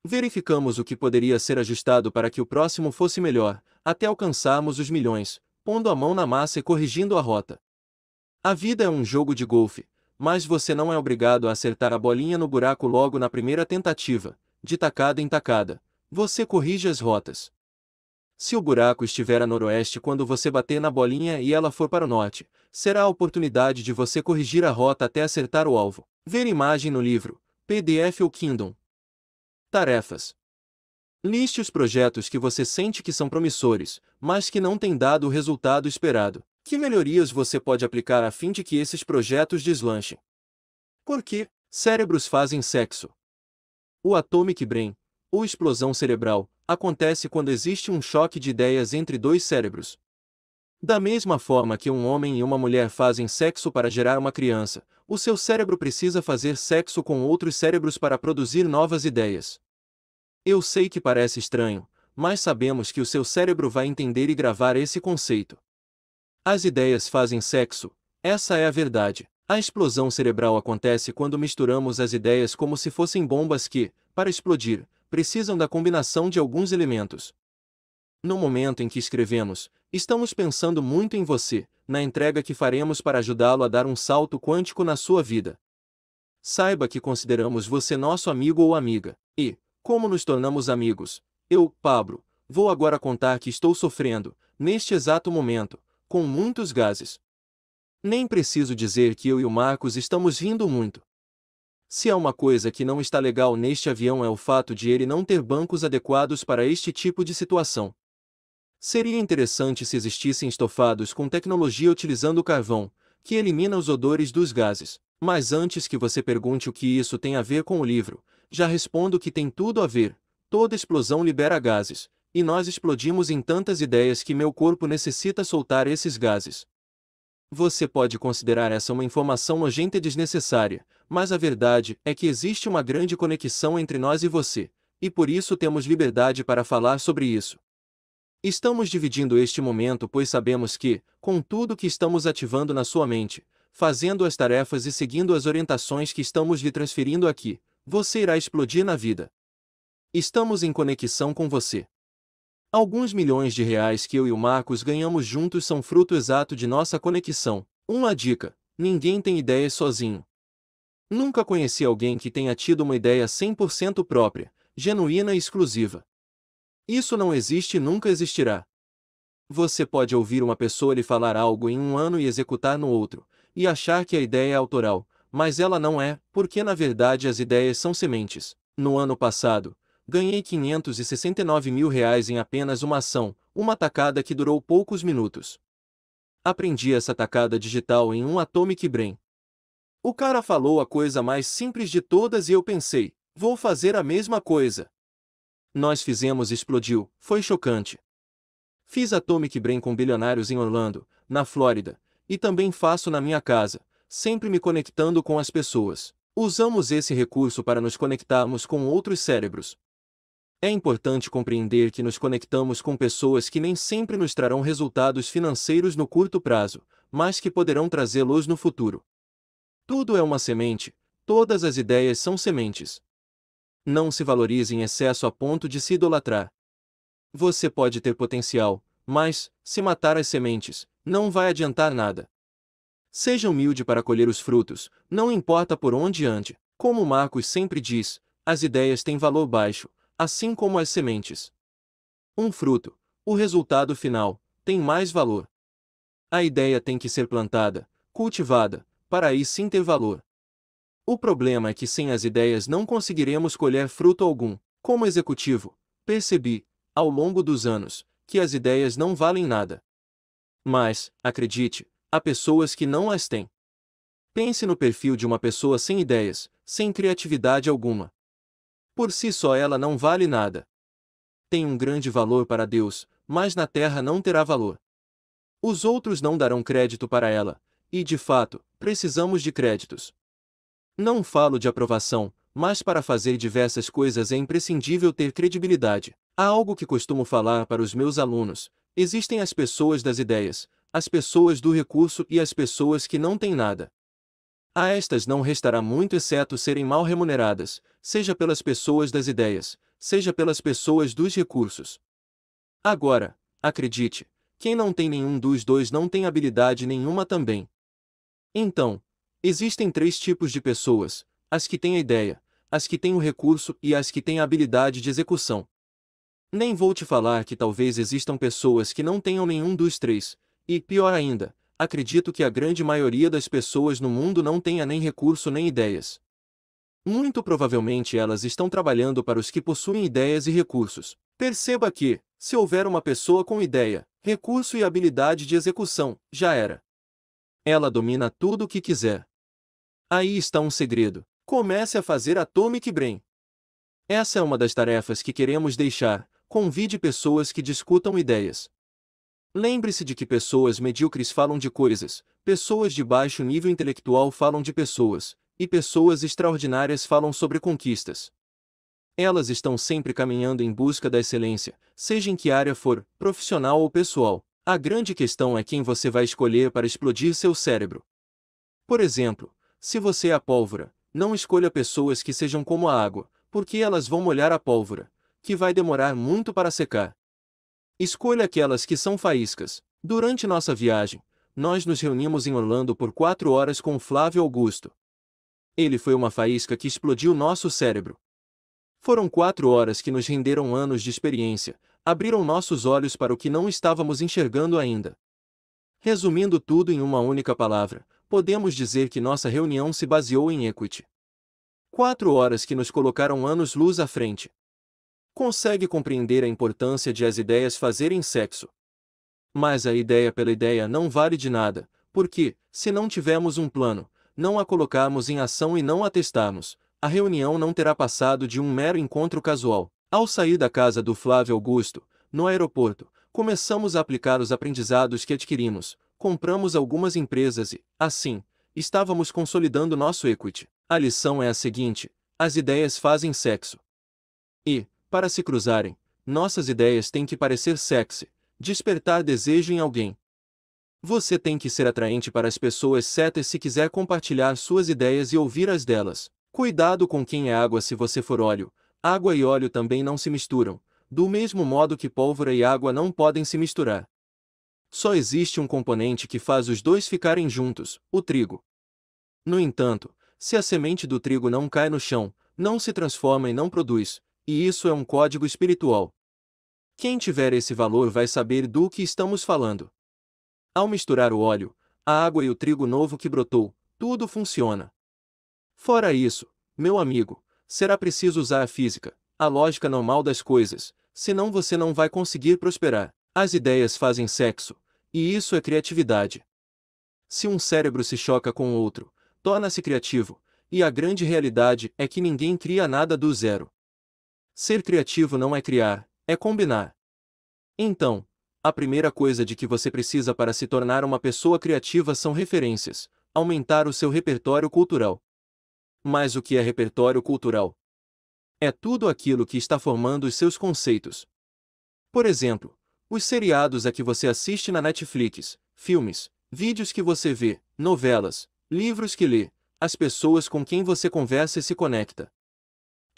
Verificamos o que poderia ser ajustado para que o próximo fosse melhor, até alcançarmos os milhões, pondo a mão na massa e corrigindo a rota. A vida é um jogo de golfe, mas você não é obrigado a acertar a bolinha no buraco logo na primeira tentativa, de tacada em tacada. Você corrige as rotas. Se o buraco estiver a noroeste quando você bater na bolinha e ela for para o norte, será a oportunidade de você corrigir a rota até acertar o alvo. Ver imagem no livro, PDF ou Kindle. Tarefas: Liste os projetos que você sente que são promissores, mas que não têm dado o resultado esperado. Que melhorias você pode aplicar a fim de que esses projetos deslanchem? Por que cérebros fazem sexo? O Atomic Brain, ou explosão cerebral, acontece quando existe um choque de ideias entre dois cérebros. Da mesma forma que um homem e uma mulher fazem sexo para gerar uma criança, o seu cérebro precisa fazer sexo com outros cérebros para produzir novas ideias. Eu sei que parece estranho, mas sabemos que o seu cérebro vai entender e gravar esse conceito. As ideias fazem sexo, essa é a verdade. A explosão cerebral acontece quando misturamos as ideias como se fossem bombas que, para explodir, precisam da combinação de alguns elementos. No momento em que escrevemos, estamos pensando muito em você, na entrega que faremos para ajudá-lo a dar um salto quântico na sua vida. Saiba que consideramos você nosso amigo ou amiga, e, como nos tornamos amigos? Eu, Pablo, vou agora contar que estou sofrendo, neste exato momento, com muitos gases. Nem preciso dizer que eu e o Marcos estamos rindo muito. Se há uma coisa que não está legal neste avião é o fato de ele não ter bancos adequados para este tipo de situação. Seria interessante se existissem estofados com tecnologia utilizando carvão, que elimina os odores dos gases. Mas antes que você pergunte o que isso tem a ver com o livro, já respondo que tem tudo a ver. Toda explosão libera gases, e nós explodimos em tantas ideias que meu corpo necessita soltar esses gases. Você pode considerar essa uma informação nojenta e desnecessária, mas a verdade é que existe uma grande conexão entre nós e você, e por isso temos liberdade para falar sobre isso. Estamos dividindo este momento pois sabemos que, com tudo que estamos ativando na sua mente, fazendo as tarefas e seguindo as orientações que estamos lhe transferindo aqui, você irá explodir na vida. Estamos em conexão com você. Alguns milhões de reais que eu e o Marcos ganhamos juntos são fruto exato de nossa conexão. Uma dica: ninguém tem ideias sozinho. Nunca conheci alguém que tenha tido uma ideia 100% própria, genuína e exclusiva. Isso não existe e nunca existirá. Você pode ouvir uma pessoa lhe falar algo em um ano e executar no outro, e achar que a ideia é autoral, mas ela não é, porque na verdade as ideias são sementes. No ano passado, ganhei 569 mil reais em apenas uma ação, uma tacada que durou poucos minutos. Aprendi essa tacada digital em um Atomic Brain. O cara falou a coisa mais simples de todas e eu pensei, vou fazer a mesma coisa. Nós fizemos e explodiu, foi chocante. Fiz Atomic Brain com bilionários em Orlando, na Flórida, e também faço na minha casa, sempre me conectando com as pessoas. Usamos esse recurso para nos conectarmos com outros cérebros. É importante compreender que nos conectamos com pessoas que nem sempre nos trarão resultados financeiros no curto prazo, mas que poderão trazê-los no futuro. Tudo é uma semente, todas as ideias são sementes. Não se valorize em excesso a ponto de se idolatrar. Você pode ter potencial, mas, se matar as sementes, não vai adiantar nada. Seja humilde para colher os frutos, não importa por onde ande. Como Marcos sempre diz, as ideias têm valor baixo, assim como as sementes. Um fruto, o resultado final, tem mais valor. A ideia tem que ser plantada, cultivada, para aí sim ter valor. O problema é que sem as ideias não conseguiremos colher fruto algum. Como executivo, percebi, ao longo dos anos, que as ideias não valem nada. Mas, acredite, há pessoas que não as têm. Pense no perfil de uma pessoa sem ideias, sem criatividade alguma. Por si só ela não vale nada. Tem um grande valor para Deus, mas na terra não terá valor. Os outros não darão crédito para ela, e de fato, precisamos de créditos. Não falo de aprovação, mas para fazer diversas coisas é imprescindível ter credibilidade. Há algo que costumo falar para os meus alunos: existem as pessoas das ideias, as pessoas do recurso e as pessoas que não têm nada. A estas não restará muito exceto serem mal remuneradas, seja pelas pessoas das ideias, seja pelas pessoas dos recursos. Agora, acredite, quem não tem nenhum dos dois não tem habilidade nenhuma também. Então, existem três tipos de pessoas: as que têm a ideia, as que têm o recurso e as que têm a habilidade de execução. Nem vou te falar que talvez existam pessoas que não tenham nenhum dos três, e, pior ainda, acredito que a grande maioria das pessoas no mundo não tenha nem recurso nem ideias. Muito provavelmente elas estão trabalhando para os que possuem ideias e recursos. Perceba que, se houver uma pessoa com ideia, recurso e habilidade de execução, já era. Ela domina tudo o que quiser. Aí está um segredo. Comece a fazer Atomic Brain. Essa é uma das tarefas que queremos deixar. Convide pessoas que discutam ideias. Lembre-se de que pessoas medíocres falam de coisas, pessoas de baixo nível intelectual falam de pessoas, e pessoas extraordinárias falam sobre conquistas. Elas estão sempre caminhando em busca da excelência, seja em que área for, profissional ou pessoal. A grande questão é quem você vai escolher para explodir seu cérebro. Por exemplo, se você é a pólvora, não escolha pessoas que sejam como a água, porque elas vão molhar a pólvora, que vai demorar muito para secar. Escolha aquelas que são faíscas. Durante nossa viagem, nós nos reunimos em Orlando por quatro horas com Flávio Augusto. Ele foi uma faísca que explodiu nosso cérebro. Foram quatro horas que nos renderam anos de experiência, abriram nossos olhos para o que não estávamos enxergando ainda. Resumindo tudo em uma única palavra, podemos dizer que nossa reunião se baseou em equity. Quatro horas que nos colocaram anos-luz à frente consegue compreender a importância de as ideias fazerem sexo. Mas a ideia pela ideia não vale de nada, porque, se não tivermos um plano, não a colocarmos em ação e não a testarmos, a reunião não terá passado de um mero encontro casual. Ao sair da casa do Flávio Augusto, no aeroporto, começamos a aplicar os aprendizados que adquirimos, compramos algumas empresas e, assim, estávamos consolidando nosso equity. A lição é a seguinte: as ideias fazem sexo. E, para se cruzarem, nossas ideias têm que parecer sexy, despertar desejo em alguém. Você tem que ser atraente para as pessoas certas se quiser compartilhar suas ideias e ouvir as delas. Cuidado com quem é água se você for óleo. Água e óleo também não se misturam, do mesmo modo que pólvora e água não podem se misturar. Só existe um componente que faz os dois ficarem juntos, o trigo. No entanto, se a semente do trigo não cai no chão, não se transforma e não produz, e isso é um código espiritual. Quem tiver esse valor vai saber do que estamos falando. Ao misturar o óleo, a água e o trigo novo que brotou, tudo funciona. Fora isso, meu amigo, será preciso usar a física, a lógica normal das coisas, senão você não vai conseguir prosperar. As ideias fazem sexo, e isso é criatividade. Se um cérebro se choca com outro, torna-se criativo, e a grande realidade é que ninguém cria nada do zero. Ser criativo não é criar, é combinar. Então, a primeira coisa de que você precisa para se tornar uma pessoa criativa são referências, aumentar o seu repertório cultural. Mas o que é repertório cultural? É tudo aquilo que está formando os seus conceitos. Por exemplo, os seriados a que você assiste na Netflix, filmes, vídeos que você vê, novelas, livros que lê, as pessoas com quem você conversa e se conecta.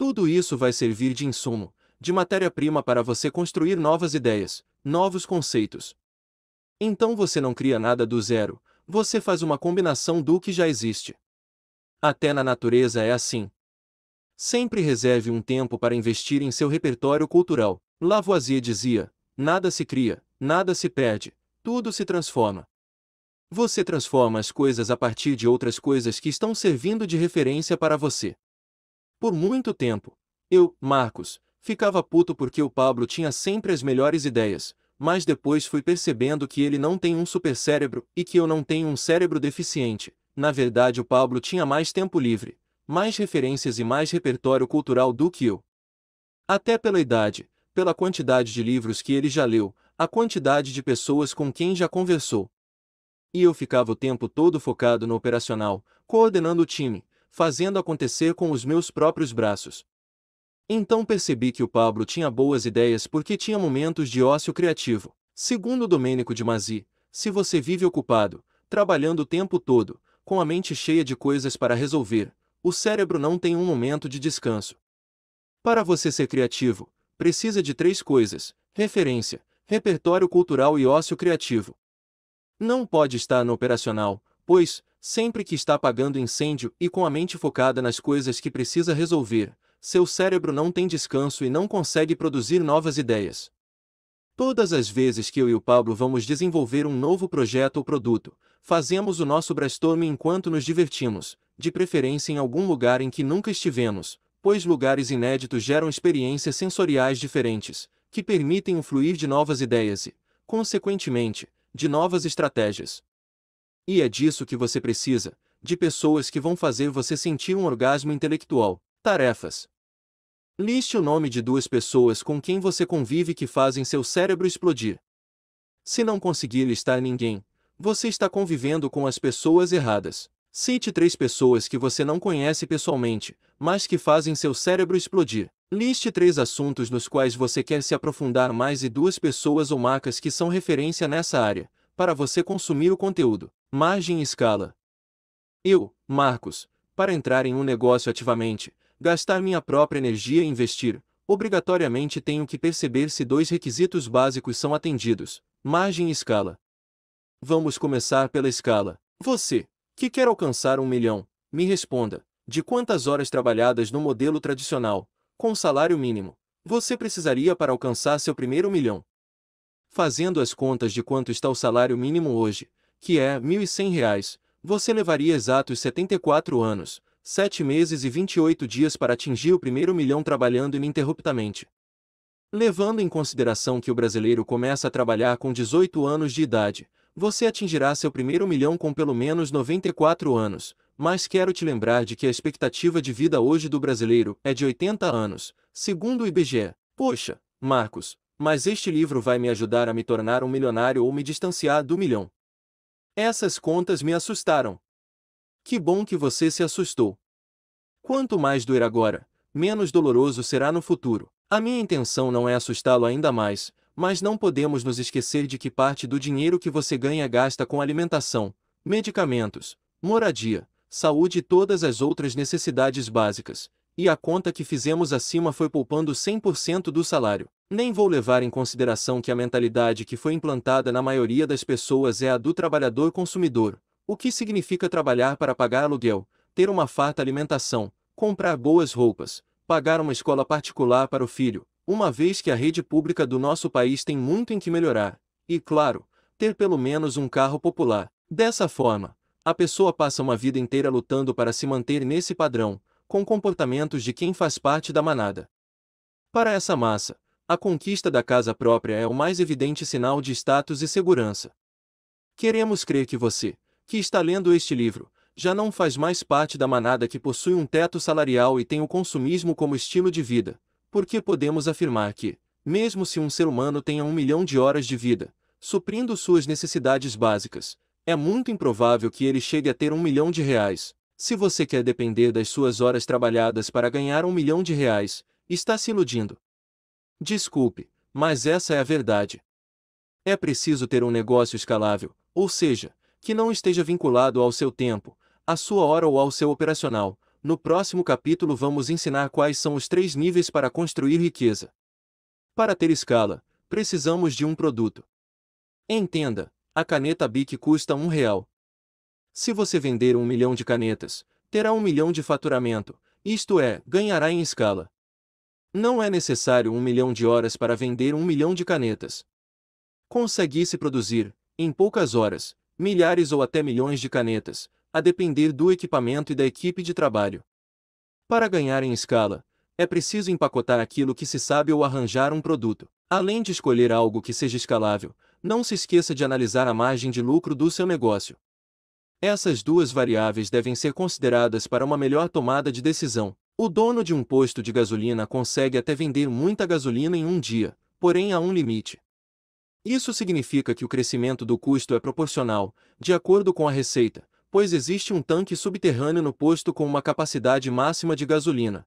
Tudo isso vai servir de insumo, de matéria-prima para você construir novas ideias, novos conceitos. Então você não cria nada do zero, você faz uma combinação do que já existe. Até na natureza é assim. Sempre reserve um tempo para investir em seu repertório cultural. Lavoisier dizia: nada se cria, nada se perde, tudo se transforma. Você transforma as coisas a partir de outras coisas que estão servindo de referência para você. Por muito tempo, eu, Marcos, ficava puto porque o Pablo tinha sempre as melhores ideias, mas depois fui percebendo que ele não tem um super cérebro e que eu não tenho um cérebro deficiente. Na verdade, o Pablo tinha mais tempo livre, mais referências e mais repertório cultural do que eu. Até pela idade, pela quantidade de livros que ele já leu, a quantidade de pessoas com quem já conversou. E eu ficava o tempo todo focado no operacional, coordenando o time, fazendo acontecer com os meus próprios braços. Então percebi que o Pablo tinha boas ideias porque tinha momentos de ócio criativo. Segundo Domênico de Masi, se você vive ocupado, trabalhando o tempo todo, com a mente cheia de coisas para resolver, o cérebro não tem um momento de descanso. Para você ser criativo, precisa de três coisas: referência, repertório cultural e ócio criativo. Não pode estar no operacional, pois, Sempre que está apagando incêndio e com a mente focada nas coisas que precisa resolver, seu cérebro não tem descanso e não consegue produzir novas ideias. Todas as vezes que eu e o Pablo vamos desenvolver um novo projeto ou produto, fazemos o nosso brainstorming enquanto nos divertimos, de preferência em algum lugar em que nunca estivemos, pois lugares inéditos geram experiências sensoriais diferentes, que permitem o fluir de novas ideias e, consequentemente, de novas estratégias. E é disso que você precisa, de pessoas que vão fazer você sentir um orgasmo intelectual. Tarefas. Liste o nome de duas pessoas com quem você convive que fazem seu cérebro explodir. Se não conseguir listar ninguém, você está convivendo com as pessoas erradas. Cite três pessoas que você não conhece pessoalmente, mas que fazem seu cérebro explodir. Liste três assuntos nos quais você quer se aprofundar mais e duas pessoas ou marcas que são referência nessa área, para você consumir o conteúdo, margem e escala. Eu, Marcos, para entrar em um negócio ativamente, gastar minha própria energia e investir, obrigatoriamente tenho que perceber se dois requisitos básicos são atendidos: margem e escala. Vamos começar pela escala. Você, que quer alcançar um milhão, me responda: de quantas horas trabalhadas no modelo tradicional, com salário mínimo, você precisaria para alcançar seu primeiro milhão? fazendo as contas de quanto está o salário mínimo hoje, que é R$ 1.100, você levaria exatos 74 anos, 7 meses e 28 dias para atingir o primeiro milhão trabalhando ininterruptamente. Levando em consideração que o brasileiro começa a trabalhar com 18 anos de idade, você atingirá seu primeiro milhão com pelo menos 94 anos, mas quero te lembrar de que a expectativa de vida hoje do brasileiro é de 80 anos, segundo o IBGE. Poxa, Marcos, mas este livro vai me ajudar a me tornar um milionário ou me distanciar do milhão. Essas contas me assustaram. Que bom que você se assustou. Quanto mais doer agora, menos doloroso será no futuro. A minha intenção não é assustá-lo ainda mais, mas não podemos nos esquecer de que parte do dinheiro que você ganha gasta com alimentação, medicamentos, moradia, saúde e todas as outras necessidades básicas, e a conta que fizemos acima foi poupando 100% do salário nem vou levar em consideração que a mentalidade que foi implantada na maioria das pessoas é a do trabalhador consumidor, o que significa trabalhar para pagar aluguel, ter uma farta alimentação, comprar boas roupas, pagar uma escola particular para o filho, uma vez que a rede pública do nosso país tem muito em que melhorar, e, claro, ter pelo menos um carro popular. Dessa forma, a pessoa passa uma vida inteira lutando para se manter nesse padrão, com comportamentos de quem faz parte da manada. Para essa massa, a conquista da casa própria é o mais evidente sinal de status e segurança. Queremos crer que você, que está lendo este livro, já não faz mais parte da manada que possui um teto salarial e tem o consumismo como estilo de vida, porque podemos afirmar que, mesmo se um ser humano tenha um milhão de horas de vida, suprindo suas necessidades básicas, é muito improvável que ele chegue a ter um milhão de reais. Se você quer depender das suas horas trabalhadas para ganhar um milhão de reais, está se iludindo. Desculpe, mas essa é a verdade. É preciso ter um negócio escalável, ou seja, que não esteja vinculado ao seu tempo, à sua hora ou ao seu operacional. No próximo capítulo vamos ensinar quais são os três níveis para construir riqueza. Para ter escala, precisamos de um produto. Entenda, a caneta BIC custa um real. Se você vender um milhão de canetas, terá um milhão de faturamento, isto é, ganhará em escala. Não é necessário um milhão de horas para vender um milhão de canetas. Conseguisse produzir, em poucas horas, milhares ou até milhões de canetas, a depender do equipamento e da equipe de trabalho. Para ganhar em escala, é preciso empacotar aquilo que se sabe ou arranjar um produto. Além de escolher algo que seja escalável, não se esqueça de analisar a margem de lucro do seu negócio. Essas duas variáveis devem ser consideradas para uma melhor tomada de decisão, o dono de um posto de gasolina consegue até vender muita gasolina em um dia, porém há um limite. Isso significa que o crescimento do custo é proporcional, de acordo com a receita, pois existe um tanque subterrâneo no posto com uma capacidade máxima de gasolina.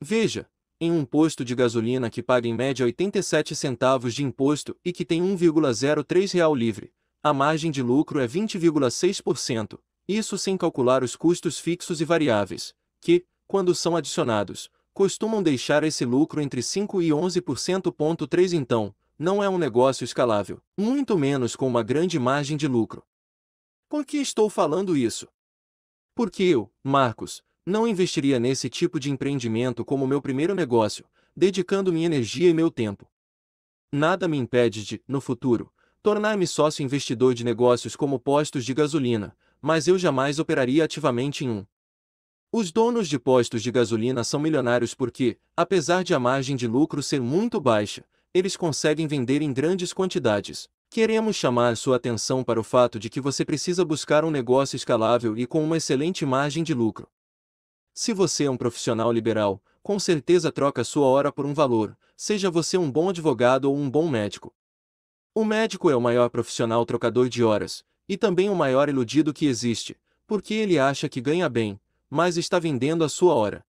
Veja, em um posto de gasolina que paga em média 87 centavos de imposto e que tem 1,03 real livre, a margem de lucro é 20,6%, isso sem calcular os custos fixos e variáveis, que, quando são adicionados, costumam deixar esse lucro entre 5 e 11%.3 então, não é um negócio escalável, muito menos com uma grande margem de lucro. Por que estou falando isso? Porque eu, Marcos, não investiria nesse tipo de empreendimento como meu primeiro negócio, dedicando minha energia e meu tempo. Nada me impede de, no futuro, tornar-me sócio investidor de negócios como postos de gasolina, mas eu jamais operaria ativamente em um. Os donos de postos de gasolina são milionários porque, apesar de a margem de lucro ser muito baixa, eles conseguem vender em grandes quantidades. Queremos chamar sua atenção para o fato de que você precisa buscar um negócio escalável e com uma excelente margem de lucro. Se você é um profissional liberal, com certeza troca sua hora por um valor, seja você um bom advogado ou um bom médico. O médico é o maior profissional trocador de horas, e também o maior iludido que existe, porque ele acha que ganha bem, mas está vendendo a sua hora.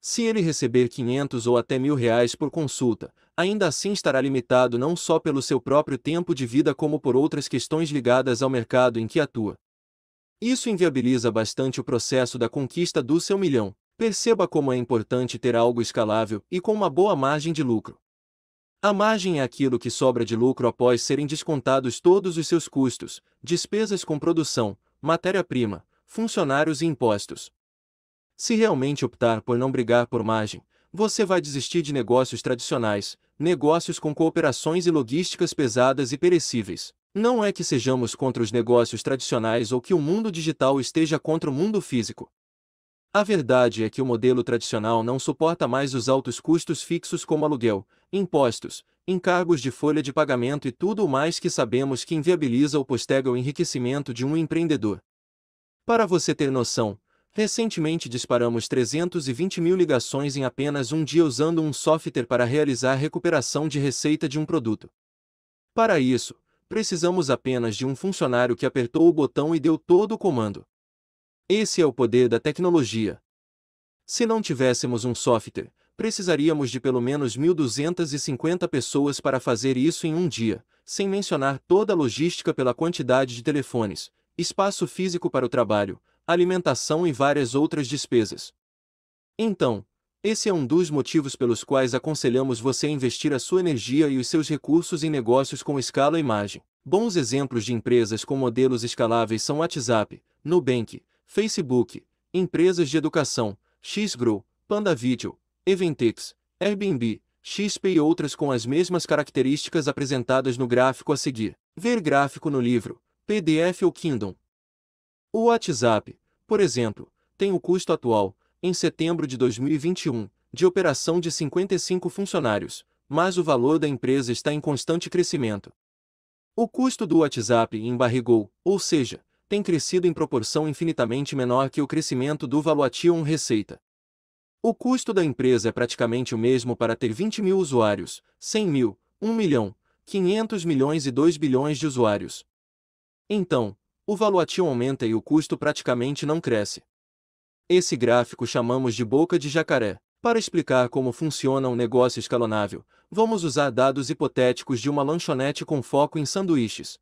Se ele receber 500 ou até mil reais por consulta, ainda assim estará limitado não só pelo seu próprio tempo de vida como por outras questões ligadas ao mercado em que atua. Isso inviabiliza bastante o processo da conquista do seu milhão. Perceba como é importante ter algo escalável e com uma boa margem de lucro. A margem é aquilo que sobra de lucro após serem descontados todos os seus custos, despesas com produção, matéria-prima, funcionários e impostos. Se realmente optar por não brigar por margem, você vai desistir de negócios tradicionais, negócios com cooperações e logísticas pesadas e perecíveis. Não é que sejamos contra os negócios tradicionais ou que o mundo digital esteja contra o mundo físico. A verdade é que o modelo tradicional não suporta mais os altos custos fixos como aluguel, impostos, encargos de folha de pagamento e tudo o mais que sabemos que inviabiliza ou postega o enriquecimento de um empreendedor. Para você ter noção, Recentemente disparamos 320 mil ligações em apenas um dia usando um software para realizar a recuperação de receita de um produto. Para isso, precisamos apenas de um funcionário que apertou o botão e deu todo o comando. Esse é o poder da tecnologia. Se não tivéssemos um software, precisaríamos de pelo menos 1.250 pessoas para fazer isso em um dia, sem mencionar toda a logística pela quantidade de telefones, espaço físico para o trabalho, alimentação e várias outras despesas. Então, esse é um dos motivos pelos quais aconselhamos você a investir a sua energia e os seus recursos em negócios com escala e imagem. Bons exemplos de empresas com modelos escaláveis são WhatsApp, Nubank, Facebook, empresas de educação, Xgrow, PandaVideo, Eventix, Airbnb, XP e outras com as mesmas características apresentadas no gráfico a seguir. Ver gráfico no livro, PDF ou Kindle. O WhatsApp, por exemplo, tem o custo atual, em setembro de 2021, de operação de 55 funcionários, mas o valor da empresa está em constante crescimento. O custo do WhatsApp embarrigou, ou seja, tem crescido em proporção infinitamente menor que o crescimento do Valuation Receita. O custo da empresa é praticamente o mesmo para ter 20 mil usuários, 100 mil, 1 milhão, 500 milhões e 2 bilhões de usuários. Então, o valuation aumenta e o custo praticamente não cresce. Esse gráfico chamamos de boca de jacaré. Para explicar como funciona um negócio escalonável, vamos usar dados hipotéticos de uma lanchonete com foco em sanduíches.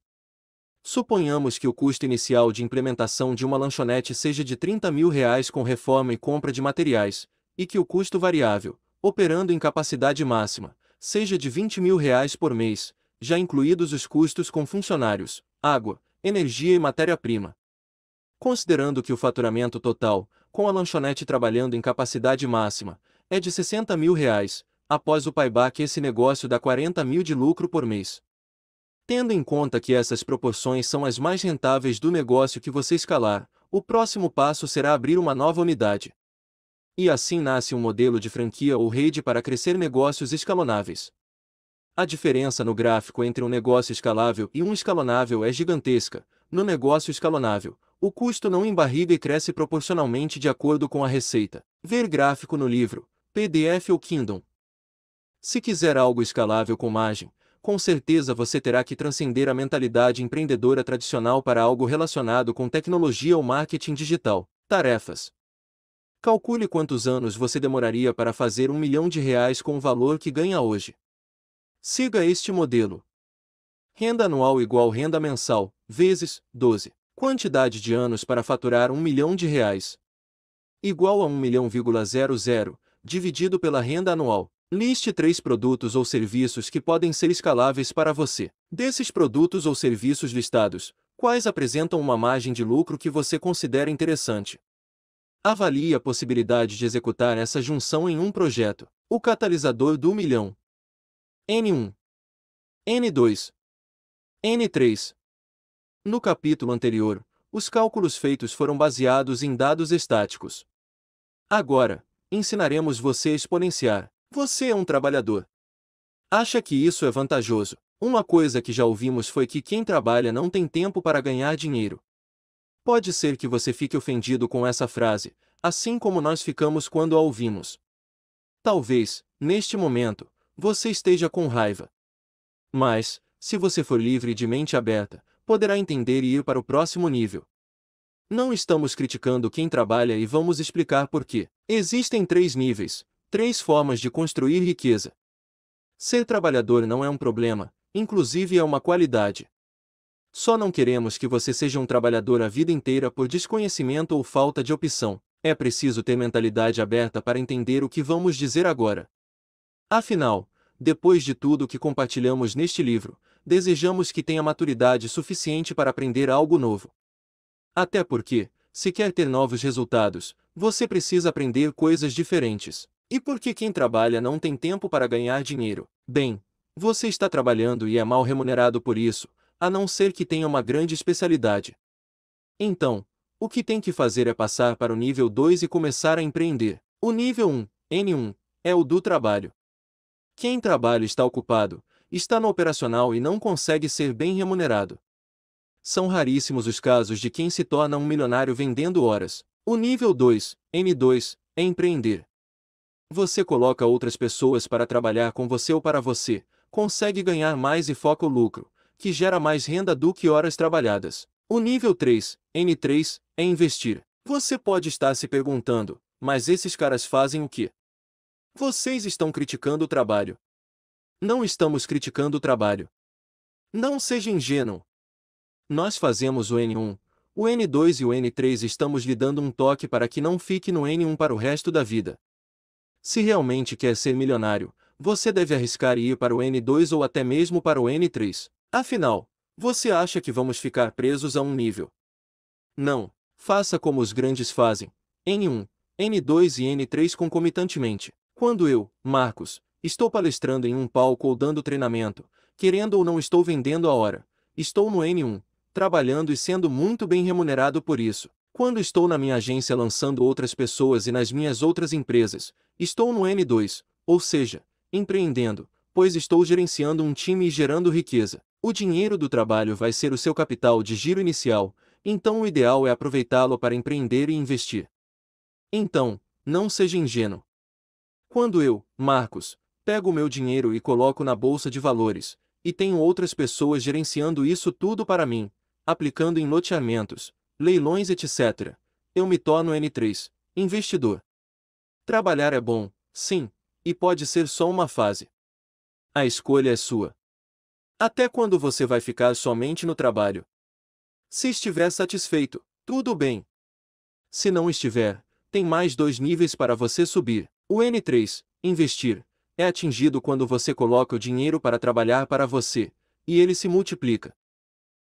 Suponhamos que o custo inicial de implementação de uma lanchonete seja de 30 mil reais com reforma e compra de materiais, e que o custo variável, operando em capacidade máxima, seja de 20 mil reais por mês, já incluídos os custos com funcionários, água, energia e matéria-prima. Considerando que o faturamento total, com a lanchonete trabalhando em capacidade máxima, é de 60 mil reais, após o payback esse negócio dá 40 mil de lucro por mês. Tendo em conta que essas proporções são as mais rentáveis do negócio que você escalar, o próximo passo será abrir uma nova unidade. E assim nasce um modelo de franquia ou rede para crescer negócios escalonáveis. A diferença no gráfico entre um negócio escalável e um escalonável é gigantesca. No negócio escalonável, o custo não embarriga e cresce proporcionalmente de acordo com a receita. Ver gráfico no livro, PDF ou Kindle. Se quiser algo escalável com margem, com certeza você terá que transcender a mentalidade empreendedora tradicional para algo relacionado com tecnologia ou marketing digital. Tarefas. Calcule quantos anos você demoraria para fazer um milhão de reais com o valor que ganha hoje. Siga este modelo. Renda anual igual renda mensal, vezes 12. Quantidade de anos para faturar 1 milhão de reais. Igual a 1 milhão,00, dividido pela renda anual. Liste três produtos ou serviços que podem ser escaláveis para você. Desses produtos ou serviços listados, quais apresentam uma margem de lucro que você considera interessante? Avalie a possibilidade de executar essa junção em um projeto. O catalisador do milhão N1, N2, N3. No capítulo anterior, os cálculos feitos foram baseados em dados estáticos. Agora, ensinaremos você a exponenciar. Você é um trabalhador. Acha que isso é vantajoso? Uma coisa que já ouvimos foi que quem trabalha não tem tempo para ganhar dinheiro. Pode ser que você fique ofendido com essa frase, assim como nós ficamos quando a ouvimos. Talvez, neste momento, você esteja com raiva. Mas, se você for livre e de mente aberta, poderá entender e ir para o próximo nível. Não estamos criticando quem trabalha e vamos explicar por quê. Existem três níveis, três formas de construir riqueza. Ser trabalhador não é um problema, inclusive é uma qualidade. Só não queremos que você seja um trabalhador a vida inteira por desconhecimento ou falta de opção. É preciso ter mentalidade aberta para entender o que vamos dizer agora. Afinal, depois de tudo que compartilhamos neste livro, desejamos que tenha maturidade suficiente para aprender algo novo. Até porque, se quer ter novos resultados, você precisa aprender coisas diferentes. E porque quem trabalha não tem tempo para ganhar dinheiro? Bem, você está trabalhando e é mal remunerado por isso, a não ser que tenha uma grande especialidade. Então, o que tem que fazer é passar para o nível 2 e começar a empreender. O nível 1, N1, é o do trabalho. Quem trabalha está ocupado, está no operacional e não consegue ser bem remunerado. São raríssimos os casos de quem se torna um milionário vendendo horas. O nível 2, M2, é empreender. Você coloca outras pessoas para trabalhar com você ou para você, consegue ganhar mais e foca o lucro, que gera mais renda do que horas trabalhadas. O nível 3, N3, é investir. Você pode estar se perguntando, mas esses caras fazem o quê? Vocês estão criticando o trabalho. Não estamos criticando o trabalho. Não seja ingênuo. Nós fazemos o N1, o N2 e o N3 estamos lhe dando um toque para que não fique no N1 para o resto da vida. Se realmente quer ser milionário, você deve arriscar e ir para o N2 ou até mesmo para o N3. Afinal, você acha que vamos ficar presos a um nível? Não, faça como os grandes fazem, N1, N2 e N3 concomitantemente. Quando eu, Marcos, estou palestrando em um palco ou dando treinamento, querendo ou não estou vendendo a hora, estou no N1, trabalhando e sendo muito bem remunerado por isso. Quando estou na minha agência lançando outras pessoas e nas minhas outras empresas, estou no N2, ou seja, empreendendo, pois estou gerenciando um time e gerando riqueza. O dinheiro do trabalho vai ser o seu capital de giro inicial, então o ideal é aproveitá-lo para empreender e investir. Então, não seja ingênuo. Quando eu, Marcos, pego meu dinheiro e coloco na bolsa de valores, e tenho outras pessoas gerenciando isso tudo para mim, aplicando em loteamentos, leilões, etc., eu me torno N3, investidor. Trabalhar é bom, sim, e pode ser só uma fase. A escolha é sua. Até quando você vai ficar somente no trabalho? Se estiver satisfeito, tudo bem. Se não estiver, tem mais dois níveis para você subir. O N3, investir, é atingido quando você coloca o dinheiro para trabalhar para você, e ele se multiplica.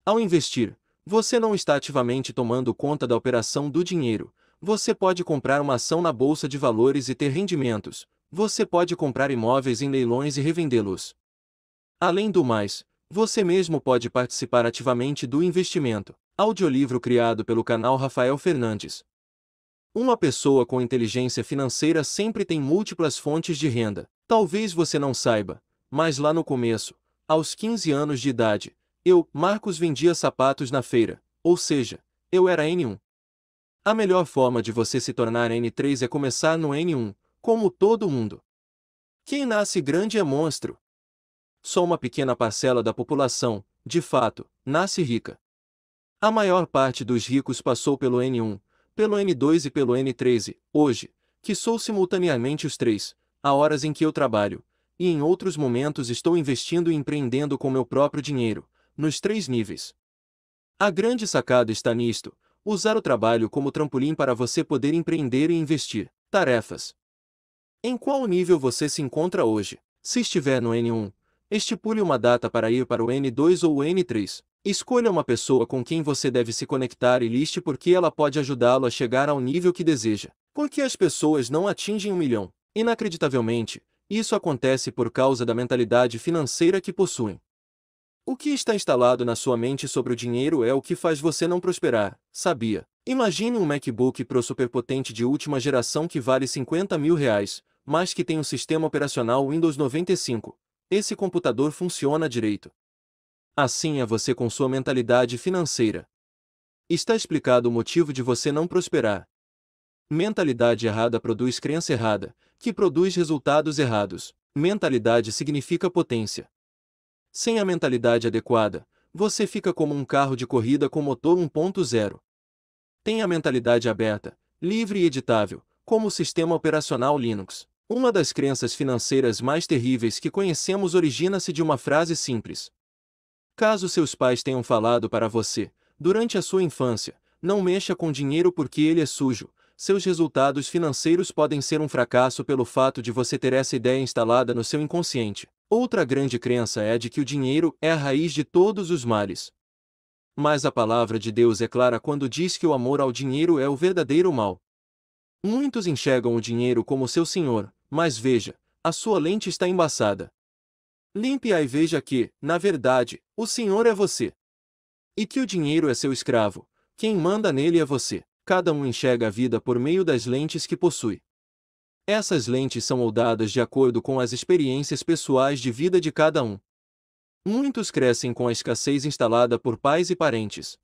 Ao investir, você não está ativamente tomando conta da operação do dinheiro. Você pode comprar uma ação na bolsa de valores e ter rendimentos. Você pode comprar imóveis em leilões e revendê-los. Além do mais, você mesmo pode participar ativamente do investimento. Audiolivro criado pelo canal Rafael Fernandes. Uma pessoa com inteligência financeira sempre tem múltiplas fontes de renda. Talvez você não saiba, mas lá no começo, aos 15 anos de idade, eu, Marcos, vendia sapatos na feira, ou seja, eu era N1. A melhor forma de você se tornar N3 é começar no N1, como todo mundo. Quem nasce grande é monstro. Só uma pequena parcela da população, de fato, nasce rica. A maior parte dos ricos passou pelo N1, pelo N2 e pelo N13, hoje, que sou simultaneamente os três, há horas em que eu trabalho, e em outros momentos estou investindo e empreendendo com meu próprio dinheiro, nos três níveis. A grande sacada está nisto: usar o trabalho como trampolim para você poder empreender e investir. Tarefas. Em qual nível você se encontra hoje? Se estiver no N1, Estipule uma data para ir para o N2 ou o N3. Escolha uma pessoa com quem você deve se conectar e liste por que ela pode ajudá-lo a chegar ao nível que deseja. Por que as pessoas não atingem um milhão? Inacreditavelmente, isso acontece por causa da mentalidade financeira que possuem. O que está instalado na sua mente sobre o dinheiro é o que faz você não prosperar, sabia? Imagine um MacBook Pro superpotente de última geração que vale 50 mil reais, mas que tem um sistema operacional Windows 95, esse computador funciona direito. Assim é você com sua mentalidade financeira. Está explicado o motivo de você não prosperar. Mentalidade errada produz crença errada, que produz resultados errados. Mentalidade significa potência. Sem a mentalidade adequada, você fica como um carro de corrida com motor 1.0. Tenha a mentalidade aberta, livre e editável, como o sistema operacional Linux. Uma das crenças financeiras mais terríveis que conhecemos origina-se de uma frase simples. Caso seus pais tenham falado para você, durante a sua infância, não mexa com dinheiro porque ele é sujo, seus resultados financeiros podem ser um fracasso pelo fato de você ter essa ideia instalada no seu inconsciente. Outra grande crença é de que o dinheiro é a raiz de todos os males. Mas a palavra de Deus é clara quando diz que o amor ao dinheiro é o verdadeiro mal. Muitos enxergam o dinheiro como seu senhor, mas veja, a sua lente está embaçada. Limpe-a e veja que, na verdade, o Senhor é você. E que o dinheiro é seu escravo, quem manda nele é você. Cada um enxerga a vida por meio das lentes que possui. Essas lentes são moldadas de acordo com as experiências pessoais de vida de cada um. Muitos crescem com a escassez instalada por pais e parentes.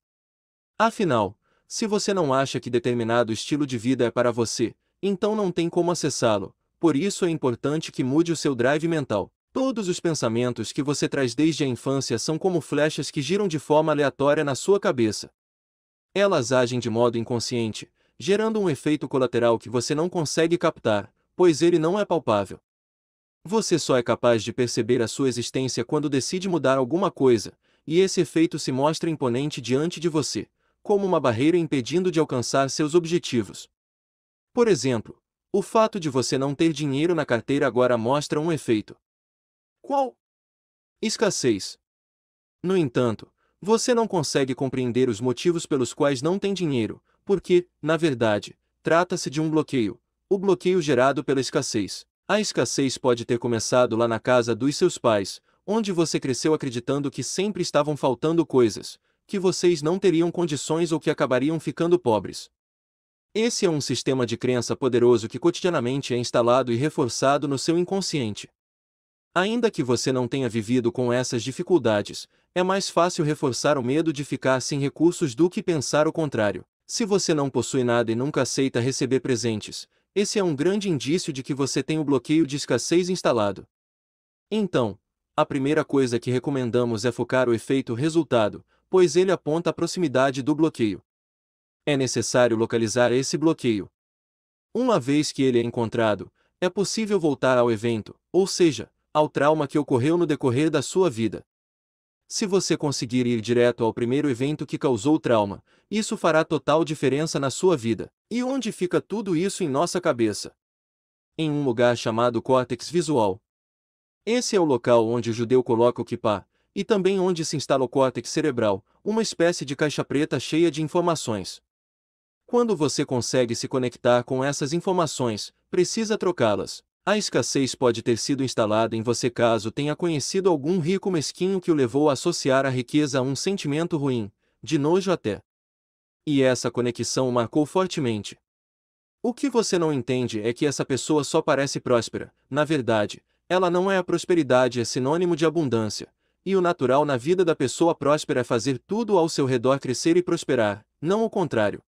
Afinal, se você não acha que determinado estilo de vida é para você, então não tem como acessá-lo, por isso é importante que mude o seu drive mental. Todos os pensamentos que você traz desde a infância são como flechas que giram de forma aleatória na sua cabeça. Elas agem de modo inconsciente, gerando um efeito colateral que você não consegue captar, pois ele não é palpável. Você só é capaz de perceber a sua existência quando decide mudar alguma coisa, e esse efeito se mostra imponente diante de você, como uma barreira impedindo de alcançar seus objetivos. Por exemplo, o fato de você não ter dinheiro na carteira agora mostra um efeito. Qual? Escassez. No entanto, você não consegue compreender os motivos pelos quais não tem dinheiro, porque, na verdade, trata-se de um bloqueio, o bloqueio gerado pela escassez. A escassez pode ter começado lá na casa dos seus pais, onde você cresceu acreditando que sempre estavam faltando coisas, que vocês não teriam condições ou que acabariam ficando pobres. Esse é um sistema de crença poderoso que cotidianamente é instalado e reforçado no seu inconsciente. Ainda que você não tenha vivido com essas dificuldades, é mais fácil reforçar o medo de ficar sem recursos do que pensar o contrário. Se você não possui nada e nunca aceita receber presentes, esse é um grande indício de que você tem o bloqueio de escassez instalado. Então, a primeira coisa que recomendamos é focar o efeito resultado, pois ele aponta a proximidade do bloqueio é necessário localizar esse bloqueio. Uma vez que ele é encontrado, é possível voltar ao evento, ou seja, ao trauma que ocorreu no decorrer da sua vida. Se você conseguir ir direto ao primeiro evento que causou trauma, isso fará total diferença na sua vida. E onde fica tudo isso em nossa cabeça? Em um lugar chamado córtex visual. Esse é o local onde o judeu coloca o kipá, e também onde se instala o córtex cerebral, uma espécie de caixa preta cheia de informações. Quando você consegue se conectar com essas informações, precisa trocá-las. A escassez pode ter sido instalada em você caso tenha conhecido algum rico mesquinho que o levou a associar a riqueza a um sentimento ruim, de nojo até. E essa conexão marcou fortemente. O que você não entende é que essa pessoa só parece próspera, na verdade, ela não é a prosperidade é sinônimo de abundância, e o natural na vida da pessoa próspera é fazer tudo ao seu redor crescer e prosperar, não o contrário.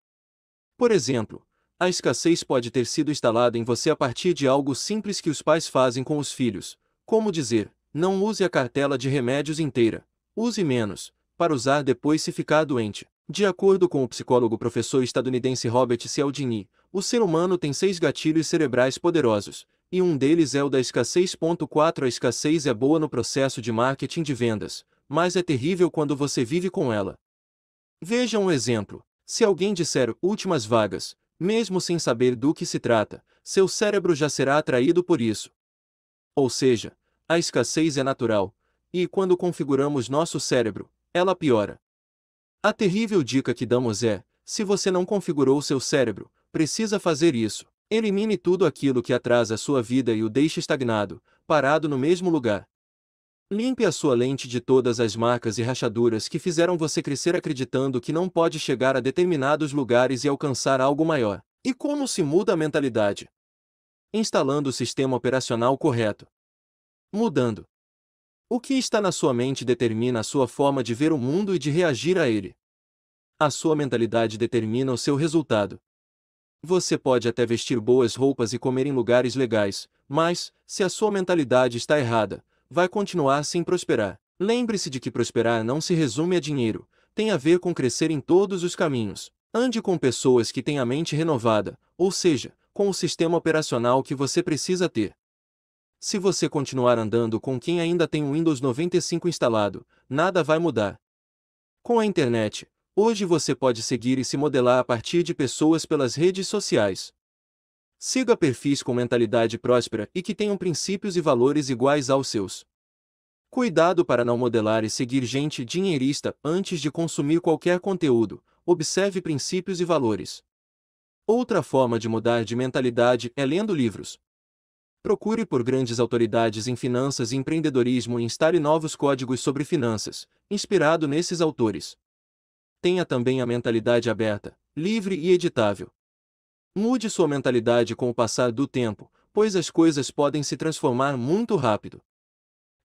Por exemplo, a escassez pode ter sido instalada em você a partir de algo simples que os pais fazem com os filhos, como dizer, não use a cartela de remédios inteira, use menos, para usar depois se ficar doente. De acordo com o psicólogo professor estadunidense Robert Cialdini, o ser humano tem seis gatilhos cerebrais poderosos, e um deles é o da escassez. 4 A escassez é boa no processo de marketing de vendas, mas é terrível quando você vive com ela. Veja um exemplo. Se alguém disser últimas vagas, mesmo sem saber do que se trata, seu cérebro já será atraído por isso. Ou seja, a escassez é natural, e quando configuramos nosso cérebro, ela piora. A terrível dica que damos é: se você não configurou seu cérebro, precisa fazer isso. Elimine tudo aquilo que atrasa sua vida e o deixe estagnado, parado no mesmo lugar. Limpe a sua lente de todas as marcas e rachaduras que fizeram você crescer acreditando que não pode chegar a determinados lugares e alcançar algo maior. E como se muda a mentalidade? Instalando o sistema operacional correto. Mudando. O que está na sua mente determina a sua forma de ver o mundo e de reagir a ele. A sua mentalidade determina o seu resultado. Você pode até vestir boas roupas e comer em lugares legais, mas, se a sua mentalidade está errada, vai continuar sem prosperar. Lembre-se de que prosperar não se resume a dinheiro, tem a ver com crescer em todos os caminhos. Ande com pessoas que têm a mente renovada, ou seja, com o sistema operacional que você precisa ter. Se você continuar andando com quem ainda tem o Windows 95 instalado, nada vai mudar. Com a internet, hoje você pode seguir e se modelar a partir de pessoas pelas redes sociais. Siga perfis com mentalidade próspera e que tenham princípios e valores iguais aos seus. Cuidado para não modelar e seguir gente dinheirista antes de consumir qualquer conteúdo, observe princípios e valores. Outra forma de mudar de mentalidade é lendo livros. Procure por grandes autoridades em finanças e empreendedorismo e instale novos códigos sobre finanças, inspirado nesses autores. Tenha também a mentalidade aberta, livre e editável. Mude sua mentalidade com o passar do tempo, pois as coisas podem se transformar muito rápido.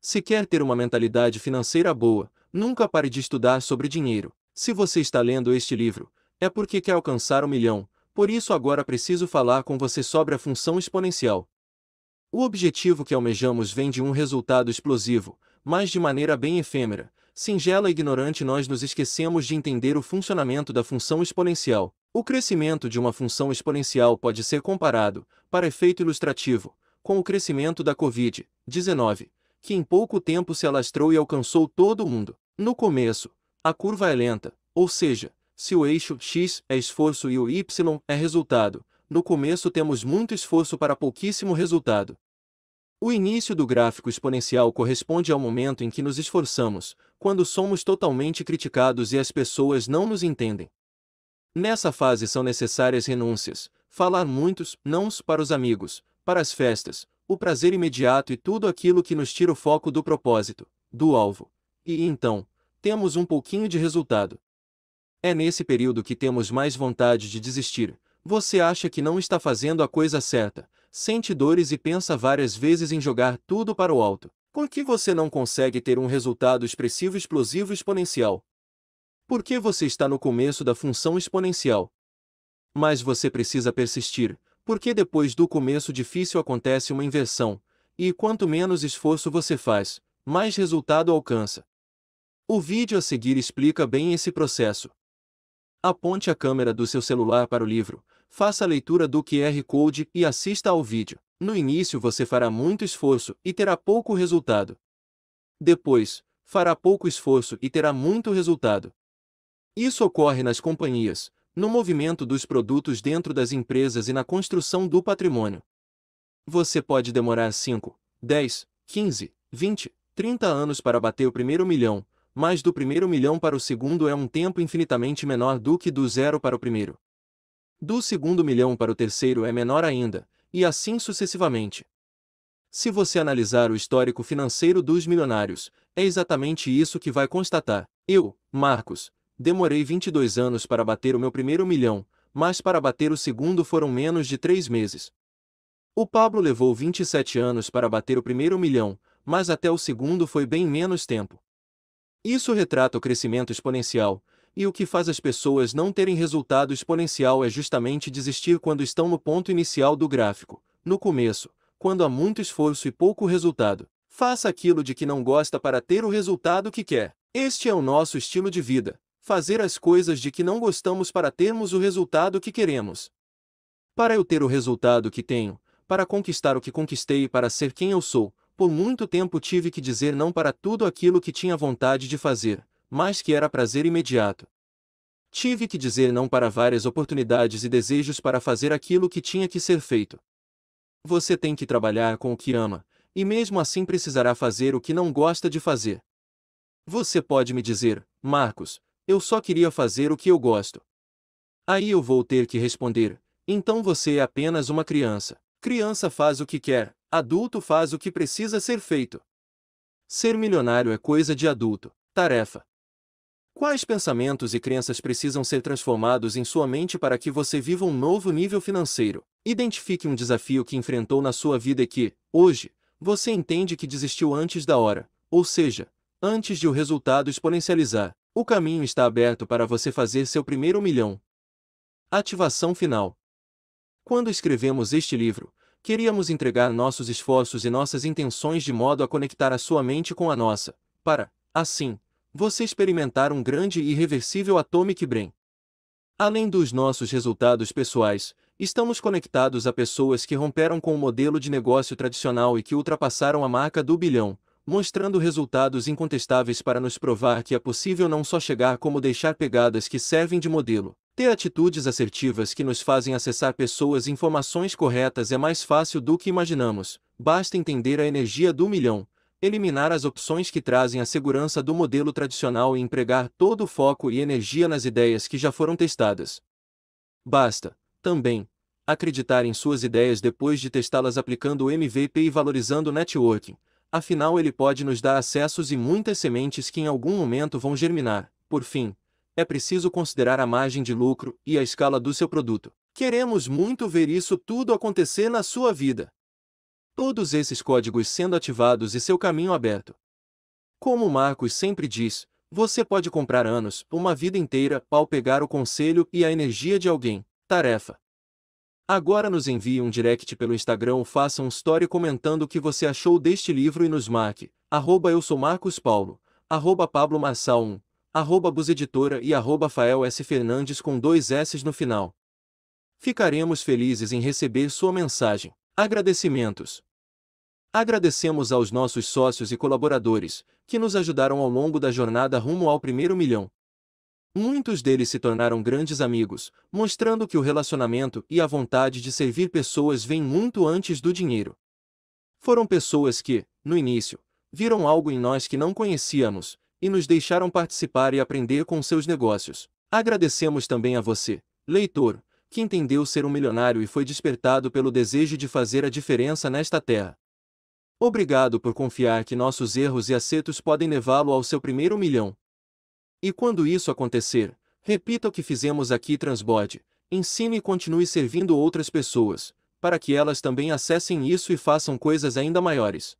Se quer ter uma mentalidade financeira boa, nunca pare de estudar sobre dinheiro. Se você está lendo este livro, é porque quer alcançar um milhão, por isso agora preciso falar com você sobre a função exponencial. O objetivo que almejamos vem de um resultado explosivo, mas de maneira bem efêmera, singela e ignorante nós nos esquecemos de entender o funcionamento da função exponencial. O crescimento de uma função exponencial pode ser comparado, para efeito ilustrativo, com o crescimento da Covid-19, que em pouco tempo se alastrou e alcançou todo o mundo. No começo, a curva é lenta, ou seja, se o eixo X é esforço e o Y é resultado, no começo temos muito esforço para pouquíssimo resultado. O início do gráfico exponencial corresponde ao momento em que nos esforçamos, quando somos totalmente criticados e as pessoas não nos entendem. Nessa fase são necessárias renúncias, falar muitos nãos para os amigos, para as festas, o prazer imediato e tudo aquilo que nos tira o foco do propósito, do alvo. E então, temos um pouquinho de resultado. É nesse período que temos mais vontade de desistir. Você acha que não está fazendo a coisa certa, sente dores e pensa várias vezes em jogar tudo para o alto. com que você não consegue ter um resultado expressivo explosivo exponencial? porque você está no começo da função exponencial. Mas você precisa persistir, porque depois do começo difícil acontece uma inversão, e quanto menos esforço você faz, mais resultado alcança. O vídeo a seguir explica bem esse processo. Aponte a câmera do seu celular para o livro, faça a leitura do QR Code e assista ao vídeo. No início você fará muito esforço e terá pouco resultado. Depois, fará pouco esforço e terá muito resultado. Isso ocorre nas companhias, no movimento dos produtos dentro das empresas e na construção do patrimônio. Você pode demorar 5, 10, 15, 20, 30 anos para bater o primeiro milhão, mas do primeiro milhão para o segundo é um tempo infinitamente menor do que do zero para o primeiro. Do segundo milhão para o terceiro é menor ainda, e assim sucessivamente. Se você analisar o histórico financeiro dos milionários, é exatamente isso que vai constatar. Eu, Marcos, Demorei 22 anos para bater o meu primeiro milhão, mas para bater o segundo foram menos de três meses. O Pablo levou 27 anos para bater o primeiro milhão, mas até o segundo foi bem menos tempo. Isso retrata o crescimento exponencial, e o que faz as pessoas não terem resultado exponencial é justamente desistir quando estão no ponto inicial do gráfico, no começo, quando há muito esforço e pouco resultado. Faça aquilo de que não gosta para ter o resultado que quer. Este é o nosso estilo de vida fazer as coisas de que não gostamos para termos o resultado que queremos. Para eu ter o resultado que tenho, para conquistar o que conquistei e para ser quem eu sou, por muito tempo tive que dizer não para tudo aquilo que tinha vontade de fazer, mas que era prazer imediato. Tive que dizer não para várias oportunidades e desejos para fazer aquilo que tinha que ser feito. Você tem que trabalhar com o que ama, e mesmo assim precisará fazer o que não gosta de fazer. Você pode me dizer, Marcos, eu só queria fazer o que eu gosto. Aí eu vou ter que responder: então você é apenas uma criança. Criança faz o que quer, adulto faz o que precisa ser feito. Ser milionário é coisa de adulto. Tarefa. Quais pensamentos e crenças precisam ser transformados em sua mente para que você viva um novo nível financeiro? Identifique um desafio que enfrentou na sua vida e que, hoje, você entende que desistiu antes da hora, ou seja, antes de o resultado exponencializar. O caminho está aberto para você fazer seu primeiro milhão. Ativação final. Quando escrevemos este livro, queríamos entregar nossos esforços e nossas intenções de modo a conectar a sua mente com a nossa, para, assim, você experimentar um grande e irreversível Atomic Brain. Além dos nossos resultados pessoais, estamos conectados a pessoas que romperam com o modelo de negócio tradicional e que ultrapassaram a marca do bilhão, mostrando resultados incontestáveis para nos provar que é possível não só chegar como deixar pegadas que servem de modelo. Ter atitudes assertivas que nos fazem acessar pessoas e informações corretas é mais fácil do que imaginamos. Basta entender a energia do milhão, eliminar as opções que trazem a segurança do modelo tradicional e empregar todo o foco e energia nas ideias que já foram testadas. Basta, também, acreditar em suas ideias depois de testá-las aplicando o MVP e valorizando o networking, afinal ele pode nos dar acessos e muitas sementes que em algum momento vão germinar. Por fim, é preciso considerar a margem de lucro e a escala do seu produto. Queremos muito ver isso tudo acontecer na sua vida. Todos esses códigos sendo ativados e seu caminho aberto. Como Marcos sempre diz, você pode comprar anos, uma vida inteira, ao pegar o conselho e a energia de alguém. Tarefa: Agora nos envie um direct pelo Instagram ou faça um story comentando o que você achou deste livro e nos marque, arroba eu sou Marcos Paulo, arroba Pablo Marçal 1, arroba e arroba Fael S. Fernandes com dois S no final. Ficaremos felizes em receber sua mensagem. Agradecimentos. Agradecemos aos nossos sócios e colaboradores, que nos ajudaram ao longo da jornada rumo ao primeiro milhão. Muitos deles se tornaram grandes amigos, mostrando que o relacionamento e a vontade de servir pessoas vêm muito antes do dinheiro. Foram pessoas que, no início, viram algo em nós que não conhecíamos e nos deixaram participar e aprender com seus negócios. Agradecemos também a você, leitor, que entendeu ser um milionário e foi despertado pelo desejo de fazer a diferença nesta terra. Obrigado por confiar que nossos erros e acertos podem levá-lo ao seu primeiro milhão. E quando isso acontecer, repita o que fizemos aqui transbode, ensine e continue servindo outras pessoas, para que elas também acessem isso e façam coisas ainda maiores.